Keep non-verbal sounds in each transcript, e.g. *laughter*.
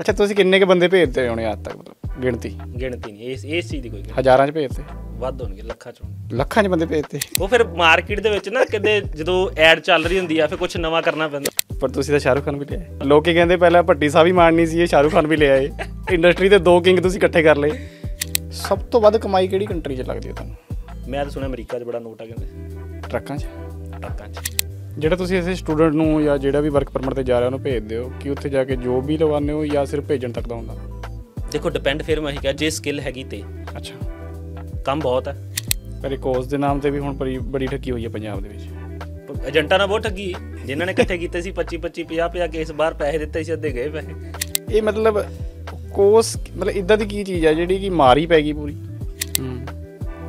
ਅੱਛਾ ਤੁਸੀਂ ਕਿੰਨੇ ਕੁ ਬੰਦੇ ਭੇਜਦੇ ਹੋਣੇ ਅੱਜ ਤੱਕ ਮਤਲਬ ਗਿਣਤੀ ਗਿਣਤੀ ਨਹੀਂ ਇਸ ਇਸ ਚੀਜ਼ ਦੀ ਕੋਈ ਹਜ਼ਾਰਾਂ 'ਚ ਭੇਜਦੇ ਵੱਧ ਹੋਣਗੇ ਲੱਖਾਂ 'ਚ ਹੋਣਗੇ ਲੱਖਾਂ 'ਚ ਬੰਦੇ ਭੇਜਦੇ ਉਹ ਫਿਰ ਮਾਰਕੀਟ ਦੇ ਵਿੱਚ ਨਾ ਕਿਤੇ ਜਦੋਂ ਐਡ ਚੱਲ ਰਹੀ ਹੁੰਦੀ ਆ ਫਿਰ ਕੁਝ ਨਵਾਂ ਕਰਨਾ ਪੈਂਦਾ ਪਰ ਤੁਸੀਂ ਤਾਂ ਸ਼ਾਹਰੁਖ ਖਾਨ ਵੀ ਲਿਆਏ ਲੋਕੀ ਕਹਿੰਦੇ ਪਹਿਲਾਂ ਭੱਟੀ ਸਾਹਿਬ ਹੀ ਮਾਰਨੀ ਸੀ ਇਹ ਸ਼ਾਹਰੁਖ ਖਾਨ ਵੀ ਲਿਆਏ ਇੰਡਸਟਰੀ ਦੇ ਦੋ ਕਿੰਗ ਤੁਸੀਂ ਇਕੱਠੇ ਕਰ ਲਏ ਸਭ ਤੋਂ ਵੱਧ ਕਮਾਈ ਕਿਹੜੀ ਕੰਟਰੀ 'ਚ ਲੱਗਦੀ ਹੈ ਤੁਹਾਨੂੰ ਮੈਂ ਤਾਂ ਸੁਣਿਆ ਅਮਰੀਕਾ 'ਚ ਬੜਾ ਨੋਟ ਆ ਕਹਿੰਦੇ ਟਰੱਕਾਂ 'ਚ ਟਰੱਕਾਂ 'ਚ ਜਿਹੜਾ ਤੁਸੀਂ ਐਸੇ ਸਟੂਡੈਂਟ ਨੂੰ ਜਾਂ ਜਿਹੜਾ ਵੀ ਵਰਕ ਪਰਮਿਟ ਤੇ ਜਾ ਰਿਹਾ ਉਹਨੂੰ ਭੇਜ ਦਿਓ ਕਿ ਉੱਥੇ ਜਾ ਕੇ ਜੋ ਵੀ ਲਵਾਉਂਦੇ ਹੋ ਜਾਂ ਸਿਰਫ ਭੇਜਣ ਤੱਕ ਦਾ ਹੁੰਦਾ ਦੇਖੋ ਡਿਪੈਂਡ ਫਿਰ ਮੈਂ ਕਹਾਂ ਜੇ ਸਕਿੱਲ ਹੈਗੀ ਤੇ ਅੱਛਾ ਕੰਮ ਬਹੁਤ ਹੈ ਪਰ ਕੋਰਸ ਦੇ ਨਾਮ ਤੇ ਵੀ ਹੁਣ ਬੜੀ ਠੱਗੀ ਹੋਈ ਹੈ ਪੰਜਾਬ ਦੇ ਵਿੱਚ ਏਜੰਟਾਂ ਨਾਲ ਬਹੁਤ ਠੱਗੀ ਜਿਨ੍ਹਾਂ ਨੇ ਇਕੱਠੇ ਕੀਤੇ ਸੀ 25 25 50 50 ਕੇਸ ਬਾਹਰ ਪੈਸੇ ਦਿੱਤੇ ਸੀ ਅੱਧੇ ਗਏ ਪੈਸੇ ਇਹ ਮਤਲਬ ਕੋਰਸ ਮਤਲਬ ਇਦਾਂ ਦੀ ਕੀ ਚੀਜ਼ ਹੈ ਜਿਹੜੀ ਕਿ ਮਾਰੀ ਪੈ ਗਈ ਪੂਰੀ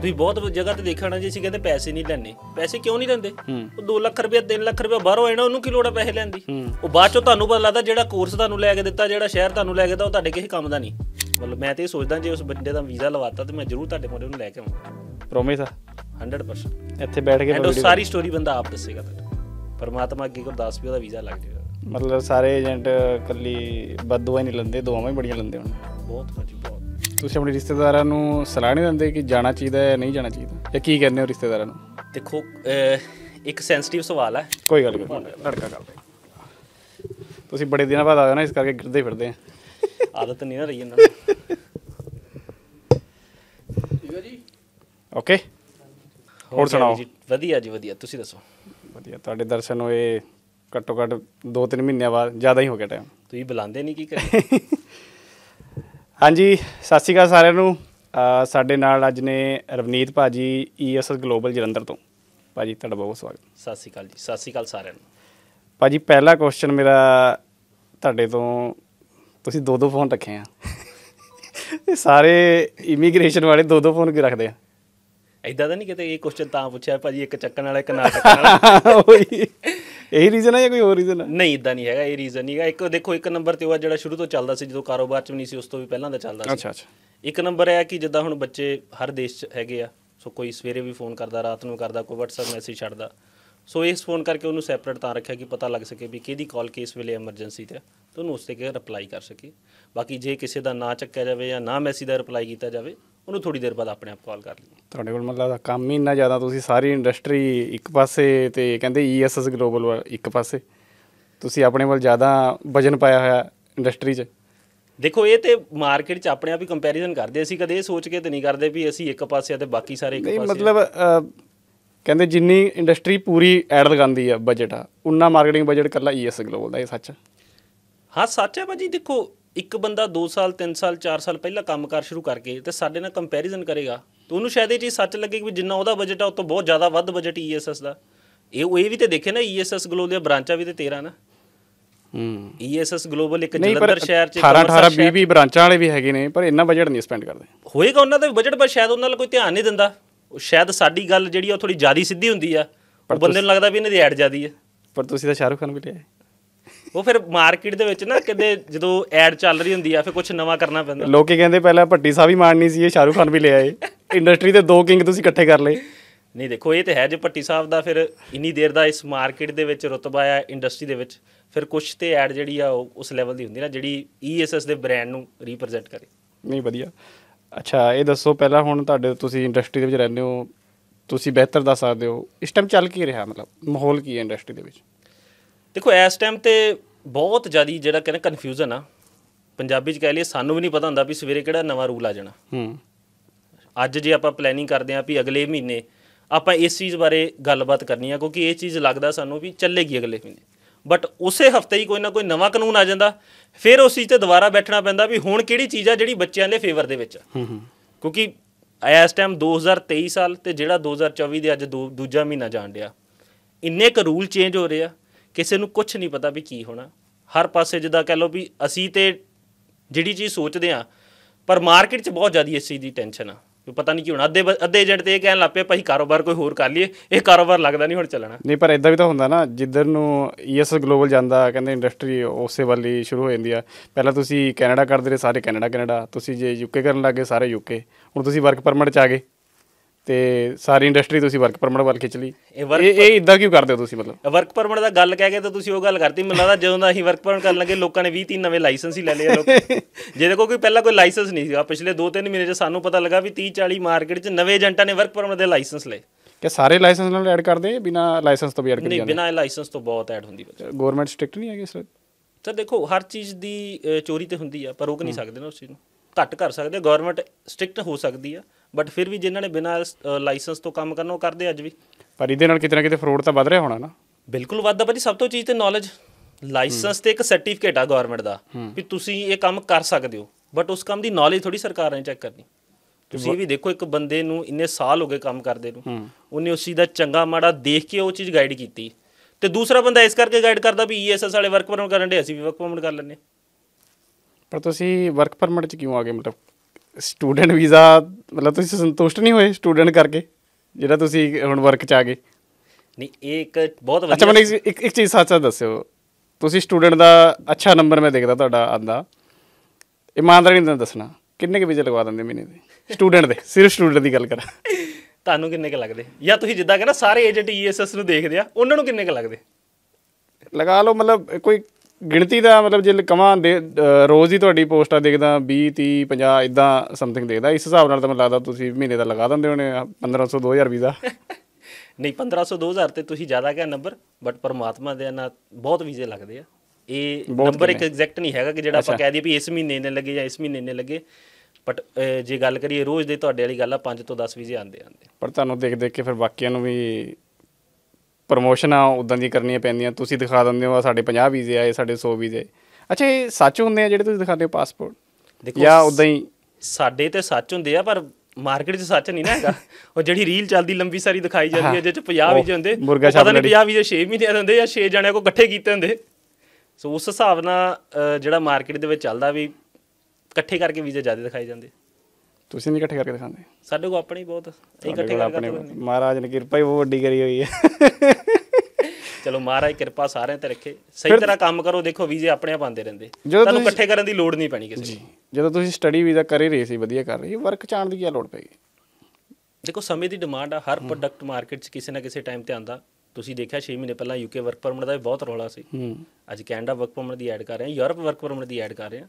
ਤੁਸੀਂ ਬਹੁਤ ਜਗ੍ਹਾ ਤੇ ਦੇਖਿਆ ਹੋਣਾ ਜੀ ਅਸੀਂ ਕਹਿੰਦੇ ਪੈਸੇ ਨਹੀਂ ਲੈਣੇ ਪੈਸੇ ਕਿਉਂ ਨਹੀਂ ਲੈਂਦੇ ਉਹ 2 ਲੱਖ ਰੁਪਏ 3 ਲੱਖ ਰੁਪਏ ਬਾਹਰੋਂ ਆਇਆ ਉਹਨੂੰ ਕੀ ਲੋੜ ਹੈ ਪੈਸੇ ਲੈਣ ਦੀ ਉਹ ਬਾਅਦ ਚੋਂ ਤੁਹਾਨੂੰ ਪਤਾ ਲੱਗਦਾ ਜਿਹੜਾ ਕੋਰਸ ਤੁਹਾਨੂੰ ਲੈ ਕੇ ਦਿੱਤਾ ਜਿਹੜਾ ਸ਼ਹਿਰ ਤੁਹਾਨੂੰ ਲੈ ਕੇ ਦਿੱਤਾ ਉਹ ਤੁਹਾਡੇ ਕਿਸੇ ਕੰਮ ਦਾ ਨਹੀਂ ਮਤਲਬ ਮੈਂ ਤੇ ਇਹ ਸੋਚਦਾ ਜੇ ਉਸ ਬੰਦੇ ਦਾ ਵੀਜ਼ਾ ਲਵਾਤਾ ਤੇ ਮੈਂ ਜ਼ਰੂਰ ਤੁਹਾਡੇ ਮੋਢੇ ਉਹਨੂੰ ਲੈ ਕੇ ਆਵਾਂ ਪ੍ਰੋਮਿਸ ਆ 100% ਇੱਥੇ ਬੈਠ ਕੇ ਬੋਲੀ ਸਾਰੀ ਸਟੋਰੀ ਬੰਦਾ ਆਪ ਦੱਸੇਗਾ ਤੁਹਾਨੂੰ ਪਰਮਾਤਮਾ ਅੱਗੇ ਗੁਰਦਾਸ ਵੀ ਉਹਦਾ ਵੀਜ਼ਾ ਲੱਗ ਜਾਏਗਾ ਮਤਲਬ ਸਾਰੇ ਏਜੰਟ ਕੱਲੀ ਬਦਦੁਆ ਹੀ ਨਹੀਂ ਲੈਂਦੇ ਦੁਆਵਾਂ ਹੀ ਬੜੀਆਂ ਲੈਂਦੇ ਹੁਣ ਬਹੁਤ ਵਧੀਆ ਤੁਸੀਂ ਆਪਣੇ ਰਿਸ਼ਤੇਦਾਰਾਂ ਨੂੰ ਸਲਾਹ ਨਹੀਂ ਦਿੰਦੇ ਕਿ ਜਾਣਾ ਚਾਹੀਦਾ ਹੈ ਨਹੀਂ ਜਾਣਾ ਚਾਹੀਦਾ ਜਾਂ ਕੀ ਕਹਿੰਦੇ ਹੋ ਰਿਸ਼ਤੇਦਾਰਾਂ ਨੂੰ ਦੇਖੋ ਇੱਕ ਸੈਂਸਿਟਿਵ ਸਵਾਲ ਹੈ ਕੋਈ ਗੱਲ ਨਹੀਂ ਲੜਕਾ ਕਰਦੇ ਤੁਸੀਂ ਬੜੇ ਦਿਨਾਂ ਬਾਅਦ ਆ ਹੋ ਨਾ ਇਸ ਕਰਕੇ ਗਿਰਦੇ ਫਿਰਦੇ ਆ ਆਦਤ ਨਹੀਂ ਨਾ ਰਹੀ ਇਹਨਾਂ ਨੂੰ ਠੀਕ ਹੈ ਜੀ ਓਕੇ ਹੋਰ ਸੁਣਾਓ ਵਧੀਆ ਜੀ ਵਧੀਆ ਤੁਸੀਂ ਦੱਸੋ ਵਧੀਆ ਤੁਹਾਡੇ ਦਰਸ਼ਨ ਹੋਏ ਘੱਟੋ ਘੱਟ 2-3 ਮਹੀਨਿਆਂ ਬਾਅਦ ਜ਼ਿਆਦਾ ਹੀ ਹੋ ਗਿਆ ਟਾਈਮ ਤੁਸੀਂ ਬੁਲਾਉਂਦੇ ਨਹੀਂ ਕੀ ਕਰੇ *laughs* ਹਾਂਜੀ ਸਤਿ ਸ਼੍ਰੀ ਅਕਾਲ ਸਾਰਿਆਂ ਨੂੰ ਸਾਡੇ ਨਾਲ ਅੱਜ ਨੇ ਰਵਨੀਤ ਭਾਜੀ ਈਐਸਐਸ e ਗਲੋਬਲ ਜਲੰਧਰ ਤੋਂ ਭਾਜੀ ਤੁਹਾਡਾ ਬਹੁਤ ਸਵਾਗਤ ਸਤਿ ਸ਼੍ਰੀ ਅਕਾਲ ਜੀ ਸਤਿ ਸ਼੍ਰੀ ਅਕਾਲ ਸਾਰਿਆਂ ਨੂੰ ਭਾਜੀ ਪਹਿਲਾ ਕੁਐਸਚਨ ਮੇਰਾ ਤੁਹਾਡੇ ਤੋਂ ਤੁਸੀਂ ਦੋ ਦੋ ਫੋਨ ਰੱਖੇ ਆ ਇਹ ਸਾਰੇ ਇਮੀਗ੍ਰੇਸ਼ਨ ਵਾਲੇ ਦੋ ਦੋ ਫੋਨ ਕਿ ਰੱਖਦੇ ਆ ਐਦਾਂ ਤਾਂ ਨਹੀਂ ਕਿਤੇ ਇਹ ਕੁਐਸਚਨ ਤਾਂ ਪੁੱਛਿਆ ਭਾਜੀ ਇੱਕ ਚੱਕਣ ਵਾਲਾ ਇੱਕ ਨਾਟਕ ਵਾਲਾ ਵਾਲਾ *laughs* ਇਹ ਰੀਜ਼ਨ ਹੈ ਜਾਂ ਕੋਈ ਹੋਰ ਰੀਜ਼ਨ ਹੈ ਨਹੀਂ ਇਦਾਂ ਨਹੀਂ ਹੈਗਾ ਇਹ ਰੀਜ਼ਨ ਨਹੀਂ ਹੈਗਾ ਇੱਕ ਦੇਖੋ ਇੱਕ ਨੰਬਰ ਤੇ ਉਹ ਜਿਹੜਾ ਸ਼ੁਰੂ ਤੋਂ ਚੱਲਦਾ ਸੀ ਜਦੋਂ ਕਾਰੋਬਾਰ ਚ ਵੀ ਨਹੀਂ ਸੀ ਉਸ ਤੋਂ ਵੀ ਪਹਿਲਾਂ ਦਾ ਚੱਲਦਾ ਸੀ ਅੱਛਾ ਅੱਛਾ ਇੱਕ ਨੰਬਰ ਹੈ ਕਿ ਜਿੱਦਾਂ ਹੁਣ ਬੱਚੇ ਹਰ ਦੇਸ਼ ਚ ਹੈਗੇ ਆ ਸੋ ਕੋਈ ਸਵੇਰੇ ਵੀ ਫੋਨ ਕਰਦਾ ਰਾਤ ਨੂੰ ਕਰਦਾ ਕੋਈ WhatsApp ਮੈਸੇਜ ਛੱਡਦਾ ਸੋ ਇਸ ਫੋਨ ਕਰਕੇ ਉਹਨੂੰ ਸੈਪਰੇਟ ਤਾਂ ਰੱਖਿਆ ਕਿ ਪਤਾ ਲੱਗ ਸਕੇ ਵੀ ਕਿਹਦੀ ਕਾਲ ਕੇਸ ਵੇਲੇ ਐਮਰਜੈਂਸੀ ਤੇ ਤੁਹਾਨੂੰ ਉਸ ਤੇ ਕਿ ਰਿਪਲਾਈ ਕਰ ਸਕੇ ਬਾਕੀ ਜੇ ਕਿਸੇ ਦਾ ਨਾ ਚੱਕਿਆ ਜਾਵੇ ਜਾਂ ਨਾ ਮੈਸੇਜ ਦਾ ਰਿਪਲਾਈ ਕੀਤਾ ਜਾਵੇ ਉਹਨੂੰ ਥੋੜੀ ਦੇਰ ਬਾਅਦ ਆਪਣੇ ਆਪ ਕਾਲ ਕਰ ਲਈ ਤੁਹਾਡੇ ਕੋਲ ਮਤਲਬ ਕੰਮ ਹੀ ਇੰਨਾ ਜ਼ਿਆਦਾ ਤੁਸੀਂ ਸਾਰੀ ਇੰਡਸਟਰੀ ਇੱਕ ਪਾਸੇ ਤੇ ਕਹਿੰਦੇ ਈਐਸਐਸ e ਗਲੋਬਲ ਇੱਕ ਪਾਸੇ ਤੁਸੀਂ ਆਪਣੇ ਵੱਲ ਜ਼ਿਆਦਾ ਵਜਨ ਪਾਇਆ ਹੋਇਆ ਇੰਡਸਟਰੀ 'ਚ ਦੇਖੋ ਇਹ ਤੇ ਮਾਰਕੀਟ 'ਚ ਆਪਣੇ ਆਪ ਹੀ ਕੰਪੈਰੀਜ਼ਨ ਕਰਦੇ ਅਸੀਂ ਕਦੇ ਇਹ ਸੋਚ ਕੇ ਤੇ ਨਹੀਂ ਕਰਦੇ ਵੀ ਅਸੀਂ ਇੱਕ ਪਾਸੇ ਆ ਤੇ ਬਾਕੀ ਸਾਰੇ ਇੱਕ ਪਾਸੇ ਨਹੀਂ ਮਤਲਬ ਕਹਿੰਦੇ ਜਿੰਨੀ ਇੰਡਸਟਰੀ ਪੂਰੀ ਐਡ ਲਗਾਉਂਦੀ ਆ ਬਜਟ ਆ ਉਨਾ ਮਾਰਕੀਟਿੰਗ ਬਜਟ ਕੱਲਾ ESS ਗਲੋਬਲ ਦਾ ਇਹ ਸੱਚ ਹਾਂ ਸੱਚ ਹੈ ਭਾਜੀ ਦੇਖੋ ਇੱਕ ਬੰਦਾ 2 ਸਾਲ 3 ਸਾਲ 4 ਸਾਲ ਪਹਿਲਾਂ ਕੰਮ ਕਰ ਸ਼ੁਰੂ ਕਰਕੇ ਤੇ ਸਾਡੇ ਨਾਲ ਕੰਪੈਰੀਜ਼ਨ ਕਰੇਗਾ ਤੇ ਉਹਨੂੰ ਸ਼ਾਇਦ ਇਹ ਚੀਜ਼ ਸੱਚ ਲੱਗੇ ਕਿ ਜਿੰਨਾ ਉਹਦਾ ਬਜਟ ਆ ਉਹ ਤੋਂ ਬਹੁਤ ਜ਼ਿਆਦਾ ਵੱਧ ਬਜਟ ਈਐਸਐਸ e ਦਾ ਇਹ ਉਹ ਇਹ ਵੀ ਤੇ ਦੇਖੇ ਨਾ ਈਐਸਐਸ e ਗਲੋਬਲ ਦੇ ਬ੍ਰਾਂਚਾਂ ਵੀ ਤੇ 13 ਨਾ ਹੂੰ ਈਐਸਐਸ e ਗਲੋਬਲ ਇੱਕ ਜਲੰਧਰ ਸ਼ਹਿਰ ਚ 18 18 20 20 ਬ੍ਰਾਂਚਾਂ ਵਾਲੇ ਵੀ ਹੈਗੇ ਨੇ ਪਰ ਇੰਨਾ ਬਜਟ ਨਹੀਂ ਸਪੈਂਡ ਕਰਦੇ ਹੋਏਗਾ ਉਹਨਾਂ ਦਾ ਬਜਟ ਪਰ ਸ਼ਾਇਦ ਉਹਨਾਂ ਨਾਲ ਕੋਈ ਧਿਆਨ ਨਹੀਂ ਦਿੰਦਾ ਉਹ ਸ਼ਾਇਦ ਸਾਡੀ ਗੱਲ ਜਿਹੜੀ ਉਹ ਥੋੜੀ ਜ਼ਿਆਦਾ ਸਿੱਧੀ ਹੁੰਦੀ ਆ ਉਹ ਬੰਦੇ ਨੂੰ ਲੱਗਦਾ ਵੀ ਇਹਨਾਂ ਦੀ ਐਡ ਜ਼ਿਆਦੀ ਆ ਪਰ ਤੁਸੀਂ ਤਾਂ ਸ਼ਾਹਰੁਖ ਖਾਨ ਵੀ ਲਿਆਏ ਉਹ ਫਿਰ ਮਾਰਕੀਟ ਦੇ ਵਿੱਚ ਨਾ ਕਿਤੇ ਜਦੋਂ ਐਡ ਚੱਲ ਰਹੀ ਹੁੰਦੀ ਆ ਫਿਰ ਕੁਝ ਨਵਾਂ ਕਰਨਾ ਪੈਂਦਾ ਲੋਕੀ ਕਹਿੰਦੇ ਪਹਿਲਾਂ ਭੱਟੀ ਸਾਹਿਬ ਹੀ ਮਾਰਨੀ ਸੀ ਇਹ ਸ਼ਾਹਰੂਖ ਖਾਨ ਵੀ ਲੈ ਆਏ ਇੰਡਸਟਰੀ ਦੇ ਦੋ ਕਿੰਗ ਤੁਸੀਂ ਇਕੱਠੇ ਕਰ ਲਏ ਨਹੀਂ ਦੇਖੋ ਇਹ ਤੇ ਹੈ ਜੇ ਭੱਟੀ ਸਾਹਿਬ ਦਾ ਫਿਰ ਇੰਨੀ ਦੇਰ ਦਾ ਇਸ ਮਾਰਕੀਟ ਦੇ ਵਿੱਚ ਰਤਬਾ ਆ ਇੰਡਸਟਰੀ ਦੇ ਵਿੱਚ ਫਿਰ ਕੁਝ ਤੇ ਐਡ ਜਿਹੜੀ ਆ ਉਸ ਲੈਵਲ ਦੀ ਹੁੰਦੀ ਨਾ ਜਿਹੜੀ ਈਐਸਐਸ e ਦੇ ਬ੍ਰਾਂਡ ਨੂੰ ਰਿਪਰੈਜ਼ੈਂਟ ਕਰੇ ਨਹੀਂ ਵਧੀਆ ਅੱਛਾ ਇਹ ਦੱਸੋ ਪਹਿਲਾਂ ਹੁਣ ਤੁਹਾਡੇ ਤੁਸੀਂ ਇੰਡਸਟਰੀ ਦੇ ਵਿੱਚ ਰਹਿੰਦੇ ਹੋ ਤੁਸੀਂ ਬਿਹਤਰ ਦੱਸ ਸਕਦੇ ਹੋ ਇਸ ਟਾਈਮ ਚੱਲ ਕੀ ਰਿਹਾ ਮਤਲਬ ਮਾਹੌਲ ਕੀ ਹੈ ਇੰਡਸਟਰੀ ਦੇ ਵਿੱਚ ਦੇਖੋ ਇਸ ਟਾਈਮ ਤੇ ਬਹੁਤ ਜ਼ਿਆਦੀ ਜਿਹੜਾ ਕਹਿੰਦੇ ਕਨਫਿਊਜ਼ਨ ਆ ਪੰਜਾਬੀ ਚ ਕਹਿ ਲਈਏ ਸਾਨੂੰ ਵੀ ਨਹੀਂ ਪਤਾ ਹੁੰਦਾ ਵੀ ਸਵੇਰੇ ਕਿਹੜਾ ਨਵਾਂ ਰੂਲ ਆ ਜਾਣਾ ਹੂੰ ਅੱਜ ਜੇ ਆਪਾਂ ਪਲੈਨਿੰਗ ਕਰਦੇ ਆਂ ਵੀ ਅਗਲੇ ਮਹੀਨੇ ਆਪਾਂ ਇਸ ਚੀਜ਼ ਬਾਰੇ ਗੱਲਬਾਤ ਕਰਨੀ ਆ ਕਿਉਂਕਿ ਇਹ ਚੀਜ਼ ਲੱਗਦਾ ਸਾਨੂੰ ਵੀ ਚੱਲੇਗੀ ਅਗਲੇ ਮਹੀਨੇ ਬਟ ਉਸੇ ਹਫਤੇ ਹੀ ਕੋਈ ਨਾ ਕੋਈ ਨਵਾਂ ਕਾਨੂੰਨ ਆ ਜਾਂਦਾ ਫਿਰ ਉਸ ਚੀਜ਼ ਤੇ ਦੁਬਾਰਾ ਬੈਠਣਾ ਪੈਂਦਾ ਵੀ ਹੁਣ ਕਿਹੜੀ ਚੀਜ਼ ਆ ਜਿਹੜੀ ਬੱਚਿਆਂ ਦੇ ਫੇਵਰ ਦੇ ਵਿੱਚ ਹੂੰ ਹੂੰ ਕਿਉਂਕਿ ਇਸ ਟਾਈਮ 2023 ਸਾਲ ਤੇ ਜਿਹੜਾ 2024 ਦੇ ਅੱਜ ਦੂਜਾ ਮਹੀਨਾ ਜਾਣ ਡਿਆ ਇੰਨੇ ਕ ਰੂਲ ਚੇਂਜ ਹੋ ਰਹੇ ਆ ਕਿਸੇ ਨੂੰ ਕੁਝ ਨਹੀਂ ਪਤਾ ਵੀ ਕੀ ਹੋਣਾ ਹਰ ਪਾਸੇ ਜਿੱਦਾਂ ਕਹ ਲਓ ਵੀ ਅਸੀਂ ਤੇ ਜਿਹੜੀ ਚੀਜ਼ ਸੋਚਦੇ ਆ ਪਰ ਮਾਰਕੀਟ 'ਚ ਬਹੁਤ ਜ਼ਿਆਦਾ ਇਸ ਚੀਜ਼ ਦੀ ਟੈਨਸ਼ਨ ਆ ਵੀ ਪਤਾ ਨਹੀਂ ਕੀ ਹੋਣਾ ਅੱਧੇ ਅੱਧੇ ਏਜੰਟ ਤੇ ਇਹ ਕਹਿਣ ਲੱਪੇ ਭਾਈ ਕਾਰੋਬਾਰ ਕੋਈ ਹੋਰ ਕਰ ਲਈਏ ਇਹ ਕਾਰੋਬਾਰ ਲੱਗਦਾ ਨਹੀਂ ਹੁਣ ਚੱਲਣਾ ਨਹੀਂ ਪਰ ਇਦਾਂ ਵੀ ਤਾਂ ਹੁੰਦਾ ਨਾ ਜਿੱਧਰ ਨੂੰ ਈਐਸ ਗਲੋਬਲ ਜਾਂਦਾ ਕਹਿੰਦੇ ਇੰਡਸਟਰੀ ਉਸੇ ਵਾਲੀ ਸ਼ੁਰੂ ਹੋ ਜਾਂਦੀ ਆ ਪਹਿਲਾਂ ਤੁਸੀਂ ਕੈਨੇਡਾ ਕਰਦੇ ਰਹੇ ਸਾਰੇ ਕੈਨੇਡਾ ਕੈਨੇਡਾ ਤੁਸੀਂ ਜੇ ਯੂਕੇ ਕਰਨ ਲੱਗੇ ਸਾਰੇ ਯੂਕੇ ਹੁਣ ਤੁਸੀਂ ਵਰਕ ਪਰਮਿਟ 'ਚ ਆ ਗਏ ਤੇ ਸਾਰੀ ਇੰਡਸਟਰੀ ਤੁਸੀਂ ਵਰਕ ਪਰਮਿਟ ਵੱਲ ਖਿੱਚ ਲਈ ਇਹ ਇਹ ਇਦਾਂ ਕਿਉਂ ਕਰਦੇ ਹੋ ਤੁਸੀਂ ਮਤਲਬ ਵਰਕ ਪਰਮਿਟ ਦਾ ਗੱਲ ਕਹਿ ਕੇ ਤਾਂ ਤੁਸੀਂ ਉਹ ਗੱਲ ਕਰਤੀ ਮੈਨੂੰ ਲੱਗਦਾ ਜਦੋਂ ਦਾ ਅਸੀਂ ਵਰਕ ਪਰਮਿਟ ਕਰਨ ਲੱਗੇ ਲੋਕਾਂ ਨੇ 20 30 ਨਵੇਂ ਲਾਇਸੈਂਸ ਹੀ ਲੈ ਲਏ ਲੋਕ *laughs* ਜਿਹਦੇ ਕੋਲ ਕੋਈ ਪਹਿਲਾਂ ਕੋਈ ਲਾਇਸੈਂਸ ਨਹੀਂ ਸੀਗਾ ਪਿਛਲੇ 2-3 ਮਹੀਨੇ 'ਚ ਸਾਨੂੰ ਪਤਾ ਲੱਗਾ ਵੀ 30 40 ਮਾਰਕੀਟ 'ਚ ਨਵੇਂ ਏਜੰਟਾਂ ਨੇ ਵਰਕ ਪਰਮਿਟ ਦੇ ਲਾਇਸੈਂਸ ਲਏ ਕਿ ਸਾਰੇ ਲਾਇਸੈਂਸ ਨਾਲ ਐਡ ਕਰਦੇ ਬਿਨਾ ਲਾਇਸੈਂਸ ਤੋਂ ਵੀ ਐਡ ਕਰੀ ਜਾਂਦੇ ਨਹੀਂ ਬਿਨਾ ਲਾਇਸੈਂਸ ਤੋਂ ਬਹੁਤ ਐਡ ਹੁੰਦੀ ਬੱਚਾ ਗਵਰਨਮੈਂਟ ਸਟ੍ਰਿਕਟ ਨਹੀਂ ਹੈਗੀ ਸਰ ਸਰ ਦੇਖੋ ਹਰ ਚੀਜ਼ ਦੀ ਚੋਰੀ ਤੇ ਹੁੰਦੀ ਆ ਪਰ ਰੋਕ ਨਹੀਂ ਸਕਦੇ ਨਾ ਉਸ ਚੀਜ਼ ਨੂੰ ਘੱਟ ਕਰ ਸਕਦੇ ਗਵਰਨਮੈਂਟ ਸਟ੍ਰਿਕਟ ਹੋ ਸਕਦੀ ਆ ਬਟ ਫਿਰ ਵੀ ਜਿਨ੍ਹਾਂ ਨੇ ਬਿਨਾਂ ਲਾਇਸੈਂਸ ਤੋਂ ਕੰਮ ਕਰਨਾ ਉਹ ਕਰਦੇ ਅੱਜ ਵੀ ਪਰ ਇਹਦੇ ਨਾਲ ਕਿਤੇ ਨਾ ਕਿਤੇ ਫਰੋਡ ਤਾਂ ਵੱਧ ਰਿਹਾ ਹੋਣਾ ਨਾ ਬਿਲਕੁਲ ਵੱਧਦਾ ਭਾਜੀ ਸਭ ਤੋਂ ਚੀਜ਼ ਤੇ ਨੌਲੇਜ ਲਾਇਸੈਂਸ ਤੇ ਇੱਕ ਸਰਟੀਫਿਕੇਟ ਆ ਗਵਰਨਮੈਂਟ ਦਾ ਵੀ ਤੁਸੀਂ ਇਹ ਕੰਮ ਕਰ ਸਕਦੇ ਹੋ ਬਟ ਉਸ ਕੰਮ ਦੀ ਨੌਲੇਜ ਥੋੜੀ ਸਰਕਾਰ ਨੇ ਚੈੱਕ ਕਰਨੀ ਤੁਸੀਂ ਵੀ ਦੇਖੋ ਇੱਕ ਬੰਦੇ ਨੂੰ ਇੰਨੇ ਸਾਲ ਹੋ ਗਏ ਕੰਮ ਕਰਦੇ ਨੂੰ ਉਹਨੇ ਉਸੇ ਦਾ ਚੰਗਾ ਮਾੜਾ ਦੇਖ ਕੇ ਉਹ ਚੀਜ਼ ਗਾਈਡ ਕੀਤੀ ਤੇ ਦੂਸਰਾ ਬੰਦਾ ਇਸ ਕਰਕੇ ਗਾਈਡ ਕਰਦਾ ਵੀ ਈਐਸਐਸ e ਵਾਲੇ ਵਰਕ ਪਰਮਿਟ ਕਰਨ ਦੇ ਅਸੀਂ ਵੀ ਵਰਕ ਪਰਮਿਟ ਕਰ ਲੈਣੇ ਪਰ ਤੁਸੀਂ ਵਰਕ ਪਰਮਿਟ 'ਚ ਕਿਉਂ ਆ ਗਏ ਮਤਲਬ ਸਟੂਡੈਂਟ ਵੀਜ਼ਾ ਮਤਲਬ ਤੁਸੀਂ ਸੰਤੁਸ਼ਟ ਨਹੀਂ ਹੋਏ ਸਟੂਡੈਂਟ ਕਰਕੇ ਜਿਹੜਾ ਤੁਸੀਂ ਹੁਣ ਵਰਕ ਚ ਆ ਗਏ ਨਹੀਂ ਇਹ ਇੱਕ ਬਹੁਤ ਵਧੀਆ ਅੱਛਾ ਮੈਨੂੰ ਇੱਕ ਇੱਕ ਚੀਜ਼ ਸੱਚਾ ਦੱਸਿਓ ਤੁਸੀਂ ਸਟੂਡੈਂਟ ਦਾ ਅੱਛਾ ਨੰਬਰ ਮੈਂ ਦੇਖਦਾ ਤੁਹਾਡਾ ਆਂਦਾ ਇਮਾਨਦਾਰੀ ਨਾਲ ਦੱਸਣਾ ਕਿੰਨੇ ਕੇ ਵੀਜ਼ੇ ਲਗਵਾ ਦਿੰਦੇ ਮਹੀਨੇ ਦੇ ਸਟੂਡੈਂਟ ਦੇ ਸਿਰਫ ਸਟੂਡੈਂਟ ਦੀ ਗੱਲ ਕਰਾਂ ਤੁਹਾਨੂੰ ਕਿੰਨੇ ਕੇ ਲੱਗਦੇ ਜਾਂ ਤੁਸੀਂ ਜਿੱਦਾਂ ਕਹਿੰਦਾ ਸਾਰੇ ਏਜੰਟ ਈਐਸਐਸ ਨੂੰ ਦੇਖਦੇ ਆ ਉਹਨਾਂ ਨੂੰ ਕਿੰਨੇ ਕੇ ਲੱਗਦੇ ਲਗਾ ਲਓ ਮਤਲਬ ਕੋਈ ਗਿਣਤੀ ਦਾ ਮਤਲਬ ਜੇ ਕਵਾਂ ਰੋਜ਼ ਹੀ ਤੁਹਾਡੀ ਪੋਸਟਾਂ ਦੇਖਦਾ 20 30 50 ਇਦਾਂ ਸਮਥਿੰਗ ਦੇਖਦਾ ਇਸ ਹਿਸਾਬ ਨਾਲ ਤਾਂ ਮੈਨੂੰ ਲੱਗਦਾ ਤੁਸੀਂ ਮਹੀਨੇ ਦਾ ਲਗਾ ਦਿੰਦੇ ਹੋਣੇ 1500 2000 ਵੀਜ਼ਾ ਨਹੀਂ 1500 2000 ਤੇ ਤੁਸੀਂ ਜ਼ਿਆਦਾ ਕਿਹਾ ਨੰਬਰ ਬਟ ਪਰਮਾਤਮਾ ਦੇ ਨਾਲ ਬਹੁਤ ਵੀਜ਼ੇ ਲੱਗਦੇ ਆ ਇਹ ਨੰਬਰ ਇੱਕ ਐਗਜ਼ੈਕਟ ਨਹੀਂ ਹੈਗਾ ਕਿ ਜਿਹੜਾ ਆਪਾਂ ਕਹਿ ਦਈਏ ਵੀ ਇਸ ਮਹੀਨੇ ਨੇ ਲੱਗੇ ਜਾਂ ਇਸ ਮਹੀਨੇ ਨੇ ਲੱਗੇ ਬਟ ਜੇ ਗੱਲ ਕਰੀਏ ਰੋਜ਼ ਦੇ ਤੁਹਾਡੇ ਵਾਲੀ ਗੱਲ ਆ 5 ਤੋਂ 10 ਵੀਜ਼ੇ ਆਉਂਦੇ ਆਉਂਦੇ ਪਰ ਤੁਹਾਨੂੰ ਦੇਖ ਦੇਖ ਕੇ ਫਿਰ ਬਾਕੀਆਂ ਨੂੰ ਵੀ ਆ ਉਦਾਂ ਦੀ ਕਰਨੀਆਂ ਪੈਂਦੀਆਂ ਤੁਸੀਂ ਦਿਖਾ ਦਿੰਦੇ ਹੋ ਸਾਡੇ 50 ਵੀਜ਼ੇ ਆਏ ਸਾਡੇ 100 ਵੀਜ਼ੇ ਅੱਛਾ ਇਹ ਸੱਚ ਹੁੰਦੇ ਆ ਜਿਹੜੇ ਤੁਸੀਂ ਦਿਖਾਉਂਦੇ ਹੋ ਪਾਸਪੋਰਟ ਦੇਖੋ ਜਾਂ ਉਦਾਂ ਹੀ ਸਾਡੇ ਤੇ ਸੱਚ ਹੁੰਦੇ ਆ ਪਰ ਮਾਰਕੀਟ 'ਚ ਸੱਚ ਨਹੀਂ ਨਾ ਹੈਗਾ *laughs* ਉਹ ਜਿਹੜੀ ਰੀਲ ਚੱਲਦੀ ਲੰਬੀ ਸਾਰੀ ਦਿਖਾਈ ਜਾਂਦੀ ਹੈ ਜਿਹਦੇ 'ਚ 50 ਵੀਜ਼ੇ ਹੁੰਦੇ ਪਤਾ ਨਹੀਂ 50 ਵੀਜ਼ੇ 6 ਮਹੀਨੇ ਦੇ ਹੁੰਦੇ ਜਾਂ 6 ਜਣਿਆਂ ਕੋ ਇਕੱਠੇ ਕੀਤੇ ਹੁੰਦੇ ਸੋ ਉਸ ਹਿਸਾਬ ਨਾਲ ਜਿਹੜਾ ਮਾਰਕੀਟ ਦੇ ਵਿੱਚ ਚੱਲਦਾ ਵੀ ਇਕੱਠੇ ਕਰਕੇ ਵੀਜ਼ੇ ਜ਼ਿਆਦਾ ਦਿਖਾਈ ਜਾਂਦੇ ਤੁਸੀਂ ਨਹੀਂ ਇਕੱਠੇ ਕਰਕੇ ਦਿਖਾਉਂਦੇ ਸਾਡੇ ਕੋ ਆਪਣੀ ਬਹੁਤ ਇਕੱਠੇ ਕਰਕੇ ਆਪਣੇ ਮਹਾਰਾਜ ਨੇ ਕਿਰਪਾ ਹੀ ਬਹੁਤ ਵੱਡੀ ਕਰੀ ਹੋਈ ਹੈ ਚਲੋ ਮਹਾਰਾਜ ਕਿਰਪਾ ਸਾਰਿਆਂ ਤੇ ਰੱਖੇ ਸਹੀ ਤਰ੍ਹਾਂ ਕੰਮ ਕਰੋ ਦੇਖੋ ਵੀਜ਼ੇ ਆਪਣੇ ਆਪ ਆਉਂਦੇ ਰਹਿੰਦੇ ਤੁਹਾਨੂੰ ਇਕੱਠੇ ਕਰਨ ਦੀ ਲੋੜ ਨਹੀਂ ਪੈਣੀ ਕਿਸੇ ਦੀ ਜਦੋਂ ਤੁਸੀਂ ਸਟੱਡੀ ਵੀਜ਼ਾ ਕਰ ਹੀ ਰਹੇ ਸੀ ਵਧੀਆ ਕਰ ਰਹੇ ਸੀ ਵਰਕ ਚਾਣ ਦੀ ਕੀ ਲੋੜ ਪਈ ਦੇਖੋ ਸਮੇਂ ਦੀ ਡਿਮਾਂਡ ਆ ਹਰ ਪ੍ਰੋਡਕਟ ਮਾਰਕੀਟ 'ਚ ਕਿਸੇ ਨਾ ਕਿਸੇ ਟਾਈਮ ਤੇ ਆਂਦਾ ਤੁਸੀਂ ਦੇਖਿਆ 6 ਮਹੀਨੇ ਪਹਿਲਾਂ ਯੂਕੇ ਵਰਕ ਪਰਮਿਟ ਦਾ ਬਹੁਤ ਰੌਲਾ ਸੀ ਹੂੰ ਅੱਜ ਕੈਨੇਡਾ ਵਰਕ ਪਰਮਿਟ ਦੀ ਐਡ ਕਰ ਰਹੇ ਆ ਯੂਰਪ ਵਰਕ ਪਰਮਿਟ ਦੀ ਐਡ ਕਰ ਰਹੇ ਆ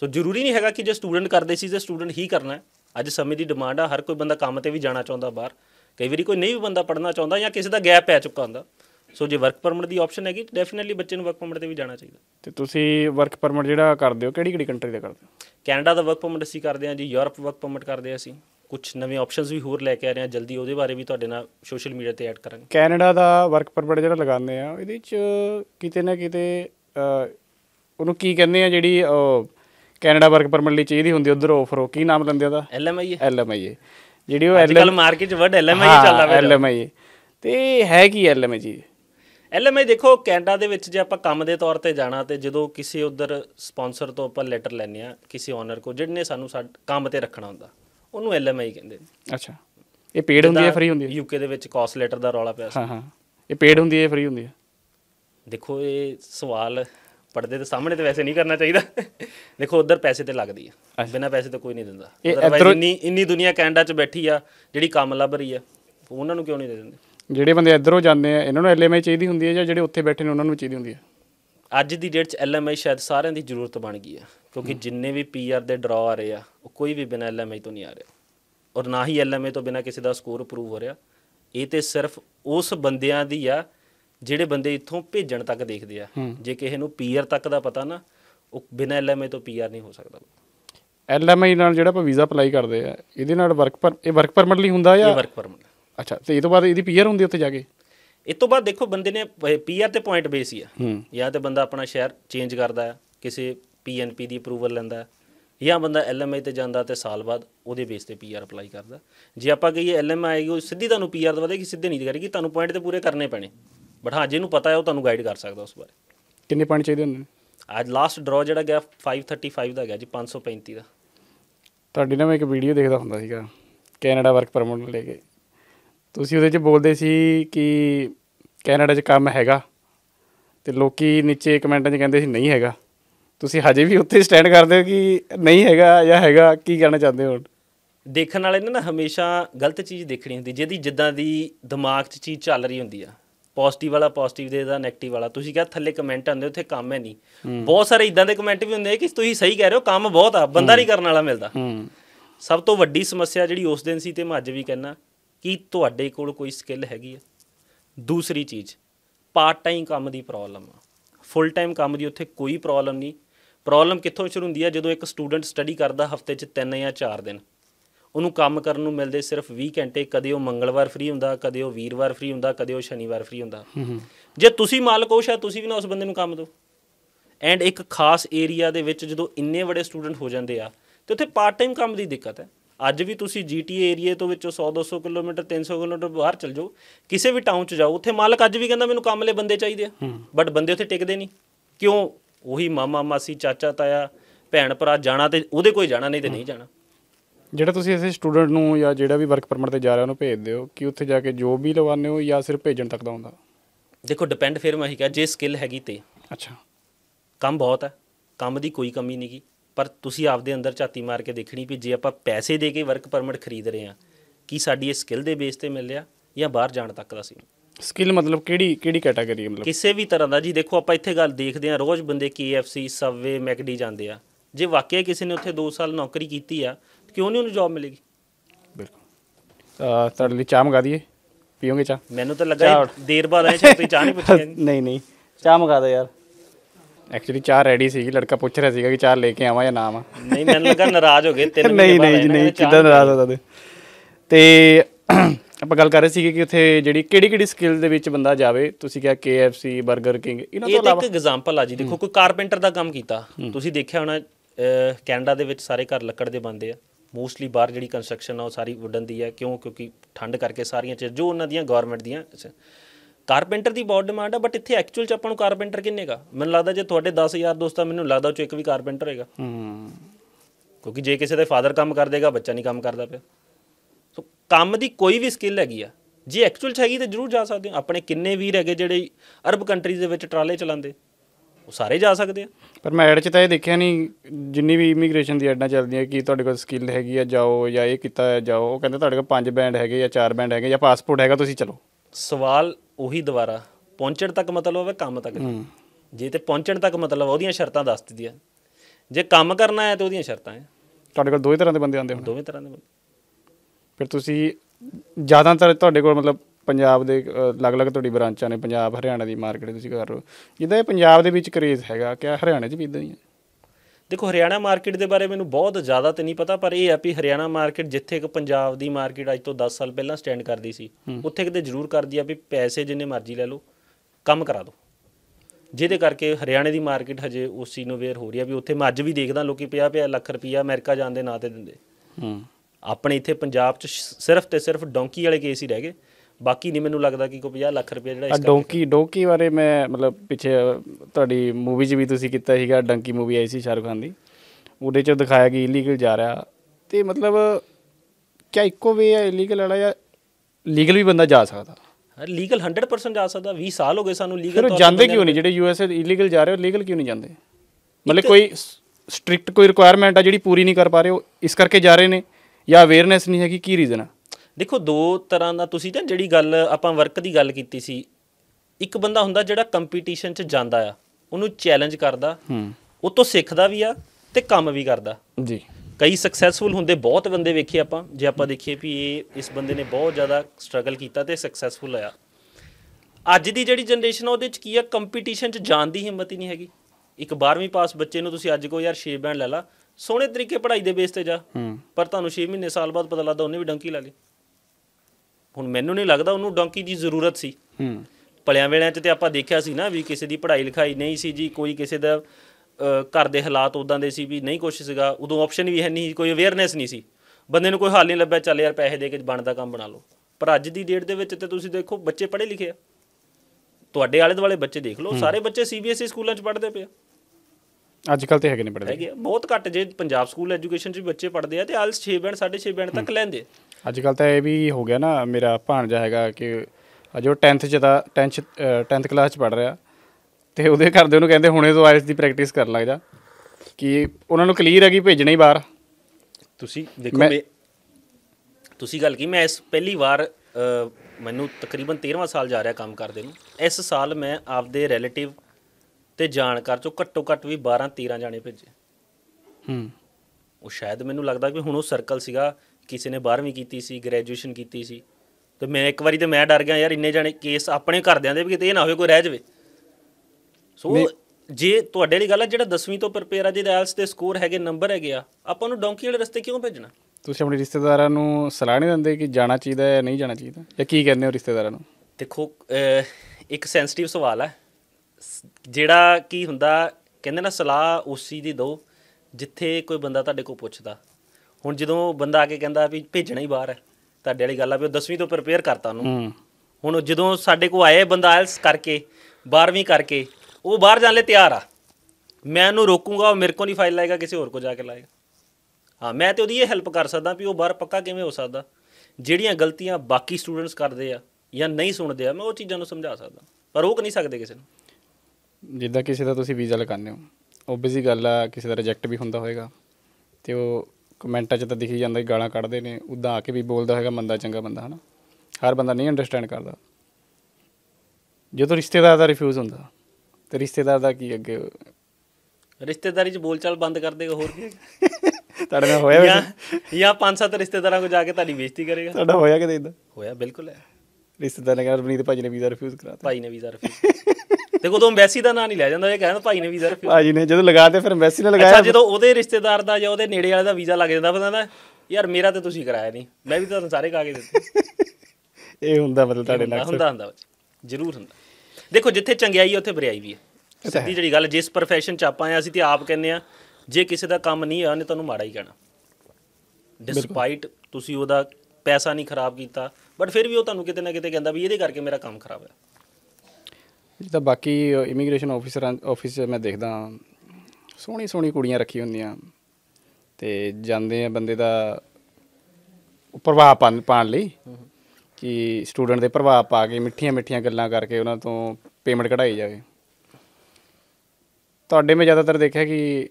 ਸੋ ਜ਼ਰੂਰੀ ਨਹੀਂ ਹੈਗਾ ਕਿ ਜੇ ਸਟੂਡੈਂਟ ਕਰਦੇ ਸੀ ਤੇ ਸਟੂਡੈਂਟ ਹੀ ਕਰਨਾ ਅੱਜ ਸਮੇਂ ਦੀ ਡਿਮਾਂਡ ਆ ਹਰ ਕੋਈ ਬੰਦਾ ਕੰਮ ਤੇ ਵੀ ਜਾਣਾ ਚਾਹੁੰਦਾ ਬਾਹਰ ਕਈ ਵਾਰੀ ਕੋਈ ਨਹੀਂ ਵੀ ਬੰਦਾ ਪੜਨਾ ਚਾਹੁੰਦਾ ਜਾਂ ਕਿਸੇ ਦਾ ਗੈਪ ਪੈ ਚੁੱਕਾ ਹੁੰਦਾ ਸੋ ਜੇ ਵਰਕ ਪਰਮਿਟ ਦੀ ਆਪਸ਼ਨ ਹੈਗੀ ਡੈਫੀਨਿਟਲੀ ਬੱਚੇ ਨੂੰ ਵਰਕ ਪਰਮਿਟ ਤੇ ਵੀ ਜਾਣਾ ਚਾਹੀਦਾ ਤੇ ਤੁਸੀਂ ਵਰਕ ਪਰਮਿਟ ਜਿਹੜਾ ਕਰਦੇ ਹੋ ਕਿਹੜੀ ਕਿਹੜੀ ਕੰਟਰੀ ਦਾ ਕਰਦੇ ਹੋ ਕੈਨੇਡਾ ਦਾ ਵਰਕ ਪਰਮਿਟ ਅਸੀਂ ਕਰਦੇ ਹਾਂ ਜੀ ਯੂਰਪ ਵਰਕ ਪਰਮਿਟ ਕਰਦੇ ਆ ਅਸੀਂ ਕੁਝ ਨਵੇਂ ਆਪਸ਼ਨਸ ਵੀ ਹੋਰ ਲੈ ਕੇ ਆ ਰਹੇ ਹਾਂ ਜਲਦੀ ਉਹਦੇ ਬਾਰੇ ਵੀ ਤੁਹਾਡੇ ਨਾਲ ਸੋਸ਼ਲ ਮੀਡੀਆ ਤੇ ਐਡ ਕਰਾਂਗੇ ਕੈਨੇਡਾ ਦਾ ਵਰਕ ਪਰਮਿਟ ਜਿਹੜਾ ਲਗਾਉਂਦੇ ਆ ਇਹਦੇ ਵਿੱਚ ਕਿਤੇ ਨਾ ਕਿਤੇ ਉਹਨੂੰ ਕੀ ਕਹਿੰਦੇ ਆ ਜਿਹੜੀ ਕੈਨੇਡਾ ਵਰਕ ਪਰਮਿਟ ਲਈ ਚਾਹੀਦੀ ਹੁੰਦੀ ਉਧਰ ਆਫਰ ਹੋ ਕੀ ਨਾਮ ਲੈਂਦੇ ਉਹਦਾ ਐਲਐਮਆਈ ਐਲਐਮਆਈ ਜਿਹੜੀ ਉਹ ਐਲਐਮ ਮਾਰਕੀਟ ਚ ਵਰਡ ਐਲਐਮਆਈ ਚੱਲਦਾ ਪਿਆ ਐਲਐਮਆਈ ਤੇ ਹੈ ਕੀ ਐਲਐਮਆਈ ਐਮ ਐਲਐਮਆਈ ਦੇਖੋ ਕੈਨੇਡਾ ਦੇ ਵਿੱਚ ਜੇ ਆਪਾਂ ਕੰਮ ਦੇ ਤੌਰ ਤੇ ਜਾਣਾ ਤੇ ਜਦੋਂ ਕਿਸੇ ਉਧਰ ਸਪான்ਸਰ ਤੋਂ ਆਪਾਂ ਲੈਟਰ ਲੈਨੇ ਆ ਕਿਸੇ ਓਨਰ ਕੋ ਜਿਹਨੇ ਸਾਨੂੰ ਕੰਮ ਤੇ ਰੱਖਣਾ ਹੁੰਦਾ ਉਹਨੂੰ ਐਲਐਮਆਈ ਕਹਿੰਦੇ ਅੱਛਾ ਇਹ ਪੇਡ ਹੁੰਦੀ ਹੈ ਫ੍ਰੀ ਹੁੰਦੀ ਹੈ ਯੂਕੇ ਦੇ ਵਿੱਚ ਕਾਸਟ ਲੈਟਰ ਦਾ ਰੌਲਾ ਪਿਆ ਸੀ ਹਾਂ ਹਾਂ ਇਹ ਪੇਡ ਹੁੰਦੀ ਹੈ ਫ੍ਰੀ ਹੁੰਦੀ ਹੈ ਦੇਖੋ ਇਹ ਸਵਾਲ ਪਰਦੇ ਦੇ ਸਾਹਮਣੇ ਤੇ ਵੈਸੇ ਨਹੀਂ ਕਰਨਾ ਚਾਹੀਦਾ ਦੇਖੋ ਉਧਰ ਪੈਸੇ ਤੇ ਲੱਗਦੀ ਆ ਬਿਨਾ ਪੈਸੇ ਤੇ ਕੋਈ ਨਹੀਂ ਦਿੰਦਾ ਅਦਰਵਾਈਜ਼ ਇੰਨੀ ਇੰਨੀ ਦੁਨੀਆ ਕੈਨੇਡਾ 'ਚ ਬੈਠੀ ਆ ਜਿਹੜੀ ਕੰਮ ਲੱਭ ਰਹੀ ਆ ਉਹਨਾਂ ਨੂੰ ਕਿਉਂ ਨਹੀਂ ਦੇ ਦਿੰਦੇ ਜਿਹੜੇ ਬੰਦੇ ਇੱਧਰੋਂ ਜਾਂਦੇ ਆ ਇਹਨਾਂ ਨੂੰ ਐਲਐਮਆਈ ਚਾਹੀਦੀ ਹੁੰਦੀ ਹੈ ਜਾਂ ਜਿਹੜੇ ਉੱਥੇ ਬੈਠੇ ਨੇ ਉਹਨਾਂ ਨੂੰ ਚਾਹੀਦੀ ਹੁੰਦੀ ਹੈ ਅੱਜ ਦੀ ਡੇਟ 'ਚ ਐਲਐਮਆਈ ਸ਼ਾਇਦ ਸਾਰਿਆਂ ਦੀ ਜ਼ਰੂਰਤ ਬਣ ਗਈ ਆ ਕਿਉਂਕਿ ਜਿੰਨੇ ਵੀ ਪੀਆਰ ਦੇ ਡਰਾ ਆ ਰਹੇ ਆ ਉਹ ਕੋਈ ਵੀ ਐਮ ਐਲਐਮਆਈ ਤੋਂ ਨਹੀਂ ਆ ਰਿਹਾ ਔਰ ਨਾ ਹੀ ਐਲਐਮਆਈ ਤੋਂ ਬਿਨਾ ਕਿਸੇ ਦਾ ਸਕੋਰ ਅਪਰੂਵ ਹੋ ਰਿਹਾ ਇਹ ਤੇ ਸਿਰਫ ਉਸ ਬੰਦਿਆਂ ਦੀ ਆ ਜਿਹੜੇ ਬੰਦੇ ਇੱਥੋਂ ਭੇਜਣ ਤੱਕ ਦੇਖਦੇ ਆ ਜੇ ਕਿਸੇ ਨੂੰ ਪੀਆਰ ਤੱਕ ਦਾ ਪਤਾ ਨਾ ਉਹ ਬਿਨਾਂ ਐਲਐਮਏ ਤੋਂ ਪੀਆਰ ਨਹੀਂ ਹੋ ਸਕਦਾ ਐਲਐਮਆਈ ਨਾਲ ਜਿਹੜਾ ਆਪਾਂ ਵੀਜ਼ਾ ਅਪਲਾਈ ਕਰਦੇ ਆ ਇਹਦੇ ਨਾਲ ਵਰਕ ਪਰ ਇਹ ਵਰਕ ਪਰਮਿਟ ਲਈ ਹੁੰਦਾ ਜਾਂ ਇਹ ਵਰਕ ਪਰਮਿਟ ਅੱਛਾ ਤੇ ਇਹ ਤੋਂ ਬਾਅਦ ਇਹਦੀ ਪੀਆਰ ਹੁੰਦੀ ਉੱਥੇ ਜਾ ਕੇ ਇਸ ਤੋਂ ਬਾਅਦ ਦੇਖੋ ਬੰਦੇ ਨੇ ਪੀਆਰ ਤੇ ਪੁਆਇੰਟ ਬੇਸ ਹੀ ਆ ਜਾਂ ਤੇ ਬੰਦਾ ਆਪਣਾ ਸ਼ਹਿਰ ਚੇਂਜ ਕਰਦਾ ਕਿਸੇ ਪੀਐਨਪੀ ਦੀ ਅਪਰੂਵਲ ਲੈਂਦਾ ਜਾਂ ਬੰਦਾ ਐਲਐਮਆਈ ਤੇ ਜਾਂਦਾ ਤੇ ਸਾਲ ਬਾਅਦ ਉਹਦੇ ਬੇਸ ਤੇ ਪੀਆਰ ਅਪਲਾਈ ਕਰਦਾ ਜੇ ਆਪਾਂ ਕਹੀਏ ਆਏਗੀ ਉਹ ਸਿੱਧੀ ਤੁਹਾਨੂੰ ਪੀਆਰ ਦਵਾ ਦੇਗੀ ਸਿੱਧੇ ਨਹੀਂ ਕਰੇਗੀ ਤੁਹਾਨੂੰ ਪੁਆਇੰਟ ਤੇ ਪੂਰੇ ਕਰਨੇ ਪੈਣੇ ਬਟ ਹਾਂ ਜਿਹਨੂੰ ਪਤਾ ਹੈ ਉਹ ਤੁਹਾਨੂੰ ਗਾਈਡ ਕਰ ਸਕਦਾ ਉਸ ਬਾਰੇ ਕਿੰਨੇ ਪੁਆਇੰਟ ਚਾਹੀਦੇ ਹੁੰਦੇ ਨੇ ਅੱਜ ਲਾਸਟ ਡਰਾ ਜਿਹੜਾ ਗਿਆ 535 ਦਾ ਗਿਆ ਜੀ 535 ਦਾ ਤੁਹਾਡੀ ਨਾ ਮੈਂ ਇੱਕ ਵੀਡੀਓ ਦੇਖਦਾ ਹੁੰਦਾ ਸੀਗਾ ਕੈਨੇਡਾ ਵਰਕ ਪਰਮਿਟ ਲੈ ਕੇ ਤੁਸੀਂ ਉਹਦੇ 'ਚ ਬੋਲਦੇ ਸੀ ਕਿ ਕੈਨੇਡਾ 'ਚ ਕੰਮ ਹੈਗਾ ਤੇ ਲੋਕੀ ਨੀਚੇ ਕਮੈਂਟਾਂ 'ਚ ਕਹਿੰਦੇ ਸੀ ਨਹੀਂ ਹੈਗਾ ਤੁਸੀਂ ਹਜੇ ਵੀ ਉੱਥੇ ਸਟੈਂਡ ਕਰਦੇ ਹੋ ਕਿ ਨਹੀਂ ਹੈਗਾ ਜਾਂ ਹੈਗਾ ਕੀ ਕਹਿਣਾ ਚਾਹੁੰਦੇ ਹੋ ਦੇਖਣ ਵਾਲੇ ਨੇ ਨਾ ਹਮੇਸ਼ਾ ਗਲਤ ਚੀਜ਼ ਦੇਖਣੀ ਹੁੰਦੀ ਜਿਹਦੀ ਜਿੱਦਾਂ ਦੀ ਦਿਮਾਗ 'ਚ ਚੀਜ਼ ਚੱਲ ਰਹੀ ਹੁੰਦੀ ਆ ਪੋਜ਼ਿਟਿਵ ਵਾਲਾ ਪੋਜ਼ਿਟਿਵ ਦੇ ਦਾ ਨੈਗੇਟਿਵ ਵਾਲਾ ਤੁਸੀਂ ਕਿਹਾ ਥੱਲੇ ਕਮੈਂਟ ਆਉਂਦੇ ਉੱਥੇ ਕੰਮ ਹੈ ਨਹੀਂ ਬਹੁਤ ਸਾਰੇ ਇਦਾਂ ਦੇ ਕਮੈਂਟ ਵੀ ਹੁੰਦੇ ਆ ਕਿ ਤੁਸੀਂ ਸਹੀ ਕਹਿ ਰਹੇ ਹੋ ਕੰਮ ਬਹੁਤ ਆ ਬੰਦਾ ਨਹੀਂ ਕਰਨ ਵਾਲਾ ਮਿਲਦਾ ਸਭ ਤੋਂ ਵੱਡੀ ਸਮੱਸਿਆ ਜਿਹੜੀ ਉਸ ਦਿਨ ਸੀ ਤੇ ਮੈਂ ਅੱਜ ਵੀ ਕਹਿਣਾ ਕਿ ਤੁਹਾਡੇ ਕੋਲ ਕੋਈ ਸਕਿੱਲ ਹੈਗੀ ਆ ਦੂਸਰੀ ਚੀਜ਼ ਪਾਰਟ ਟਾਈਮ ਕੰਮ ਦੀ ਪ੍ਰੋਬਲਮ ਆ ਫੁੱਲ ਟਾਈਮ ਕੰਮ ਦੀ ਉੱਥੇ ਕੋਈ ਪ੍ਰੋਬਲਮ ਨਹੀਂ ਪ੍ਰੋਬਲਮ ਕਿੱਥੋਂ ਸ਼ੁਰੂ ਹੁੰਦੀ ਆ ਜਦੋਂ ਇੱਕ ਸਟੂਡੈਂਟ ਸਟੱਡੀ ਕਰਦਾ ਹਫਤੇ 'ਚ 3 ਜਾਂ 4 ਦਿਨ ਉਹਨੂੰ ਕੰਮ ਕਰਨ ਨੂੰ ਮਿਲਦੇ ਸਿਰਫ 20 ਘੰਟੇ ਕਦੇ ਉਹ ਮੰਗਲਵਾਰ ਫ੍ਰੀ ਹੁੰਦਾ ਕਦੇ ਉਹ ਵੀਰਵਾਰ ਫ੍ਰੀ ਹੁੰਦਾ ਕਦੇ ਉਹ ਸ਼ਨੀਵਾਰ ਫ੍ਰੀ ਹੁੰਦਾ ਜੇ ਤੁਸੀਂ ਮਾਲਕ ਹੋ ਸ਼ਾਇਦ ਤੁਸੀਂ ਵੀ ਨਾ ਉਸ ਬੰਦੇ ਨੂੰ ਕੰਮ ਦਿਓ ਐਂਡ ਇੱਕ ਖਾਸ ਏਰੀਆ ਦੇ ਵਿੱਚ ਜਦੋਂ ਇੰਨੇ ਵੱਡੇ ਸਟੂਡੈਂਟ ਹੋ ਜਾਂਦੇ ਆ ਤੇ ਉੱਥੇ ਪਾਰਟ ਟਾਈਮ ਕੰਮ ਦੀ ਦਿੱਕਤ ਹੈ ਅੱਜ ਵੀ ਤੁਸੀਂ ਜੀਟੀਏ ਏਰੀਆ ਤੋਂ ਵਿੱਚੋਂ 100 200 ਕਿਲੋਮੀਟਰ 300 ਕਿਲੋਮੀਟਰ ਬਾਹਰ ਚਲ ਜਾਓ ਕਿਸੇ ਵੀ ਟਾਊਨ 'ਚ ਜਾਓ ਉੱਥੇ ਮਾਲਕ ਅੱਜ ਵੀ ਕਹਿੰਦਾ ਮੈਨੂੰ ਕੰਮ ਲਈ ਬੰਦੇ ਚਾਹੀਦੇ ਆ ਬਟ ਬੰਦੇ ਉੱਥੇ ਟਿਕਦੇ ਨਹੀਂ ਕਿਉਂ ਉਹੀ ਮਾਮਾ ਮਾਸੀ ਚਾਚਾ ਤਾਇਆ ਭੈਣ ਭਰਾ ਜਾਣਾ ਤੇ ਉਹਦੇ ਕੋਈ ਜਾਣਾ ਨਹੀਂ ਤੇ ਨਹੀਂ ਜਾਣਾ ਜਿਹੜਾ ਤੁਸੀਂ ਐਸੇ ਸਟੂਡੈਂਟ ਨੂੰ ਜਾਂ ਜਿਹੜਾ ਵੀ ਵਰਕ ਪਰਮਿਟ ਤੇ ਜਾ ਰਿਹਾ ਉਹਨੂੰ ਭੇਜ ਦਿਓ ਕਿ ਉੱਥੇ ਜਾ ਕੇ ਜੋ ਵੀ ਲਵਾਉਂਦੇ ਹੋ ਜਾਂ ਸਿਰਫ ਭੇਜਣ ਤੱਕ ਦਾ ਹੁੰਦਾ ਦੇਖੋ ਡਿਪੈਂਡ ਫਿਰ ਮੈਂ ਹੀ ਕਹਾਂ ਜੇ ਸਕਿੱਲ ਹੈਗੀ ਤੇ ਅੱਛਾ ਕੰਮ ਬਹੁਤ ਹੈ ਕੰਮ ਦੀ ਕੋਈ ਕਮੀ ਨਹੀਂਗੀ ਪਰ ਤੁਸੀਂ ਆਪਦੇ ਅੰਦਰ ਝਾਤੀ ਮਾਰ ਕੇ ਦੇਖਣੀ ਵੀ ਜੇ ਆਪਾਂ ਪੈਸੇ ਦੇ ਕੇ ਵਰਕ ਪਰਮਿਟ ਖਰੀਦ ਰਹੇ ਹਾਂ ਕੀ ਸਾਡੀ ਇਹ ਸਕਿੱਲ ਦੇ ਬੇਸ ਤੇ ਮਿਲ ਰਿਹਾ ਜਾਂ ਬਾਹਰ ਜਾਣ ਤੱਕ ਦਾ ਸੀ ਸਕਿੱਲ ਮਤਲਬ ਕਿਹੜੀ ਕਿਹੜੀ ਕੈਟਾਗਰੀ ਮਤਲਬ ਕਿਸੇ ਵੀ ਤਰ੍ਹਾਂ ਦਾ ਜੀ ਦੇਖੋ ਆਪਾਂ ਇੱਥੇ ਗੱਲ ਦੇਖਦੇ ਹਾਂ ਰੋਜ਼ ਬੰਦੇ KFC ਸਬਵੇ ਮੈਕਡੀ ਜਾਂਦੇ ਆ ਜੇ ਵਾਕਿਆ ਕਿਸੇ ਨੇ ਉੱਥੇ 2 ਸਾਲ ਨੌਕਰੀ ਕੀਤੀ ਆ ਕਿਉਂ ਨਹੀਂ ਉਹਨੂੰ ਜੌਬ ਮਿਲੇਗੀ ਬਿਲਕੁਲ ਤੁਹਾਡੇ ਲਈ ਚਾਹ ਮੰਗਾ ਦਈਏ ਪੀਓਗੇ ਚਾਹ ਮੈਨੂੰ ਤਾਂ ਲੱਗਾ ਦੇਰ ਬਾਅਦ ਆਏ ਤੁਸੀਂ ਚਾਹ ਨਹੀਂ ਪੁੱਛਿਆ *laughs* ਨਹੀਂ ਨਹੀਂ ਚਾਹ ਮੰਗਾ ਦੇ ਯਾਰ ਐਕਚੁਅਲੀ ਚਾਹ ਰੈਡੀ ਸੀਗੀ ਲੜਕਾ ਪੁੱਛ ਰਿਹਾ ਸੀਗਾ ਕਿ ਚਾਹ ਲੈ ਕੇ ਆਵਾਂ ਜਾਂ ਨਾ ਆਵਾਂ ਨਹੀਂ ਮੈਨੂੰ ਲੱਗਾ ਨਾਰਾਜ਼ ਹੋ ਗਏ ਤਿੰਨ *laughs* ਨਹੀਂ ਨਹੀਂ ਨਹੀਂ ਕਿੱਦਾਂ ਨਾਰਾਜ਼ ਹੋ ਸਕਦੇ ਤੇ *clears throat* ਆਪਾਂ ਗੱਲ ਕਰ ਰਹੇ ਸੀਗੇ ਕਿ ਉੱਥੇ ਜਿਹੜੀ ਕਿਹੜੀ ਕਿਹੜੀ ਸਕਿੱਲ ਦੇ ਵਿੱਚ ਬੰਦਾ ਜਾਵੇ ਤੁਸੀਂ ਕਿਹਾ KFC 버ਗਰ ਕਿੰਗ ਇਹਨਾਂ ਤੋਂ ਇਹ ਤਾਂ ਇਲਾਵਾ ਇੱਕ ਐਗਜ਼ਾਮਪਲ ਆ ਜੀ ਦੇਖੋ ਕੋਈ ਕਾਰਪੈਂਟਰ ਦਾ ਕੰਮ ਕੀਤਾ ਤੁਸੀਂ ਦੇਖਿਆ ਹੋਣਾ ਕੈਨੇਡਾ ਦੇ ਵਿੱਚ ਸਾਰੇ ਘਰ ਲੱਕੜ ਦੇ ਬੰਦੇ ਆ ਮੋਸਟਲੀ ਬਾਹਰ ਜਿਹੜੀ ਕੰਸਟਰਕਸ਼ਨ ਆ ਉਹ ਸਾਰੀ ਵੁੱਡਨ ਦੀ ਹੈ ਕਿਉਂ ਕਿਉਂਕਿ ਠੰਡ ਕਰਕੇ ਸਾਰੀਆਂ ਚੀਜ਼ ਜੋ ਉਹਨਾਂ ਦੀਆਂ ਗਵਰਨਮੈਂਟ ਦੀਆਂ ਕਾਰਪੈਂਟਰ ਦੀ ਬਹੁਤ ਡਿਮਾਂਡ ਆ ਬਟ ਇੱਥੇ ਐਕਚੁਅਲ ਚ ਆਪਾਂ ਨੂੰ ਕਾਰਪੈਂਟਰ ਕਿੰਨੇਗਾ ਮੈਨੂੰ ਲੱਗਦਾ ਜੇ ਤੁਹਾਡੇ 10000 ਦੋਸਤਾਂ ਮੈਨੂੰ ਲੱਗਦਾ ਉਹ ਚ ਇੱਕ ਵੀ ਕਾਰਪੈਂਟਰ ਹੋਏਗਾ ਹੂੰ ਕਿਉਂਕਿ ਜੇ ਕਿਸੇ ਦੇ ਫਾਦਰ ਕੰਮ ਕਰ ਦੇਗਾ ਬੱਚਾ ਨਹੀਂ ਕੰਮ ਕਰਦਾ ਪਿਆ ਸੋ ਕੰਮ ਦੀ ਕੋਈ ਵੀ ਸਕਿੱਲ ਹੈਗੀ ਆ ਜੇ ਐਕਚੁਅਲ ਚ ਹੈਗੀ ਤੇ ਜਰੂਰ ਜਾ ਸਕਦੇ ਹੋ ਆਪਣੇ ਕਿੰਨੇ ਵੀਰ ਹੈਗੇ ਜਿਹੜੇ ਅਰਬ ਕੰਟਰੀਜ਼ ਦੇ ਵਿੱਚ ਟਰਾਲੇ ਚਲਾਉਂਦੇ ਉਹ ਸਾਰੇ ਜਾ ਸਕਦੇ ਆ ਪਰ ਮੈਂ ਐਡ 'ਚ ਤਾਂ ਇਹ ਦੇਖਿਆ ਨਹੀਂ ਜਿੰਨੀ ਵੀ ਇਮੀਗ੍ਰੇਸ਼ਨ ਦੀ ਐਡਾਂ ਚੱਲਦੀਆਂ ਕਿ ਤੁਹਾਡੇ ਕੋਲ ਸਕਿੱਲ ਹੈਗੀ ਆ ਜਾਓ ਜਾਂ ਇਹ ਕੀਤਾ ਹੈ ਜਾਓ ਉਹ ਕਹਿੰਦੇ ਤੁਹਾਡੇ ਕੋਲ ਪੰਜ ਬੈਂਡ ਹੈਗੇ ਜਾਂ ਚਾਰ ਬੈਂਡ ਹੈਗੇ ਜਾਂ ਪਾਸਪੋਰਟ ਹੈਗਾ ਤੁਸੀਂ ਚਲੋ ਸਵਾਲ ਉਹੀ ਦੁਬਾਰਾ ਪਹੁੰਚਣ ਤੱਕ ਮਤਲਬ ਹੈ ਕੰਮ ਤੱਕ ਜੇ ਤੇ ਪਹੁੰਚਣ ਤੱਕ ਮਤਲਬ ਉਹਦੀਆਂ ਸ਼ਰਤਾਂ ਦੱਸ ਦਿੱਤੀਆਂ ਜੇ ਕੰਮ ਕਰਨਾ ਹੈ ਤੇ ਉਹਦੀਆਂ ਸ਼ਰਤਾਂ ਹੈ ਤੁਹਾਡੇ ਕੋਲ ਦੋਵੇਂ ਤਰ੍ਹਾਂ ਦੇ ਬੰਦੇ ਆਉਂਦੇ ਹੋਣ ਦੋਵੇਂ ਤਰ੍ਹਾਂ ਦੇ ਬੰਦੇ ਫਿਰ ਤੁਸੀਂ ਜ਼ਿਆਦਾਤਰ ਤੁਹਾਡੇ ਕੋਲ ਮਤਲਬ ਪੰਜਾਬ ਦੇ ਅਲੱਗ-ਅਲੱਗ ਤੁਹਾਡੀ ਬ੍ਰਾਂਚਾਂ ਨੇ ਪੰਜਾਬ ਹਰਿਆਣਾ ਦੀ ਮਾਰਕੀਟ ਤੁਸੀਂ ਕਰ ਰਹੇ ਹੋ ਜਿੱਦਾਂ ਇਹ ਪੰਜਾਬ ਦੇ ਵਿੱਚ ਕਰੇਜ਼ ਹੈਗਾ ਕਿਆ ਹਰਿਆਣੇ 'ਚ ਵੀ ਇਦਾਂ ਹੀ ਹੈ ਦੇਖੋ ਹਰਿਆਣਾ ਮਾਰਕੀਟ ਦੇ ਬਾਰੇ ਮੈਨੂੰ ਬਹੁਤ ਜ਼ਿਆਦਾ ਤੇ ਨਹੀਂ ਪਤਾ ਪਰ ਇਹ ਹੈ ਵੀ ਹਰਿਆਣਾ ਮਾਰਕੀਟ ਜਿੱਥੇ ਇੱਕ ਪੰਜਾਬ ਦੀ ਮਾਰਕੀਟ ਅੱਜ ਤੋਂ 10 ਸਾਲ ਪਹਿਲਾਂ ਸਟੈਂਡ ਕਰਦੀ ਸੀ ਉੱਥੇ ਕਿਤੇ ਜ਼ਰੂਰ ਕਰਦੀ ਆ ਵੀ ਪੈਸੇ ਜਿੰਨੇ ਮਰਜ਼ੀ ਲੈ ਲਓ ਕੰਮ ਕਰਾ ਦਿਓ ਜਿਹਦੇ ਕਰਕੇ ਹਰਿਆਣੇ ਦੀ ਮਾਰਕੀਟ ਹਜੇ ਉਸ ਚੀਜ਼ ਨੂੰ ਵੇਅਰ ਹੋ ਰਹੀ ਆ ਵੀ ਉੱਥੇ ਮੈਂ ਅੱਜ ਵੀ ਦੇਖਦਾ ਲੋਕੀ ਪਿਆ ਪਿਆ ਲੱਖ ਰੁਪਈਆ ਅਮਰੀਕਾ ਜਾਣ ਦੇ ਨਾਂ ਤੇ ਦਿੰਦੇ ਹੂੰ ਆਪਣੇ ਇੱਥੇ ਪੰਜਾਬ 'ਚ ਸਿਰਫ ਤੇ ਸਿਰਫ ਡੌਂਕੀ ਵਾਲੇ ਕੇਸ ਹੀ ਰਹਿ ਗਏ ਬਾਕੀ ਨਹੀਂ ਮੈਨੂੰ ਲੱਗਦਾ ਕਿ ਕੋਈ 50 ਲੱਖ ਰੁਪਏ ਜਿਹੜਾ ਇਸ ਡੋਂਕੀ ਡੋਂਕੀ ਬਾਰੇ ਮੈਂ ਮਤਲਬ ਪਿੱਛੇ ਤੁਹਾਡੀ ਮੂਵੀ 'ਚ ਵੀ ਤੁਸੀਂ ਕੀਤਾ ਸੀਗਾ ਡੰਕੀ ਮੂਵੀ ਆਈ ਸੀ ਸ਼ਾਹਰੁਖ ਖਾਨ ਦੀ ਉਹਦੇ 'ਚ ਦਿਖਾਇਆ ਕਿ ਇਲੀਗਲ ਜਾ ਰਿਹਾ ਤੇ ਮਤਲਬ ਕੀ ਇੱਕੋ ਵੇ ਹੈ ਇਲੀਗਲ ਵਾਲਾ ਜਾਂ ਲੀਗਲ ਵੀ ਬੰਦਾ ਜਾ ਸਕਦਾ ਲੀਗਲ 100% ਜਾ ਸਕਦਾ 20 ਸਾਲ ਹੋ ਗਏ ਸਾਨੂੰ ਲੀਗਲ ਤੋਂ ਜਾਂਦੇ ਕਿਉਂ ਨਹੀਂ ਜਿਹੜੇ ਯੂਐਸਏ ਇਲੀਗਲ ਜਾ ਰਹੇ ਹੋ ਲੀਗਲ ਕਿਉਂ ਨਹੀਂ ਜਾਂਦੇ ਮਤਲਬ ਕੋਈ ਸਟ੍ਰਿਕਟ ਕੋਈ ਰਿਕੁਆਇਰਮੈਂਟ ਆ ਜਿਹੜੀ ਪੂਰੀ ਨਹੀਂ ਕਰ ਪਾ ਰਹੇ ਹੋ ਇਸ ਕਰਕੇ ਜਾ ਰਹੇ ਨੇ ਜਾਂ ਅਵੇਅਰਨੈਸ ਨਹੀਂ ਹੈ ਕਿ ਕੀ ਰੀਜ਼ਨ ਆ ਦੇਖੋ ਦੋ ਤਰ੍ਹਾਂ ਦਾ ਤੁਸੀਂ ਤਾਂ ਜਿਹੜੀ ਗੱਲ ਆਪਾਂ ਵਰਕ ਦੀ ਗੱਲ ਕੀਤੀ ਸੀ ਇੱਕ ਬੰਦਾ ਹੁੰਦਾ ਜਿਹੜਾ ਕੰਪੀਟੀਸ਼ਨ 'ਚ ਜਾਂਦਾ ਆ ਉਹਨੂੰ ਚੈਲੰਜ ਕਰਦਾ ਹੂੰ ਉਹ ਤੋਂ ਸਿੱਖਦਾ ਵੀ ਆ ਤੇ ਕੰਮ ਵੀ ਕਰਦਾ ਜੀ ਕਈ ਸਕਸੈਸਫੁਲ ਹੁੰਦੇ ਬਹੁਤ ਬੰਦੇ ਵੇਖੇ ਆਪਾਂ ਜੇ ਆਪਾਂ ਦੇਖੀਏ ਵੀ ਇਹ ਇਸ ਬੰਦੇ ਨੇ ਬਹੁਤ ਜ਼ਿਆਦਾ ਸਟਰਗਲ ਕੀਤਾ ਤੇ ਸਕਸੈਸਫੁਲ ਆ ਅੱਜ ਦੀ ਜਿਹੜੀ ਜਨਰੇਸ਼ਨ ਆ ਉਹਦੇ 'ਚ ਕੀ ਆ ਕੰਪੀਟੀਸ਼ਨ 'ਚ ਜਾਣ ਦੀ ਹਿੰਮਤ ਹੀ ਨਹੀਂ ਹੈਗੀ ਇੱਕ 12ਵੀਂ ਪਾਸ ਬੱਚੇ ਨੂੰ ਤੁਸੀਂ ਅੱਜ ਕੋ ਯਾਰ 6 ਬੈਂਡ ਲੈ ਲਾ ਸੋਹਣੇ ਤਰੀਕੇ ਪੜ੍ਹਾਈ ਦੇ ਬੇਸ ਤੇ ਜਾ ਪਰ ਤੁਹਾਨੂੰ 6 ਮਹੀਨੇ ਸਾਲ ਬਾਅਦ ਪਤਾ ਲੱਗਦਾ ਉਹਨੇ ਵੀ ਡੰਕੀ ਲਾ ਲਈ ਹੁਣ ਮੈਨੂੰ ਨਹੀਂ ਲੱਗਦਾ ਉਹਨੂੰ ਡੌਂਕੀ ਦੀ ਜ਼ਰੂਰਤ ਸੀ ਹੂੰ ਪਲਿਆਂ ਵੇਲਿਆਂ 'ਚ ਤੇ ਆਪਾਂ ਦੇਖਿਆ ਸੀ ਨਾ ਵੀ ਕਿਸੇ ਦੀ ਪੜ੍ਹਾਈ ਲਿਖਾਈ ਨਹੀਂ ਸੀ ਜੀ ਕੋਈ ਕਿਸੇ ਦਾ ਘਰ ਦੇ ਹਾਲਾਤ ਉਦਾਂ ਦੇ ਸੀ ਵੀ ਨਹੀਂ ਕੁਛ ਸੀਗਾ ਉਦੋਂ ਆਪਸ਼ਨ ਵੀ ਹੈ ਨਹੀਂ ਕੋਈ ਅਵੇਅਰਨੈਸ ਨਹੀਂ ਸੀ ਬੰਦੇ ਨੂੰ ਕੋਈ ਹਾਲ ਨਹੀਂ ਲੱਭਿਆ ਚੱਲ ਯਾਰ ਪੈਸੇ ਦੇ ਕੇ ਬਣਦਾ ਕੰਮ ਬਣਾ ਲਓ ਪਰ ਅੱਜ ਦੀ ਡੇਟ ਦੇ ਵਿੱਚ ਤੇ ਤੁਸੀਂ ਦੇਖੋ ਬੱਚੇ ਪੜ੍ਹੇ ਲਿਖੇ ਆ ਤੁਹਾਡੇ ਆਲੇ ਦੁਆਲੇ ਬੱਚੇ ਦੇਖ ਲਓ ਸਾਰੇ ਬੱਚੇ ਸੀਬੀਐਸਈ ਸਕੂਲਾਂ 'ਚ ਪੜ੍ਹਦੇ ਪਏ ਅੱਜ ਕੱਲ ਤੇ ਹੈਗੇ ਨਹੀਂ ਪੜ੍ਹਦੇ ਹੈਗੇ ਬਹੁਤ ਘੱਟ ਜੇ ਪੰਜਾਬ ਸਕੂਲ ਐਜੂਕੇਸ਼ਨ 'ਚ ਵੀ ਬੱਚੇ ਪੜ੍ਹਦੇ ਆ ਤੇ ਆਲ 6 ਬੈਂਡ 6.5 ਬੈਂਡ ਤੱਕ ਲੈਂਦੇ ਅੱਜ ਕੱਲ ਤਾਂ ਇਹ ਵੀ ਹੋ ਗਿਆ ਨਾ ਮੇਰਾ ਭਾਣਜਾ ਹੈਗਾ ਕਿ ਅਜੋ 10th ਚ ਦਾ 10th 10th ਕਲਾਸ ਚ ਪੜ ਰਿਹਾ ਤੇ ਉਹਦੇ ਘਰਦੇ ਉਹਨੂੰ ਕਹਿੰਦੇ ਹੁਣੇ ਤੋਂ ਆਇਲਸ ਦੀ ਪ੍ਰੈਕਟਿਸ ਕਰਨ ਲੱਗ ਜਾ ਕਿ ਉਹਨਾਂ ਨੂੰ ਕਲੀਅਰ ਹੈ ਕਿ ਭੇਜਣਾ ਹੀ ਬਾਹਰ ਤੁਸੀਂ ਦੇਖੋ ਮੈਂ ਤੁਸੀਂ ਗੱਲ ਕੀ ਮੈਂ ਇਸ ਪਹਿਲੀ ਵਾਰ ਮੈਨੂੰ ਤਕਰੀਬਨ 13ਵਾਂ ਸਾਲ ਜਾ ਰਿਹਾ ਕੰਮ ਕਰਦੇ ਨੂੰ ਇਸ ਸਾਲ ਮੈਂ ਆਪਦੇ ਰਿਲੇਟਿਵ ਤੇ ਜਾਣਕਾਰ ਚੋਂ ਘੱਟੋ ਘੱਟ ਵੀ 12 13 ਜਾਣੇ ਭੇਜੇ ਹੂੰ ਉਹ ਸ਼ਾਇਦ ਮੈਨੂੰ ਲੱਗਦਾ ਕਿ ਹੁਣ ਉਹ ਸਰਕਲ ਸੀਗਾ ਕਿਸੇ ਨੇ 12ਵੀਂ ਕੀਤੀ ਸੀ ਗ੍ਰੈਜੂਏਸ਼ਨ ਕੀਤੀ ਸੀ ਤੇ ਮੈਂ ਇੱਕ ਵਾਰੀ ਤੇ ਮੈਂ ਡਰ ਗਿਆ ਯਾਰ ਇੰਨੇ ਜਾਣੇ ਕੇਸ ਆਪਣੇ ਘਰਦਿਆਂ ਦੇ ਵੀ ਕਿਤੇ ਇਹ ਨਾ ਹੋਵੇ ਕੋਈ ਰਹਿ ਜਾਵੇ ਸੋ ਜੇ ਤੁਹਾਡੇ ਲਈ ਗੱਲ ਹੈ ਜਿਹੜਾ 10ਵੀਂ ਤੋਂ ਪ੍ਰਪੇਅਰ ਆ ਜਿਹਦੇ ਆਇਲਸ ਤੇ ਸਕੋਰ ਹੈਗੇ ਨੰਬਰ ਹੈਗੇ ਆ ਆਪਾਂ ਨੂੰ ਡੋਂਕੀ ਵਾਲੇ ਰਸਤੇ ਕਿਉਂ ਭੇਜਣਾ ਤੁਸੀਂ ਆਪਣੇ ਰਿਸ਼ਤੇਦਾਰਾਂ ਨੂੰ ਸਲਾਹ ਨਹੀਂ ਦਿੰਦੇ ਕਿ ਜਾਣਾ ਚਾਹੀਦਾ ਹੈ ਨਹੀਂ ਜਾਣਾ ਚਾਹੀਦਾ ਜਾਂ ਕੀ ਕਹਿੰਦੇ ਹੋ ਰਿਸ਼ਤੇਦਾਰਾਂ ਨੂੰ ਦੇਖੋ ਇੱਕ ਸੈਂਸਿਟਿਵ ਸਵਾਲ ਹੈ ਜਿਹੜਾ ਕੀ ਹੁੰਦਾ ਕਹਿੰਦੇ ਨਾ ਸਲਾਹ ਉਸੇ ਦੀ ਦਿਓ ਜਿੱਥੇ ਕੋਈ ਬੰਦਾ ਤੁਹਾਡੇ ਕੋਲ ਪੁੱਛਦਾ ਹੁਣ ਜਦੋਂ ਬੰਦਾ ਆ ਕੇ ਕਹਿੰਦਾ ਵੀ ਭੇਜਣਾ ਹੀ ਬਾਹਰ ਹੈ ਤੁਹਾਡੇ ਵਾਲੀ ਗੱਲ ਆ ਵੀ ਉਹ 10ਵੀਂ ਤੋਂ ਪ੍ਰਪੇਅਰ ਕਰਤਾ ਉਹਨੂੰ ਹੁਣ ਜਦੋਂ ਸਾਡੇ ਕੋ ਆਏ ਬੰਦਾ ਆਇਲਸ ਕਰਕੇ 12ਵੀਂ ਕਰਕੇ ਉਹ ਬਾਹਰ ਜਾਣ ਲਈ ਤਿਆਰ ਆ ਮੈਂ ਉਹਨੂੰ ਰੋਕੂਗਾ ਉਹ ਮੇਰੇ ਕੋ ਨਹੀਂ ਫਾਈਲ ਲਾਏਗਾ ਕਿਸੇ ਹੋਰ ਕੋ ਜਾ ਕੇ ਲਾਏਗਾ ਹਾਂ ਮੈਂ ਤੇ ਉਹਦੀ ਇਹ ਹੈਲਪ ਕਰ ਸਕਦਾ ਵੀ ਉਹ ਬਾਹਰ ਪੱਕਾ ਕਿਵੇਂ ਹੋ ਸਕਦਾ ਜਿਹੜੀਆਂ ਗਲਤੀਆਂ ਬਾਕੀ ਸਟੂਡੈਂਟਸ ਕਰਦੇ ਆ ਜਾਂ ਨਹੀਂ ਸੁਣਦੇ ਆ ਮੈਂ ਉਹ ਚੀਜ਼ਾਂ ਨੂੰ ਸਮਝਾ ਸਕਦਾ ਪਰ ਰੋਕ ਨਹੀਂ ਸਕਦੇ ਕਿਸੇ ਨੂੰ ਜਿੱਦਾਂ ਕਿਸੇ ਦਾ ਤੁਸੀਂ ਵੀਜ਼ਾ ਲਗਾਉਂਦੇ ਹੋ ਓਬਵੀਅਸ ਗੱਲ ਆ ਕਿਸੇ ਦਾ ਰਿਜੈਕਟ ਵੀ ਹੁੰਦਾ ਹੋਏਗਾ ਤੇ ਉਹ ਕਮੈਂਟਾਂ 'ਚ ਤਾਂ ਦਿਖੀ ਜਾਂਦਾ ਕਿ ਗਾਲਾਂ ਕੱਢਦੇ ਨੇ ਉਦਾਂ ਆ ਕੇ ਵੀ ਬੋਲਦਾ ਹੈਗਾ ਮੰਦਾ ਚੰਗਾ ਬੰਦਾ ਹਨਾ ਹਰ ਬੰਦਾ ਨਹੀਂ ਅੰਡਰਸਟੈਂਡ ਕਰਦਾ ਜਦੋਂ ਰਿਸ਼ਤੇਦਾਰ ਦਾ ਰਿਫਿਊਜ਼ ਹੁੰਦਾ ਤੇ ਰਿਸ਼ਤੇਦਾਰ ਦਾ ਕੀ ਅੱਗੇ ਰਿਸ਼ਤੇਦਾਰੀ 'ਚ ਬੋਲਚਾਲ ਬੰਦ ਕਰ ਦੇਗਾ ਹੋਰ ਕੀ *laughs* ਤੁਹਾਡੇ ਨਾਲ ਹੋਇਆ ਵੈਸੇ ਜਾਂ ਪੰਜ ਸੱਤ ਰਿਸ਼ਤੇਦਾਰਾਂ ਕੋ ਜਾ ਕੇ ਤੁਹਾਡੀ ਬੇਇੱਜ਼ਤੀ ਕਰੇਗਾ ਤੁਹਾਡਾ ਹੋਇਆ ਕਿ ਇਦਾਂ ਹੋਇਆ ਬਿਲਕੁਲ ਹੈ ਰਿਸ਼ਤੇਦਾਰ ਨੇ ਕਹਿੰਦਾ ਬਨੀਤ ਭਾਜੀ ਨੇ ਵੀਜ਼ਾ ਰਿਫਿਊਜ਼ ਕਰਾਤਾ ਭਾਈ ਨੇ ਵੀਜ਼ਾ ਰਿਫਿਊਜ਼ *laughs* ਤੇ ਉਦੋਂ ਮੈਸੀ ਦਾ ਨਾਂ ਨਹੀਂ ਲੈ ਜਾਂਦਾ ਇਹ ਕਹਿੰਦਾ ਭਾਈ ਨੇ ਵੀਜ਼ਾ ਰੱਖਿਆ ਭਾਜੀ ਨੇ ਜਦੋਂ ਲਗਾ ਤੇ ਫਿਰ ਮੈਸੀ ਨੇ ਲਗਾਇਆ ਅੱਛਾ ਜਦੋਂ ਉਹਦੇ ਰਿਸ਼ਤੇਦਾਰ ਦਾ ਜਾਂ ਉਹਦੇ ਨੇੜੇ ਵਾਲੇ ਦਾ ਵੀਜ਼ਾ ਲੱਗ ਜਾਂਦਾ ਫਿਰ ਕਹਿੰਦਾ ਯਾਰ ਮੇਰਾ ਤੇ ਤੁਸੀਂ ਕਰਾਇਆ ਨਹੀਂ ਮੈਂ ਵੀ ਤੁਹਾਨੂੰ ਸਾਰੇ ਕਾਗਜ਼ ਦਿੱਤੇ *laughs* ਇਹ ਹੁੰਦਾ ਮਤਲਬ ਤੁਹਾਡੇ ਨਾਲ ਹੁੰਦਾ ਹੁੰਦਾ ਜ਼ਰੂਰ ਹੁੰਦਾ ਦੇਖੋ ਜਿੱਥੇ ਚੰਗਿਆਈ ਹੈ ਉੱਥੇ ਬਰਿਆਈ ਵੀ ਹੈ ਸਿੱਧੀ ਜਿਹੜੀ ਗੱਲ ਜਿਸ profession ਚ ਆਪਾਂ ਆ ਅਸੀਂ ਤੇ ਆਪ ਕਹਿੰਦੇ ਆ ਜੇ ਕਿਸੇ ਦਾ ਕੰਮ ਨਹੀਂ ਆ ਉਹਨੇ ਤੁਹਾਨੂੰ ਮਾੜਾ ਹੀ ਕਹਿਣਾ ਡਿਸਪਾਈਟ ਤੁਸੀਂ ਉਹਦਾ ਪੈਸਾ ਨਹੀਂ ਖਰਾਬ ਕੀਤਾ ਬਟ ਫਿਰ ਵੀ ਉਹ ਤੁਹਾਨੂੰ ਕਿਤੇ ਨਾ ਕਿਤੇ ਕਹਿੰਦਾ ਵੀ ਇਹਦੇ ਕਰਕੇ ਮੇਰਾ ਕੰਮ ਖਰਾਬ ਹੈ ਜਿੱਦਾਂ ਬਾਕੀ ਇਮੀਗ੍ਰੇਸ਼ਨ ਆਫੀਸਰ ਆਫਿਸ ਮੈਂ ਦੇਖਦਾ ਸੋਹਣੀ ਸੋਹਣੀ ਕੁੜੀਆਂ ਰੱਖੀ ਹੁੰਦੀਆਂ ਤੇ ਜਾਂਦੇ ਆ ਬੰਦੇ ਦਾ ਪ੍ਰਭਾਵ ਪਾਣ ਲਈ ਕਿ ਸਟੂਡੈਂਟ ਦੇ ਪ੍ਰਭਾਵ ਪਾ ਕੇ ਮਿੱਠੀਆਂ ਮਿੱਠੀਆਂ ਗੱਲਾਂ ਕਰਕੇ ਉਹਨਾਂ ਤੋਂ ਪੇਮੈਂਟ ਕਢਾਈ ਜਾਵੇ ਤੁਹਾਡੇ ਮੈਂ ਜ਼ਿਆਦਾਤਰ ਦੇਖਿਆ ਕਿ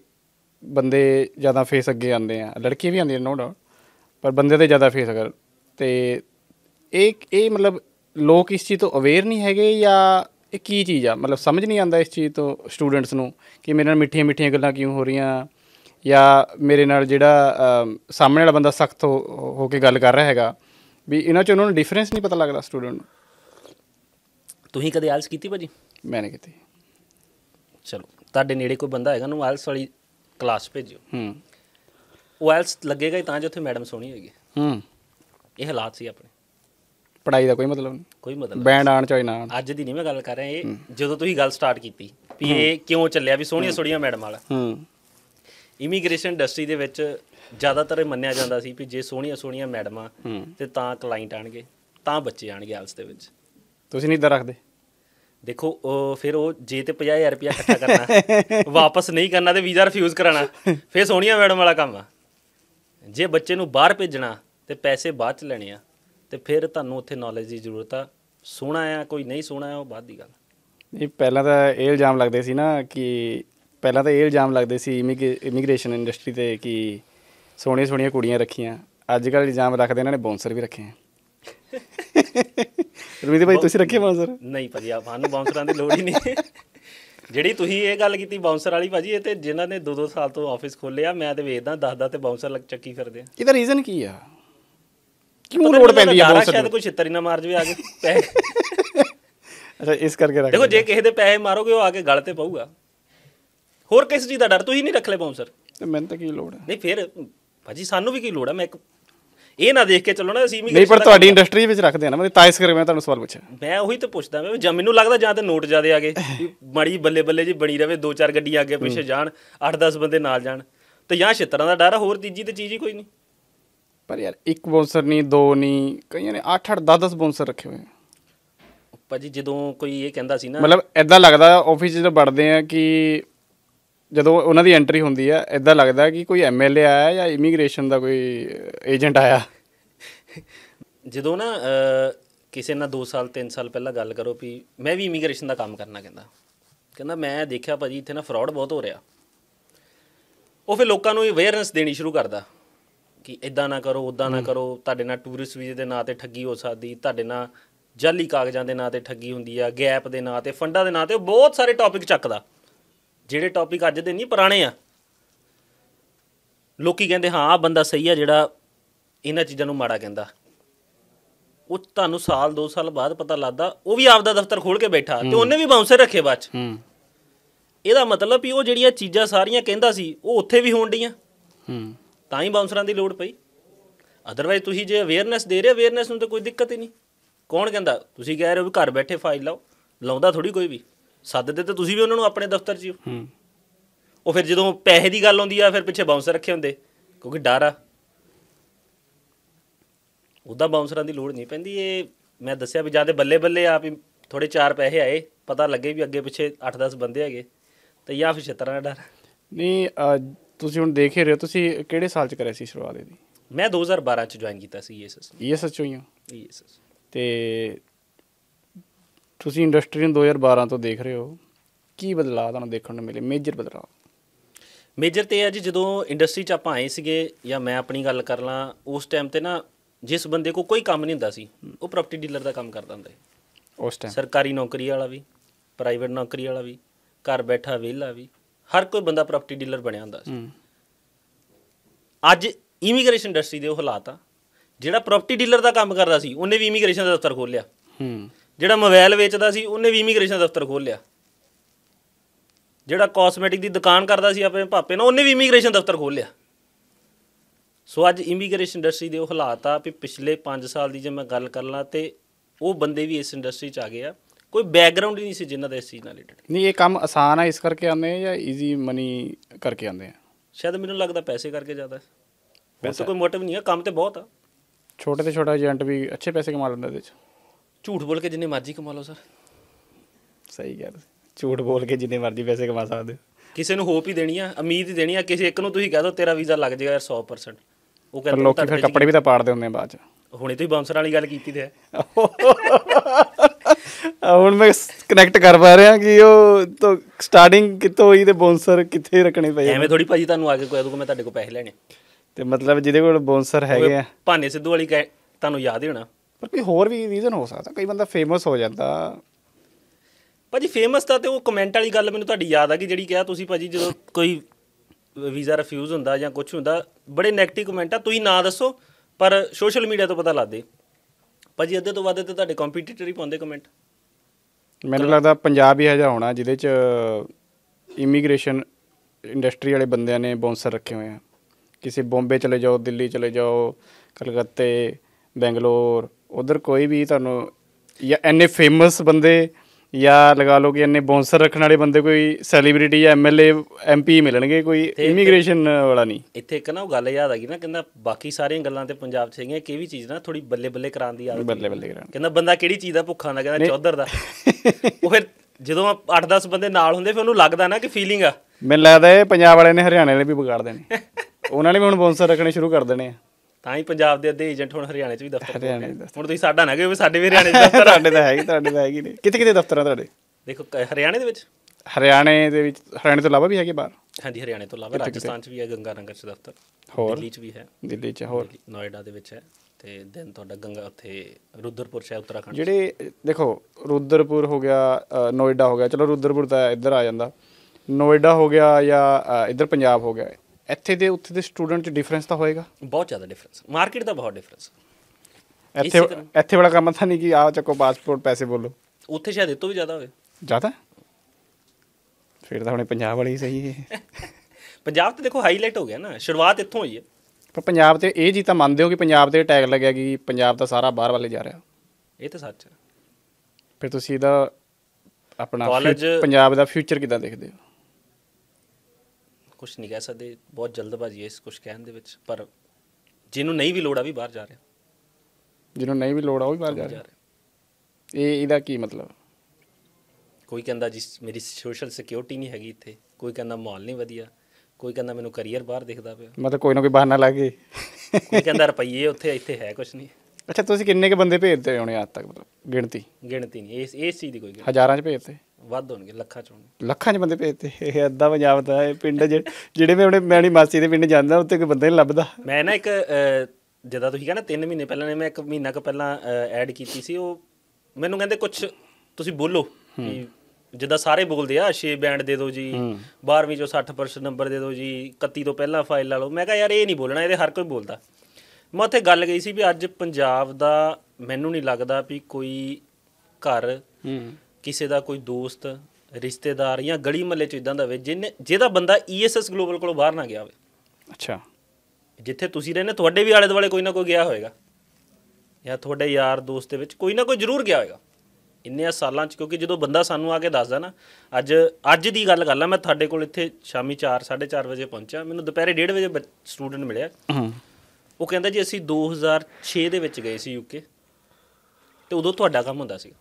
ਬੰਦੇ ਜ਼ਿਆਦਾ ਫੇਸ ਅੱਗੇ ਆਉਂਦੇ ਆ ਲੜਕੀਆਂ ਵੀ ਆਉਂਦੀਆਂ ਨੋ ਡਾਊਟ ਪਰ ਬੰਦੇ ਦੇ ਜ਼ਿਆਦਾ ਫੇਸ ਅਗਰ ਤੇ ਇਹ ਇਹ ਮਤਲਬ ਲੋਕ ਇਸ ਚੀਜ਼ ਤੋਂ ਅਵੇਅਰ ਨਹੀਂ ਹੈਗੇ ਜਾਂ ਇਹ ਕੀ ਚੀਜ਼ ਆ ਮਤਲਬ ਸਮਝ ਨਹੀਂ ਆਉਂਦਾ ਇਸ ਚੀਜ਼ ਤੋਂ ਸਟੂਡੈਂਟਸ ਨੂੰ ਕਿ ਮੇਰੇ ਨਾਲ ਮਿੱਠੀਆਂ ਮਿੱਠੀਆਂ ਗੱਲਾਂ ਕਿਉਂ ਹੋ ਰਹੀਆਂ ਜਾਂ ਮੇਰੇ ਨਾਲ ਜਿਹੜਾ ਸਾਹਮਣੇ ਵਾਲਾ ਬੰਦਾ ਸਖਤ ਹੋ ਕੇ ਗੱਲ ਕਰ ਰਿਹਾ ਹੈਗਾ ਵੀ ਇਹਨਾਂ 'ਚ ਉਹਨਾਂ ਨੂੰ ਡਿਫਰੈਂਸ ਨਹੀਂ ਪਤਾ ਲੱਗਦਾ ਸਟੂਡੈਂਟ ਨੂੰ ਤੁਸੀਂ ਕਦੇ ਆਲਸ ਕੀਤੀ ਭਾਜੀ ਮੈਂ ਨਹੀਂ ਕੀਤੀ ਚਲੋ ਤੁਹਾਡੇ ਨੇੜੇ ਕੋਈ ਬੰਦਾ ਹੈਗਾ ਨੂੰ ਆਲਸ ਵਾਲੀ ਕਲਾਸ ਭੇਜਿਓ ਹੂੰ ਉਹ ਆਲਸ ਲੱਗੇਗਾ ਹੀ ਤਾਂ ਜੇ ਉੱਥੇ ਮੈਡਮ ਸੋਹਣੀ ਹੋਏਗੀ ਹੂੰ ਇਹ ਹਾਲਾਤ ਸੀ ਆਪਣੇ ਪੜਾਈ ਦਾ ਕੋਈ ਮਤਲਬ ਨਹੀਂ ਕੋਈ ਮਤਲਬ ਬੈਂਡ ਆਣ ਚਾਹੀ ਨਾ ਅੱਜ ਦੀ ਨਹੀਂ ਮੈਂ ਗੱਲ ਕਰ ਰਿਹਾ ਇਹ ਜਦੋਂ ਤੁਸੀਂ ਗੱਲ ਸਟਾਰਟ ਕੀਤੀ ਵੀ ਇਹ ਕਿਉਂ ਚੱਲਿਆ ਵੀ ਸੋਹਣੀਆਂ ਸੋਹਣੀਆਂ ਮੈਡਮ ਵਾਲਾ ਹੂੰ ਇਮੀਗ੍ਰੇਸ਼ਨ ਇੰਡਸਟਰੀ ਦੇ ਵਿੱਚ ਜ਼ਿਆਦਾਤਰ ਇਹ ਮੰਨਿਆ ਜਾਂਦਾ ਸੀ ਵੀ ਜੇ ਸੋਹਣੀਆਂ ਸੋਹਣੀਆਂ ਮੈਡਮਾਂ ਤੇ ਤਾਂ ਕਲਾਇੰਟ ਆਣਗੇ ਤਾਂ ਬੱਚੇ ਆਣਗੇ ਆਲਸ ਦੇ ਵਿੱਚ ਤੁਸੀਂ ਨਹੀਂ ਇਦਾਂ ਰੱਖਦੇ ਦੇਖੋ ਉਹ ਫਿਰ ਉਹ ਜੇ ਤੇ 50000 ਰੁਪਏ ਇਕੱਠਾ ਕਰਨਾ ਵਾਪਸ ਨਹੀਂ ਕਰਨਾ ਤੇ ਵੀਜ਼ਾ ਰਿਫਿਊਜ਼ ਕਰਾਣਾ ਫਿਰ ਸੋਹਣੀਆਂ ਮੈਡਮ ਵਾਲਾ ਕੰਮ ਆ ਜੇ ਬੱਚੇ ਨੂੰ ਬਾਹਰ ਭੇਜਣਾ ਤੇ ਪੈਸੇ ਬਾਅਦ ਚ ਲੈਣੇ ਆ ਤੇ ਫਿਰ ਤੁਹਾਨੂੰ ਉੱਥੇ ਨੌਲੇਜ ਦੀ ਜ਼ਰੂਰਤ ਆ ਸੋਣਾ ਆ ਕੋਈ ਨਹੀਂ ਸੋਣਾ ਉਹ ਬਾਅਦ ਦੀ ਗੱਲ ਨਹੀਂ ਪਹਿਲਾਂ ਤਾਂ ਇਹ ਇਲਜ਼ਾਮ ਲੱਗਦੇ ਸੀ ਨਾ ਕਿ ਪਹਿਲਾਂ ਤਾਂ ਇਹ ਇਲਜ਼ਾਮ ਲੱਗਦੇ ਸੀ ਇਮੀਗ੍ਰੇਸ਼ਨ ਇੰਡਸਟਰੀ ਤੇ ਕਿ ਸੋਹਣੀਆਂ ਸੋਹਣੀਆਂ ਕੁੜੀਆਂ ਰੱਖੀਆਂ ਅੱਜ ਕੱਲ ਇਲਜ਼ਾਮ ਰੱਖਦੇ ਇਹਨਾਂ ਨੇ ਬਾਉਂਸਰ ਵੀ ਰੱਖੇ ਆ *laughs* ਰਮੀਤ ਭਾਈ ਤੁਸੀਂ ਰੱਖੇ ਬਾਉਂਸਰ ਨਹੀਂ ਭਾਜੀ ਆ ਸਾਨੂੰ ਬਾਉਂਸਰਾਂ ਦੀ ਲੋੜ ਹੀ ਨਹੀਂ ਜਿਹੜੀ ਤੁਸੀਂ ਇਹ ਗੱਲ ਕੀਤੀ ਬਾਉਂਸਰ ਵਾਲੀ ਭਾਜੀ ਇਹ ਤੇ ਜਿਨ੍ਹਾਂ ਨੇ 2-2 ਸਾਲ ਤੋਂ ਆਫਿਸ ਖੋਲੇ ਆ ਮੈਂ ਤੇ ਵੇਖਦਾ 10-10 ਤੇ ਬਾਉਂਸਰ ਲੱਗ ਚੱਕੀ ਫਿਰਦੇ ਆ ਇਹਦਾ ਰੀਜ਼ਨ ਕੀ ਆ ਕਿਉਂ ਲੋੜ ਪੈਂਦੀ ਆ ਬਹੁਤ ਸ਼ਾਇਦ ਕੋਈ ਛਿੱਤਰ ਹੀ ਨਾ ਮਾਰ ਜਵੇ ਆ ਕੇ *laughs* ਪੈਸੇ ਅੱਛਾ ਇਸ ਕਰਕੇ ਰੱਖ ਦੇਖੋ ਜੇ ਕਿਸੇ ਦੇ ਪੈਸੇ ਮਾਰੋਗੇ ਉਹ ਆ ਕੇ ਗਲ ਤੇ ਪਊਗਾ ਹੋਰ ਕਿਸ ਚੀਜ਼ ਦਾ ਡਰ ਤੁਸੀਂ ਨਹੀਂ ਰੱਖ ਲੈ ਬਾਉਂਸਰ ਤੇ ਮੈਨੂੰ ਤਾਂ ਕੀ ਲੋੜ ਹੈ ਨਹੀਂ ਫਿਰ ਭਾਜੀ ਸਾਨੂੰ ਵੀ ਕੀ ਲੋੜ ਹੈ ਮੈਂ ਇੱਕ ਇਹ ਨਾ ਦੇਖ ਕੇ ਚੱਲੋ ਨਾ ਅਸੀਂ ਵੀ ਨਹੀਂ ਪਰ ਤੁਹਾਡੀ ਇੰਡਸਟਰੀ ਵਿੱਚ ਰੱਖਦੇ ਆ ਨਾ ਮੈਂ ਤਾਂ ਇਸ ਕਰਕੇ ਮੈਂ ਤੁਹਾਨੂੰ ਸਵਾਲ ਪੁੱਛਿਆ ਮੈਂ ਉਹੀ ਤਾਂ ਪੁੱਛਦਾ ਮੈਂ ਜਾਂ ਮੈਨੂੰ ਲੱਗਦਾ ਜਾਂ ਤੇ ਨੋਟ ਜ਼ਿਆਦੇ ਆ ਗਏ ਮਾੜੀ ਬੱਲੇ ਬੱਲੇ ਜੀ ਬਣੀ ਰਵੇ ਦੋ ਚਾਰ ਗੱਡੀਆਂ ਅੱਗੇ ਪਿੱਛੇ ਜਾਣ 8-10 ਬੰਦੇ ਨਾਲ ਜਾਣ ਤੇ ਜਾਂ ਛਿੱਤਰਾਂ ਦਾ ਡਰ ਹੋਰ ਤੀਜੀ ਤੇ ਚੀਜ਼ ਹੀ ਕੋਈ ਨਹੀਂ ਪਰ ਯਾਰ ਇੱਕ ਬੌਂਸਰ ਨਹੀਂ ਦੋ ਨਹੀਂ ਕਈਆਂ ਨੇ 8 8 10 10 ਬਾਉਂਸਰ ਰੱਖੇ ਹੋਏ ਭਾਜੀ ਜਦੋਂ ਕੋਈ ਇਹ ਕਹਿੰਦਾ ਸੀ ਨਾ ਮਤਲਬ ਐਦਾਂ ਲੱਗਦਾ ਆਫਿਸ ਜਦੋਂ ਵੜਦੇ ਆ ਕਿ ਜਦੋਂ ਉਹਨਾਂ ਦੀ ਐਂਟਰੀ ਹੁੰਦੀ ਆ ਐਦਾਂ ਲੱਗਦਾ ਕਿ ਕੋਈ ਐਮਐਲਏ ਆਇਆ ਜਾਂ ਇਮੀਗ੍ਰੇਸ਼ਨ ਦਾ ਕੋਈ ਏਜੰਟ ਆਇਆ ਜਦੋਂ ਨਾ ਕਿਸੇ ਨਾਲ 2 ਸਾਲ 3 ਸਾਲ ਪਹਿਲਾਂ ਗੱਲ ਕਰੋ ਵੀ ਮੈਂ ਵੀ ਇਮੀਗ੍ਰੇਸ਼ਨ ਦਾ ਕੰਮ ਕਰਨਾ ਕਹਿੰਦਾ ਕਹਿੰਦਾ ਮੈਂ ਦੇਖਿਆ ਭਾਜੀ ਇੱਥੇ ਨਾ ਫਰਾਡ ਬਹੁਤ ਹੋ ਰਿਹਾ ਉਹ ਫਿਰ ਲੋਕਾਂ ਨੂੰ ਅਵੇਅਰਨੈਸ ਦੇਣੀ ਸ਼ੁਰੂ ਕਰਦਾ ਕਿ ਇਦਾਂ ਨਾ ਕਰੋ ਉਦਾਂ ਨਾ ਕਰੋ ਤੁਹਾਡੇ ਨਾਲ ਟੂਰਿਸਟ ਵੀਜ਼ੇ ਦੇ ਨਾਂ ਤੇ ਠੱਗੀ ਹੋ ਸਕਦੀ ਤੁਹਾਡੇ ਨਾਲ ਜਾਲੀ ਕਾਗਜ਼ਾਂ ਦੇ ਨਾਂ ਤੇ ਠੱਗੀ ਹੁੰਦੀ ਆ ਗੈਪ ਦੇ ਨਾਂ ਤੇ ਫੰਡਾਂ ਦੇ ਨਾਂ ਤੇ ਬਹੁਤ ਸਾਰੇ ਟੌਪਿਕ ਚੱਕਦਾ ਜਿਹੜੇ ਟੌਪਿਕ ਅੱਜ ਦੇ ਨਹੀਂ ਪੁਰਾਣੇ ਆ ਲੋਕੀ ਕਹਿੰਦੇ ਹਾਂ ਆ ਬੰਦਾ ਸਹੀ ਆ ਜਿਹੜਾ ਇਹਨਾਂ ਚੀਜ਼ਾਂ ਨੂੰ ਮਾੜਾ ਕਹਿੰਦਾ ਉਹ ਤੁਹਾਨੂੰ ਸਾਲ 2 ਸਾਲ ਬਾਅਦ ਪਤਾ ਲੱਗਦਾ ਉਹ ਵੀ ਆਪਦਾ ਦਫ਼ਤਰ ਖੋਲ ਕੇ ਬੈਠਾ ਤੇ ਉਹਨੇ ਵੀ ਬਾਉਂਸਰ ਰੱਖੇ ਬਾਅਦ ਚ ਇਹਦਾ ਮਤਲਬ ਵੀ ਉਹ ਜਿਹੜੀਆਂ ਚੀਜ਼ਾਂ ਸਾਰੀਆਂ ਕਹਿੰਦਾ ਸੀ ਉਹ ਉੱਥੇ ਵੀ ਹੋਣ ਡੀਆਂ ਹੂੰ ਤਾਂ ਹੀ ਬਾਉਂਸਰਾਂ ਦੀ ਲੋੜ ਪਈ ਅਦਰਵਾਈਜ਼ ਤੁਸੀਂ ਜੇ ਅਵੇਅਰਨੈਸ ਦੇ ਰਹੇ ਅਵੇਅਰਨੈਸ ਨੂੰ ਤਾਂ ਕੋਈ ਦਿੱਕਤ ਹੀ ਨਹੀਂ ਕੌਣ ਕਹਿੰਦਾ ਤੁਸੀਂ ਕਹਿ ਰਹੇ ਹੋ ਵੀ ਘਰ ਬੈਠੇ ਫਾਈਲ ਲਾਓ ਲਾਉਂਦਾ ਥੋੜੀ ਕੋਈ ਵੀ ਸੱਦਦੇ ਤਾਂ ਤੁਸੀਂ ਵੀ ਉਹਨਾਂ ਨੂੰ ਆਪਣੇ ਦਫ਼ਤਰ 'ਚ ਹੂੰ ਉਹ ਫਿਰ ਜਦੋਂ ਪੈਸੇ ਦੀ ਗੱਲ ਆਉਂਦੀ ਆ ਫਿਰ ਪਿੱਛੇ ਬਾਉਂਸਰ ਰੱਖੇ ਹੁੰਦੇ ਕਿਉਂਕਿ ਡਰ ਆ ਉਹਦਾ ਬਾਉਂਸਰਾਂ ਦੀ ਲੋੜ ਨਹੀਂ ਪੈਂਦੀ ਇਹ ਮੈਂ ਦੱਸਿਆ ਵੀ ਜਾਂਦੇ ਬੱਲੇ ਬੱਲੇ ਆਪ ਹੀ ਥੋੜੇ ਚਾਰ ਪੈਸੇ ਆਏ ਪਤਾ ਲੱਗੇ ਵੀ ਅੱਗੇ ਪਿੱਛੇ 8-10 ਬੰਦੇ ਹੈਗੇ ਤੇ ਜਾਂ ਫਿਰ ਛਤਰਾਂ ਦਾ ਡਰ ਨਹੀਂ ਤੁਸੀਂ ਹੁਣ ਦੇਖ ਹੀ ਰਹੇ ਹੋ ਤੁਸੀਂ ਕਿਹੜੇ ਸਾਲ ਚ ਕਰਿਆ ਸੀ ਸ਼ੁਰੂਆਤ ਇਹਦੀ ਮੈਂ 2012 ਚ ਜੁਆਇਨ ਕੀਤਾ ਸੀ ਯੈਸਸ e ਯੈਸਸ e ਚੋਂ ਹੀ ਯੈਸਸ e ਤੇ ਤੁਸੀਂ ਇੰਡਸਟਰੀ ਨੂੰ 2012 ਤੋਂ ਦੇਖ ਰਹੇ ਹੋ ਕੀ ਬਦਲਾਅ ਤੁਹਾਨੂੰ ਦੇਖਣ ਨੂੰ ਮਿਲੇ ਮੇਜਰ ਬਦਲਾਅ ਮੇਜਰ ਤੇ ਹੈ ਜੀ ਜਦੋਂ ਇੰਡਸਟਰੀ 'ਚ ਆਪਾਂ ਆਏ ਸੀਗੇ ਜਾਂ ਮੈਂ ਆਪਣੀ ਗੱਲ ਕਰ ਲਾਂ ਉਸ ਟਾਈਮ ਤੇ ਨਾ ਜਿਸ ਬੰਦੇ ਕੋ ਕੋਈ ਕੰਮ ਨਹੀਂ ਹੁੰਦਾ ਸੀ ਉਹ ਪ੍ਰਾਪਰਟੀ ਡੀਲਰ ਦਾ ਕੰਮ ਕਰਦਾ ਹੁੰਦਾ ਸੀ ਉਸ ਟਾਈਮ ਸਰਕਾਰੀ ਨੌਕਰੀ ਵਾਲਾ ਵੀ ਪ੍ਰਾਈਵੇਟ ਨੌਕਰੀ ਵਾਲਾ ਵੀ ਘਰ ਬੈਠਾ ਵਿਹਲਾ ਵੀ ਹਰ ਕੋਈ ਬੰਦਾ ਪ੍ਰਾਪਰਟੀ ਡੀਲਰ ਬਣਿਆ ਹੁੰਦਾ ਸੀ ਅੱਜ ਇਮੀਗ੍ਰੇਸ਼ਨ ਇੰਡਸਟਰੀ ਦੇ ਉਹ ਹਾਲਾਤ ਆ ਜਿਹੜਾ ਪ੍ਰਾਪਰਟੀ ਡੀਲਰ ਦਾ ਕੰਮ ਕਰਦਾ ਸੀ ਉਹਨੇ ਵੀ ਇਮੀਗ੍ਰੇਸ਼ਨ ਦਾ ਦਫ਼ਤਰ ਖੋਲ ਲਿਆ ਹੂੰ ਜਿਹੜਾ ਮੋਬਾਈਲ ਵੇਚਦਾ ਸੀ ਉਹਨੇ ਵੀ ਇਮੀਗ੍ਰੇਸ਼ਨ ਦਾ ਦਫ਼ਤਰ ਖੋਲ ਲਿਆ ਜਿਹੜਾ ਕਾਸਮੈਟਿਕ ਦੀ ਦੁਕਾਨ ਕਰਦਾ ਸੀ ਆਪਣੇ ਭਾਪੇ ਨਾਲ ਉਹਨੇ ਵੀ ਇਮੀਗ੍ਰੇਸ਼ਨ ਦਫ਼ਤਰ ਖੋਲ ਲਿਆ ਸੋ ਅੱਜ ਇਮੀਗ੍ਰੇਸ਼ਨ ਇੰਡਸਟਰੀ ਦੇ ਉਹ ਹਾਲਾਤ ਆ ਵੀ ਪਿਛਲੇ 5 ਸਾਲ ਦੀ ਜੇ ਮੈਂ ਗੱਲ ਕਰ ਲਾਂ ਤੇ ਉਹ ਬੰਦੇ ਵੀ ਇਸ ਇੰਡਸਟਰੀ 'ਚ ਆ ਗਏ ਆ ਕੋਈ ਬੈਕਗ੍ਰਾਉਂਡ ਹੀ ਨਹੀਂ ਸੀ ਜਿੰਨਾ ਦਾ ਇਸ ਚੀਜ਼ ਨਾਲ ਰਿਲੇਟਡ ਨਹੀਂ ਇਹ ਕੰਮ ਆਸਾਨ ਆ ਇਸ ਕਰਕੇ ਆਉਂਦੇ ਆ ਜਾਂ ਈਜ਼ੀ ਮਨੀ ਕਰਕੇ ਆਉਂਦੇ ਆ ਸ਼ਾਇਦ ਮੈਨੂੰ ਲੱਗਦਾ ਪੈਸੇ ਕਰਕੇ ਜ਼ਿਆਦਾ ਵੈਸੇ ਕੋਈ ਮੋਟਿਵ ਨਹੀਂ ਆ ਕੰਮ ਤੇ ਬਹੁਤ ਆ ਛੋਟੇ ਤੇ ਛੋਟਾ ਏਜੰਟ ਵੀ ਅੱਛੇ ਪੈਸੇ ਕਮਾ ਲੈਂਦਾ ਇਹਦੇ ਚ ਝੂਠ ਬੋਲ ਕੇ ਜਿੰਨੇ ਮਰਜ਼ੀ ਕਮਾ ਲਓ ਸਰ ਸਹੀ ਗੱਲ ਝੂਠ ਬੋਲ ਕੇ ਜਿੰਨੇ ਮਰਜ਼ੀ ਪੈਸੇ ਕਮਾ ਸਕਦੇ ਕਿਸੇ ਨੂੰ ਹੋਪ ਹੀ ਦੇਣੀ ਆ ਉਮੀਦ ਹੀ ਦੇਣੀ ਆ ਕਿਸੇ ਇੱਕ ਨੂੰ ਤੁਸੀਂ ਕਹਿ ਦੋ ਤੇਰਾ ਵੀਜ਼ਾ ਲੱਗ ਜਾਏਗਾ ਯਾਰ 100% ਉਹ ਕਹਿੰਦੇ ਲੋਕੀ ਫਿਰ ਕੱਪੜੇ ਵੀ ਤਾਂ ਪਾੜਦੇ ਹੁੰਦੇ ਆ ਬਾਅਦ ਚ ਹੁਣੇ ਹੀ ਬਾਂਸਰ ਵਾਲੀ ਗੱਲ ਕੀਤੀ ਤੇ *laughs* ਹੁਣ ਮੈਂ ਕਨੈਕਟ ਕਰ ਪਾ ਰਿਹਾ ਕਿ ਉਹ ਤੋਂ ਸਟਾਰਟਿੰਗ ਕਿੱਥੋਂ ਹੋਈ ਤੇ ਬੌਂਸਰ ਕਿੱਥੇ ਰੱਖਣੇ ਪਏ ਐਵੇਂ ਥੋੜੀ ਭਾਜੀ ਤੁਹਾਨੂੰ ਆ ਕੇ ਕੋਈ ਦੂਗਾ ਮੈਂ ਤੁਹਾਡੇ ਕੋਲ ਪੈਸੇ ਲੈਣੇ ਤੇ ਮਤਲਬ ਜਿਹਦੇ ਕੋਲ ਬੌਂਸਰ ਹੈਗੇ ਆ ਭਾਨੇ ਸਿੱਧੂ ਵਾਲੀ ਤੁਹਾਨੂੰ ਯਾਦ ਹੀ ਹੋਣਾ ਪਰ ਕੋਈ ਹੋਰ ਵੀ ਰੀਜ਼ਨ ਹੋ ਸਕਦਾ ਕਈ ਬੰਦਾ ਫੇਮਸ ਹੋ ਜਾਂਦਾ ਭਾਜੀ ਫੇਮਸ ਤਾਂ ਤੇ ਉਹ ਕਮੈਂਟ ਵਾਲੀ ਗੱਲ ਮੈਨੂੰ ਤੁਹਾਡੀ ਯਾਦ ਆ ਕਿ ਜਿਹੜੀ ਕਿਹਾ ਤੁਸੀਂ ਭਾਜੀ ਜਦੋਂ ਕੋਈ ਵੀਜ਼ਾ ਰਿਫਿਊਜ਼ ਹੁੰਦਾ ਜਾਂ ਕੁਝ ਹੁੰਦਾ ਬੜੇ ਨੈਗੇਟਿਵ ਕਮੈਂਟ ਆ ਤੁਸੀਂ ਨਾ ਦੱਸੋ ਪਰ ਸੋਸ਼ਲ ਮੀਡੀਆ ਤੋਂ ਪਤਾ ਲੱਗਦੇ ਭਾਜੀ ਅੱਧੇ ਤੋਂ ਵੱਧ ਤੇ ਤੁਹਾਡੇ ਕੰਪੀਟੀਟਰ ਹੀ ਪਾਉਂਦੇ ਕਮੈਂਟ ਮੈਨੂੰ ਲੱਗਦਾ ਪੰਜਾਬ ਹੀ ਹਜਾ ਹੋਣਾ ਜਿਹਦੇ 'ਚ ਇਮੀਗ੍ਰੇਸ਼ਨ ਇੰਡਸਟਰੀ ਵਾਲੇ ਬੰਦਿਆਂ ਨੇ ਬੌਂਸਰ ਰੱਖੇ ਹੋਏ ਆ ਕਿਸੇ ਬੰਬੇ ਚਲੇ ਜਾਓ ਦਿੱਲੀ ਚਲੇ ਜਾਓ ਕਲਕੱਤੇ ਬੈਂਗਲੌਰ ਉਧਰ ਕੋਈ ਵੀ ਤੁਹਾਨੂੰ ਜਾਂ ਐਨੇ ਫੇਮਸ ਬੰਦੇ ਜਾਂ ਲਗਾ ਲਓ ਕਿ ਇੰਨੇ ਬੌਂਸਰ ਰੱਖਣ ਵਾਲੇ ਬੰਦੇ ਕੋਈ ਸੈਲੀਬ੍ਰਿਟੀ ਜਾਂ ਐਮਐਲਏ ਐਮਪੀ ਮਿਲਣਗੇ ਕੋਈ ਇਮੀਗ੍ਰੇਸ਼ਨ ਵਾਲਾ ਨਹੀਂ ਇੱਥੇ ਇੱਕ ਨਾ ਉਹ ਗੱਲ ਯਾਦ ਆ ਗਈ ਨਾ ਕਹਿੰਦਾ ਬਾਕੀ ਸਾਰੀਆਂ ਗੱਲਾਂ ਤੇ ਪੰਜਾਬ 'ਚ ਹੈਗੀਆਂ ਕਿ ਵੀ ਚੀਜ਼ ਨਾ ਥੋੜੀ ਬੱਲੇ ਬੱਲੇ ਕਰਾਂ ਦੀ ਆਦਤ ਬੱਲੇ ਬੱਲੇ ਕਰਾਂ ਕਹਿੰਦਾ ਬੰਦਾ ਕਿਹੜੀ ਚੀਜ਼ ਦਾ ਭੁੱਖਾ ਹੁੰਦਾ ਕਹਿੰਦਾ ਚੌਧਰ ਦਾ *laughs* ਉਹ ਫਿਰ ਜਦੋਂ 8-10 ਬੰਦੇ ਨਾਲ ਹੁੰਦੇ ਫਿਰ ਉਹਨੂੰ ਲੱਗਦਾ ਨਾ ਕਿ ਫੀਲਿੰਗ ਆ ਮੈਨੂੰ ਲੱਗਦਾ ਇਹ ਪੰਜਾਬ ਵਾਲਿਆਂ ਨੇ ਹਰਿਆਣੇ ਵਾਲੇ ਵੀ ਵਿਗਾੜ ਦੇਣੇ ਉਹਨਾਂ ਨੇ ਵੀ ਹੁਣ ਬੌਂਸਰ ਰੱਖਣੇ ਸ਼ੁਰੂ ਕਰ ਦੇਣੇ ਆ ਤਾਂ ਹੀ ਪੰਜਾਬ ਦੇ ਅੱਧੇ ਏਜੰਟ ਹੁਣ ਹਰਿਆਣੇ 'ਚ ਵੀ ਦਫ਼ਤਰ ਹਰਿਆਣੇ ਹੁਣ ਤੁਸੀਂ ਸਾਡਾ ਨਾ ਕਿ ਸਾਡੇ ਵੀ ਹਰਿਆਣੇ 'ਚ ਦਫ਼ਤਰ ਤੁਹਾਡੇ ਤਾਂ ਹੈਗੀ ਤੁਹਾਡੇ ਤਾਂ ਹੈਗੀ ਨੇ ਕਿਤੇ ਕਿਤੇ ਦਫ਼ਤਰ ਆ ਤੁਹਾਡੇ ਦੇਖੋ ਹਰਿਆਣੇ ਦੇ ਵਿੱਚ ਹਰਿਆਣੇ ਦੇ ਵਿੱਚ ਹਰਿਆਣੇ ਤੋਂ ਇਲਾਵਾ ਵੀ ਹੈਗੇ ਬਾਹਰ ਹਾਂਜੀ ਹਰਿਆਣੇ ਤੋਂ ਇਲਾਵਾ ਰਾਜਸਥਾਨ 'ਚ ਵੀ ਹੈ ਗੰਗਾ ਨਗਰ 'ਚ ਦਫ਼ਤਰ ਹੋਰ ਦਿੱਲੀ 'ਚ ਵੀ ਹੈ ਦਿੱਲੀ 'ਚ ਹੋਰ ਨੋਇਡਾ ਦੇ ਵਿੱਚ ਹੈ ਤੇ ਦਿਨ ਤੁਹਾਡਾ ਗੰਗਾ ਉੱਥੇ ਰੁਦਰਪੁਰ ਸ਼ਹਿਰ ਉੱਤਰਾਖੰਡ ਜਿਹੜੇ ਦੇਖੋ ਰੁਦਰਪੁਰ ਹੋ ਗਿਆ ਨੋਇਡਾ ਹੋ ਗਿਆ ਚਲੋ ਰੁਦਰਪੁਰ ਤਾਂ ਇੱਧਰ ਆ ਜਾਂਦਾ ਨੋਇਡਾ ਹੋ ਗਿਆ ਜਾਂ ਇੱਧਰ ਪੰਜਾਬ ਹੋ ਗਿਆ ਇੱਥੇ ਦੇ ਉੱਥੇ ਦੇ ਸਟੂਡੈਂਟ 'ਚ ਡਿਫਰੈਂਸ ਤਾਂ ਹੋਏਗਾ ਬਹੁਤ ਜ਼ਿਆਦਾ ਡਿਫਰੈਂਸ ਮਾਰਕੀਟ ਦਾ ਬਹੁਤ ਡਿਫਰੈਂਸ ਇੱਥੇ ਇੱਥੇ ਵਾਲਾ ਕੰਮ ਤਾਂ ਨਹੀਂ ਕਿ ਆ ਚੱਕੋ ਪਾਸਪੋਰਟ ਪੈਸੇ ਬੋਲੋ ਉੱਥੇ ਸ਼ਾਇਦ ਇਤੋਂ ਤੋਂ ਵੀ ਜ਼ਿਆਦਾ ਹੋਵੇ ਜ਼ਿਆਦਾ ਫਿਰ ਤਾਂ ਹੁਣੇ ਪੰਜਾਬ ਵਾਲੀ ਸਹੀ ਹੈ *laughs* ਪੰਜਾਬ ਤੇ ਦੇਖੋ ਹਾਈਲਾਈਟ ਹੋ ਗਿਆ ਨਾ ਸ਼ੁਰੂਆਤ ਇੱਥੋਂ ਹੋਈ ਹੈ ਪਰ ਪੰਜਾਬ ਤੇ ਇਹ ਜੀ ਤਾਂ ਮੰਨਦੇ ਹੋ ਕਿ ਪੰਜਾਬ ਤੇ ਟੈਗ ਲੱਗਿਆ ਕਿ ਪੰਜਾਬ ਦਾ ਸਾਰਾ ਬਾਹਰ ਵਾਲੇ ਜਾ ਰਿਹਾ ਇਹ ਤਾਂ ਸੱਚ ਹੈ ਫਿਰ ਤੁਸੀਂ ਇਹਦਾ ਆਪਣਾ ਪੰਜਾਬ ਦਾ ਫਿਊਚਰ ਕਿਦਾਂ ਦੇਖਦੇ ਹੋ ਕੁਝ ਨਹੀਂ ਕਹਿ ਸਕਦੇ ਬਹੁਤ ਜਲਦਬਾਜ਼ੀ ਹੈ ਇਸ ਕੁਝ ਕਹਿਣ ਦੇ ਵਿੱਚ ਪਰ ਜਿਹਨੂੰ ਨਹੀਂ ਵੀ ਲੋੜ ਆ ਵੀ ਬਾਹਰ ਜਾ ਰਿਹਾ ਜਿਹਨੂੰ ਨਹੀਂ ਵੀ ਲੋੜ ਆ ਉਹ ਵੀ ਬਾਹਰ ਜਾ ਰਿਹਾ ਇਹ ਇਹਦਾ ਕੀ ਮਤਲਬ ਕੋਈ ਕਹਿੰਦਾ ਜੀ ਮੇਰੀ ਸੋਸ਼ਲ ਸਿਕਿਉਰਿਟੀ ਨਹੀਂ ਹੈਗੀ ਇੱਥੇ ਕੋਈ ਕਹਿੰਦਾ ਮਾਹੌਲ ਨਹੀਂ ਵਧੀਆ ਕੋਈ ਕਹਿੰਦਾ ਮੈਨੂੰ ਕੈਰੀਅਰ ਬਾਹਰ ਦਿਖਦਾ ਪਿਆ ਮਤਲਬ ਕੋਈ ਨਾ ਕੋਈ ਬਹਾਨਾ ਲਾ ਕੇ ਕੋਈ ਕਹਿੰਦਾ ਰੁਪਈਏ ਉੱਥੇ ਇੱਥੇ ਹੈ ਕੁਝ ਨਹੀਂ ਅੱਛਾ ਤੁਸੀਂ ਕਿੰਨੇ ਕੇ ਬੰਦੇ ਭੇਜਦੇ ਹੋਣੇ ਅੱਜ ਤੱਕ ਮਤਲਬ ਗਿਣਤੀ ਗਿਣਤੀ ਨਹੀਂ ਇਸ ਇਸ ਚੀਜ਼ ਦੀ ਕੋਈ ਹਜ਼ਾਰਾਂ ਚ ਭੇਜਦੇ ਵੱਧ ਹੋਣਗੇ ਲੱਖਾਂ ਚ ਹੋਣਗੇ ਲੱਖਾਂ ਚ ਬੰਦੇ ਭੇਜਦੇ ਇਹ ਅੱਧਾ ਪੰਜਾਬ ਦਾ ਇਹ ਪਿੰਡ ਜਿਹੜੇ ਮੈਂ ਆਪਣੇ ਮੈਣੀ ਮਾਸੀ ਦੇ ਪਿੰਡ ਜਾਂਦਾ ਉੱਤੇ ਕੋਈ ਬੰਦਾ ਨਹੀਂ ਲੱਭਦਾ ਮੈਂ ਨਾ ਇੱਕ ਜਦੋਂ ਤੁਸੀਂ ਕਹਿੰਦੇ 3 ਮਹੀਨੇ ਪਹਿਲਾਂ ਨੇ ਮੈਂ ਇੱਕ ਮਹੀਨਾ ਕ ਪਹਿਲਾਂ ਐਡ ਕੀਤੀ ਸੀ ਉਹ ਮੈਨੂੰ ਕਹਿੰਦੇ ਕੁਝ ਤੁਸੀਂ ਬੋਲੋ ਜਿੱਦਾਂ ਸਾਰੇ ਬੋਲਦੇ ਆ 6 ਬੈਂਡ ਦੇ ਦਿਓ ਜੀ 12ਵੀਂ ਚੋਂ 60% ਨੰਬਰ ਦੇ ਦਿਓ ਜੀ 31 ਤੋਂ ਪਹਿਲਾਂ ਫਾਈਲ ਲਾ ਲਓ ਮੈਂ ਕਹਾਂ ਯਾਰ ਇਹ ਨਹੀਂ ਬੋਲਣਾ ਇਹਦੇ ਹਰ ਕੋਈ ਬੋਲਦਾ ਮੈਂ ਉੱਥੇ ਗੱਲ ਗਈ ਸੀ ਵੀ ਅੱਜ ਪੰਜਾਬ ਦਾ ਮੈਨੂੰ ਨਹੀਂ ਲੱਗਦਾ ਵੀ ਕੋਈ ਘਰ ਕਿਸੇ ਦਾ ਕੋਈ ਦੋਸਤ ਰਿਸ਼ਤੇਦਾਰ ਜਾਂ ਗਲੀ ਮਹੱਲੇ ਚ ਇਦਾਂ ਦਾ ਵੇ ਜਿਹਨੇ ਜਿਹਦਾ ਬੰਦਾ ਈਐਸਐਸ e ਗਲੋਬਲ ਕੋਲੋਂ ਬਾਹਰ ਨਾ ਗਿਆ ਹੋਵੇ ਅੱਛਾ ਜਿੱਥੇ ਤੁਸੀਂ ਰਹਿੰਦੇ ਤੁਹਾਡੇ ਵੀ ਆਲੇ ਦੁਆਲੇ ਕੋਈ ਨਾ ਕੋਈ ਗਿਆ ਹੋਵੇਗਾ ਜਾਂ ਤੁਹਾਡੇ ਯਾਰ ਦੋਸਤ ਦੇ ਵਿੱਚ ਕੋਈ ਨਾ ਕੋਈ ਜ਼ਰੂਰ ਗਿਆ ਹੋਵੇਗਾ ਇੰਨੇ ਸਾਲਾਂ 'ਚ ਕਿਉਂਕਿ ਜਦੋਂ ਬੰਦਾ ਸਾਨੂੰ ਆ ਕੇ ਦੱਸਦਾ ਨਾ ਅੱਜ ਅੱਜ ਦੀ ਗੱਲ ਕਰ ਲਾਂ ਮੈਂ ਤੁਹਾਡੇ ਕੋਲ ਇੱਥੇ ਸ਼ਾਮੀ 4 4:30 ਵਜੇ ਪਹੁੰਚਿਆ ਮੈਨੂੰ ਦੁਪਹਿਰੇ 1:30 ਵਜੇ ਸਟੂਡੈਂਟ ਮਿਲਿਆ ਉਹ ਕਹਿੰਦਾ ਜੀ ਅਸੀਂ 2006 ਦੇ ਵਿੱਚ ਗਏ ਸੀ ਯੂਕੇ ਤੇ ਉਦੋਂ ਤੁਹਾਡਾ ਕੰਮ ਹੁੰਦਾ ਸੀ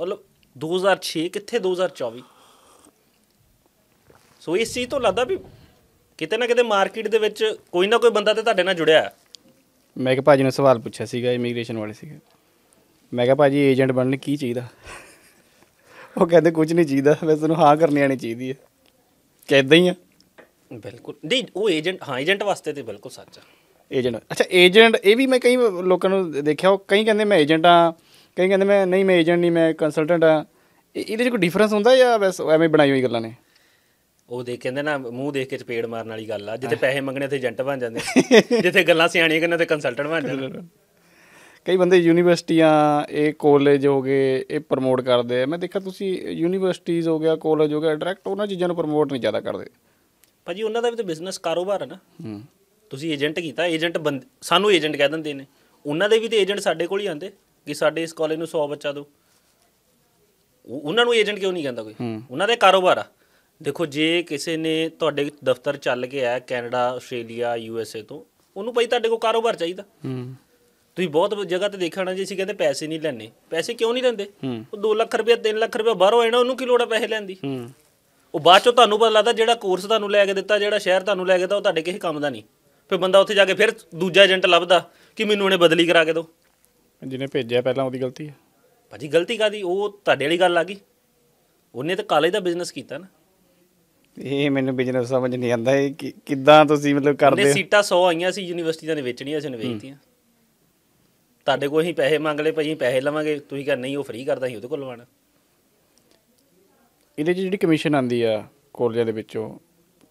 ਮਤਲਬ 2006 ਕਿੱਥੇ 2024 ਸੋ ਇਸ ਚੀਜ਼ ਤੋਂ ਲੱਗਦਾ ਵੀ ਕਿਤੇ ਨਾ ਕਿਤੇ ਮਾਰਕੀਟ ਦੇ ਵਿੱਚ ਕੋਈ ਨਾ ਕੋਈ ਬੰਦਾ ਤੇ ਤੁਹਾਡੇ ਨਾਲ ਜੁੜਿਆ ਹੈ ਮੈਂ ਕਿਹਾ ਭਾਜੀ ਨੇ ਸਵਾਲ ਪੁੱਛਿਆ ਸੀਗਾ ਇਮੀਗ੍ਰੇਸ਼ਨ ਵਾਲੇ ਸੀਗੇ ਮੈਂ ਕਿਹਾ ਭਾਜੀ ਏਜੰਟ ਬਣਨ ਲਈ ਕੀ ਚਾਹੀਦਾ ਉਹ ਕਹਿੰਦੇ ਕੁਝ ਨਹੀਂ ਚਾਹੀਦਾ ਬਸ ਤੁਹਾਨੂੰ ਹਾਂ ਕਰਨੀ ਆਣੀ ਚਾਹੀਦੀ ਹੈ ਕਿਦਾਂ ਹੀ ਆ ਬਿਲਕੁਲ ਨਹੀਂ ਉਹ ਏਜੰਟ ਹਾਂ ਏਜੰਟ ਵਾਸਤੇ ਤੇ ਬਿਲਕੁਲ ਸੱਚ ਆ ਏਜੰਟ ਅੱਛਾ ਏਜੰਟ ਇਹ ਵੀ ਮੈਂ ਕਈ ਲੋਕਾਂ ਨੂੰ ਦੇਖਿਆ ਉਹ ਕਈ ਕਹਿੰਦੇ ਮੈਂ ਏਜੰਟ ਆ ਕਈ ਕਹਿੰਦੇ ਮੈਂ ਨਹੀਂ ਮੈਂ ਏਜੰਟ ਨਹੀਂ ਮੈਂ ਕੰਸਲਟੈਂਟ ਆ ਇਹਦੇ 'ਚ ਕੋਈ ਡਿਫਰੈਂਸ ਹੁੰਦਾ ਜਾਂ ਬਸ ਐਵੇਂ ਬਣਾਈ ਹੋਈ ਗੱਲਾਂ ਨੇ ਉਹ ਦੇਖ ਕਹਿੰਦੇ ਨਾ ਮੂੰਹ ਦੇਖ ਕੇ ਚਪੇੜ ਮਾਰਨ ਵਾਲੀ ਗੱਲ ਆ ਜਿੱਥੇ ਪੈਸੇ ਮੰਗਣੇ ਉੱਥੇ ਏਜੰਟ ਬਣ ਜਾਂਦੇ *laughs* ਜਿੱਥੇ ਗੱਲਾਂ ਸਿਆਣੀਆਂ ਕਰਨਾਂ ਤੇ ਕੰਸਲਟੈਂਟ ਬਣ ਜਾਂਦੇ ਕਈ ਬੰਦੇ ਯੂਨੀਵਰਸਿਟੀਆਂ ਇਹ ਕਾਲਜ ਹੋ ਗਏ ਇਹ ਪ੍ਰਮੋਟ ਕਰਦੇ ਆ ਮੈਂ ਦੇਖਿਆ ਤੁਸੀਂ ਯੂਨੀਵਰਸਿਟੀਆਂ ਹੋ ਗਿਆ ਕਾਲਜ ਹੋ ਗਿਆ ਡਾਇਰੈਕਟ ਉਹਨਾਂ ਚੀਜ਼ਾਂ ਨੂੰ ਪ੍ਰਮੋਟ ਨਹੀਂ ਜ਼ਿਆਦਾ ਕਰਦੇ ਭਾਜੀ ਉਹਨਾਂ ਦਾ ਵੀ ਤਾਂ ਬਿਜ਼ਨਸ ਕਾਰੋਬਾਰ ਹੈ ਨਾ ਤੁਸੀਂ ਏਜੰਟ ਕੀਤਾ ਏਜੰਟ ਸਾਨੂੰ ਏਜੰਟ ਕਹਿ ਦਿੰਦੇ ਨੇ ਉਹਨਾਂ ਦੇ ਵੀ ਤੇ ਏਜੰਟ ਸਾਡੇ ਕੋਲ ਹੀ ਆਉਂਦੇ ਕਿ ਸਾਡੇ ਇਸ ਕਾਲਜ ਨੂੰ 100 ਬੱਚਾ ਦੋ ਉਹਨਾਂ ਨੂੰ ਏਜੰਟ ਕਿਉਂ ਨਹੀਂ ਕਹਿੰਦਾ ਕੋਈ ਉਹਨਾਂ ਦੇ ਕਾਰੋਬਾਰ ਆ ਦੇਖੋ ਜੇ ਕਿਸੇ ਨੇ ਤੁਹਾਡੇ ਦਫ਼ਤਰ ਚੱਲ ਕੇ ਆਇਆ Canada Australia U S A ਤੋਂ ਉਹਨੂੰ ਭਾਈ ਤੁਹਾਡੇ ਕੋਲ ਕਾਰੋਬਾਰ ਚਾਹੀਦਾ ਤੁਸੀਂ ਬਹੁਤ ਜਗ੍ਹਾ ਤੇ ਹੋਣਾ ਜੀ ਅਸੀਂ ਕਹਿੰਦੇ ਪੈਸੇ ਨਹੀਂ ਲੈਣੇ ਪੈਸੇ ਕਿਉਂ ਨਹੀਂ ਦਿੰਦੇ ਉਹ 2 ਲੱਖ ਰੁਪਏ 3 ਲੱਖ ਰੁਪਏ ਬਾਹਰੋਂ ਆਇਆ ਉਹਨੂੰ ਕੀ ਲੋੜ ਹੈ ਪੈਸੇ ਲੈਣ ਦੀ ਉਹ ਬਾਅਦ ਚੋਂ ਤੁਹਾਨੂੰ ਪਤਾ ਲੱਗਦਾ ਜਿਹੜਾ ਕੋਰਸ ਤੁਹਾਨੂੰ ਲੈ ਕੇ ਦਿੱਤਾ ਜਿਹੜਾ ਸ਼ਹਿਰ ਤੁਹਾਨੂੰ ਲੈ ਕੇ ਦਿੱਤਾ ਉਹ ਤੁਹਾਡੇ ਕਿਸੇ ਕੰਮ ਦਾ ਨਹੀਂ ਫਿਰ ਬੰਦਾ ਉੱਥੇ ਜਾ ਕੇ ਫਿਰ ਦੂਜਾ ਏਜੰਟ ਲੱਭਦਾ ਕਿ ਮੈਨੂੰ ਉਹਨੇ ਬਦਲੀ ਕਰਾ ਕੇ ਦਿਓ ਜਿਹਨੇ ਭੇਜਿਆ ਪਹਿਲਾਂ ਉਹਦੀ ਗਲਤੀ ਹੈ ਭਾਜੀ ਗਲਤੀ ਕਾਦੀ ਉਹ ਤੁਹਾਡੇ ਵਾਲੀ ਗੱਲ ਆ ਗਈ ਉਹਨੇ ਤਾਂ ਕਾਲਜ ਦਾ ਬਿਜ਼ਨਸ ਕੀਤਾ ਨਾ ਇਹ ਮੈਨੂੰ ਬਿਜ਼ਨਸ ਸਮਝ ਨਹੀਂ ਆਉਂਦਾ ਇਹ ਕਿ- ਕਿੱਦਾਂ ਤੁਸੀਂ ਮਤਲਬ ਕਰਦੇ ਹੋ? ਸੀਟਾਂ 100 ਆਈਆਂ ਸੀ ਯੂਨੀਵਰਸਿਟੀਆਂ ਨੇ ਵੇਚਣੀਆਂ ਸੀ ਉਹਨੇ ਵੇਚਤੀਆਂ ਤੁਹਾਡੇ ਕੋਲ ਅਸੀਂ ਪੈਸੇ ਮੰਗ ਲਏ ਭਾਜੀ ਪੈਸੇ ਲਵਾਂਗੇ ਤੁਸੀਂ ਕਹਿੰਦੇ ਨਹੀਂ ਉਹ ਫ੍ਰੀ ਕਰਦਾ ਸੀ ਉਹਦੇ ਕੋਲ ਲਵਾਣਾ ਇਹਦੇ ਜਿਹੜੀ ਕਮਿਸ਼ਨ ਆਂਦੀ ਆ ਕਾਲਜਾਂ ਦੇ ਵਿੱਚੋਂ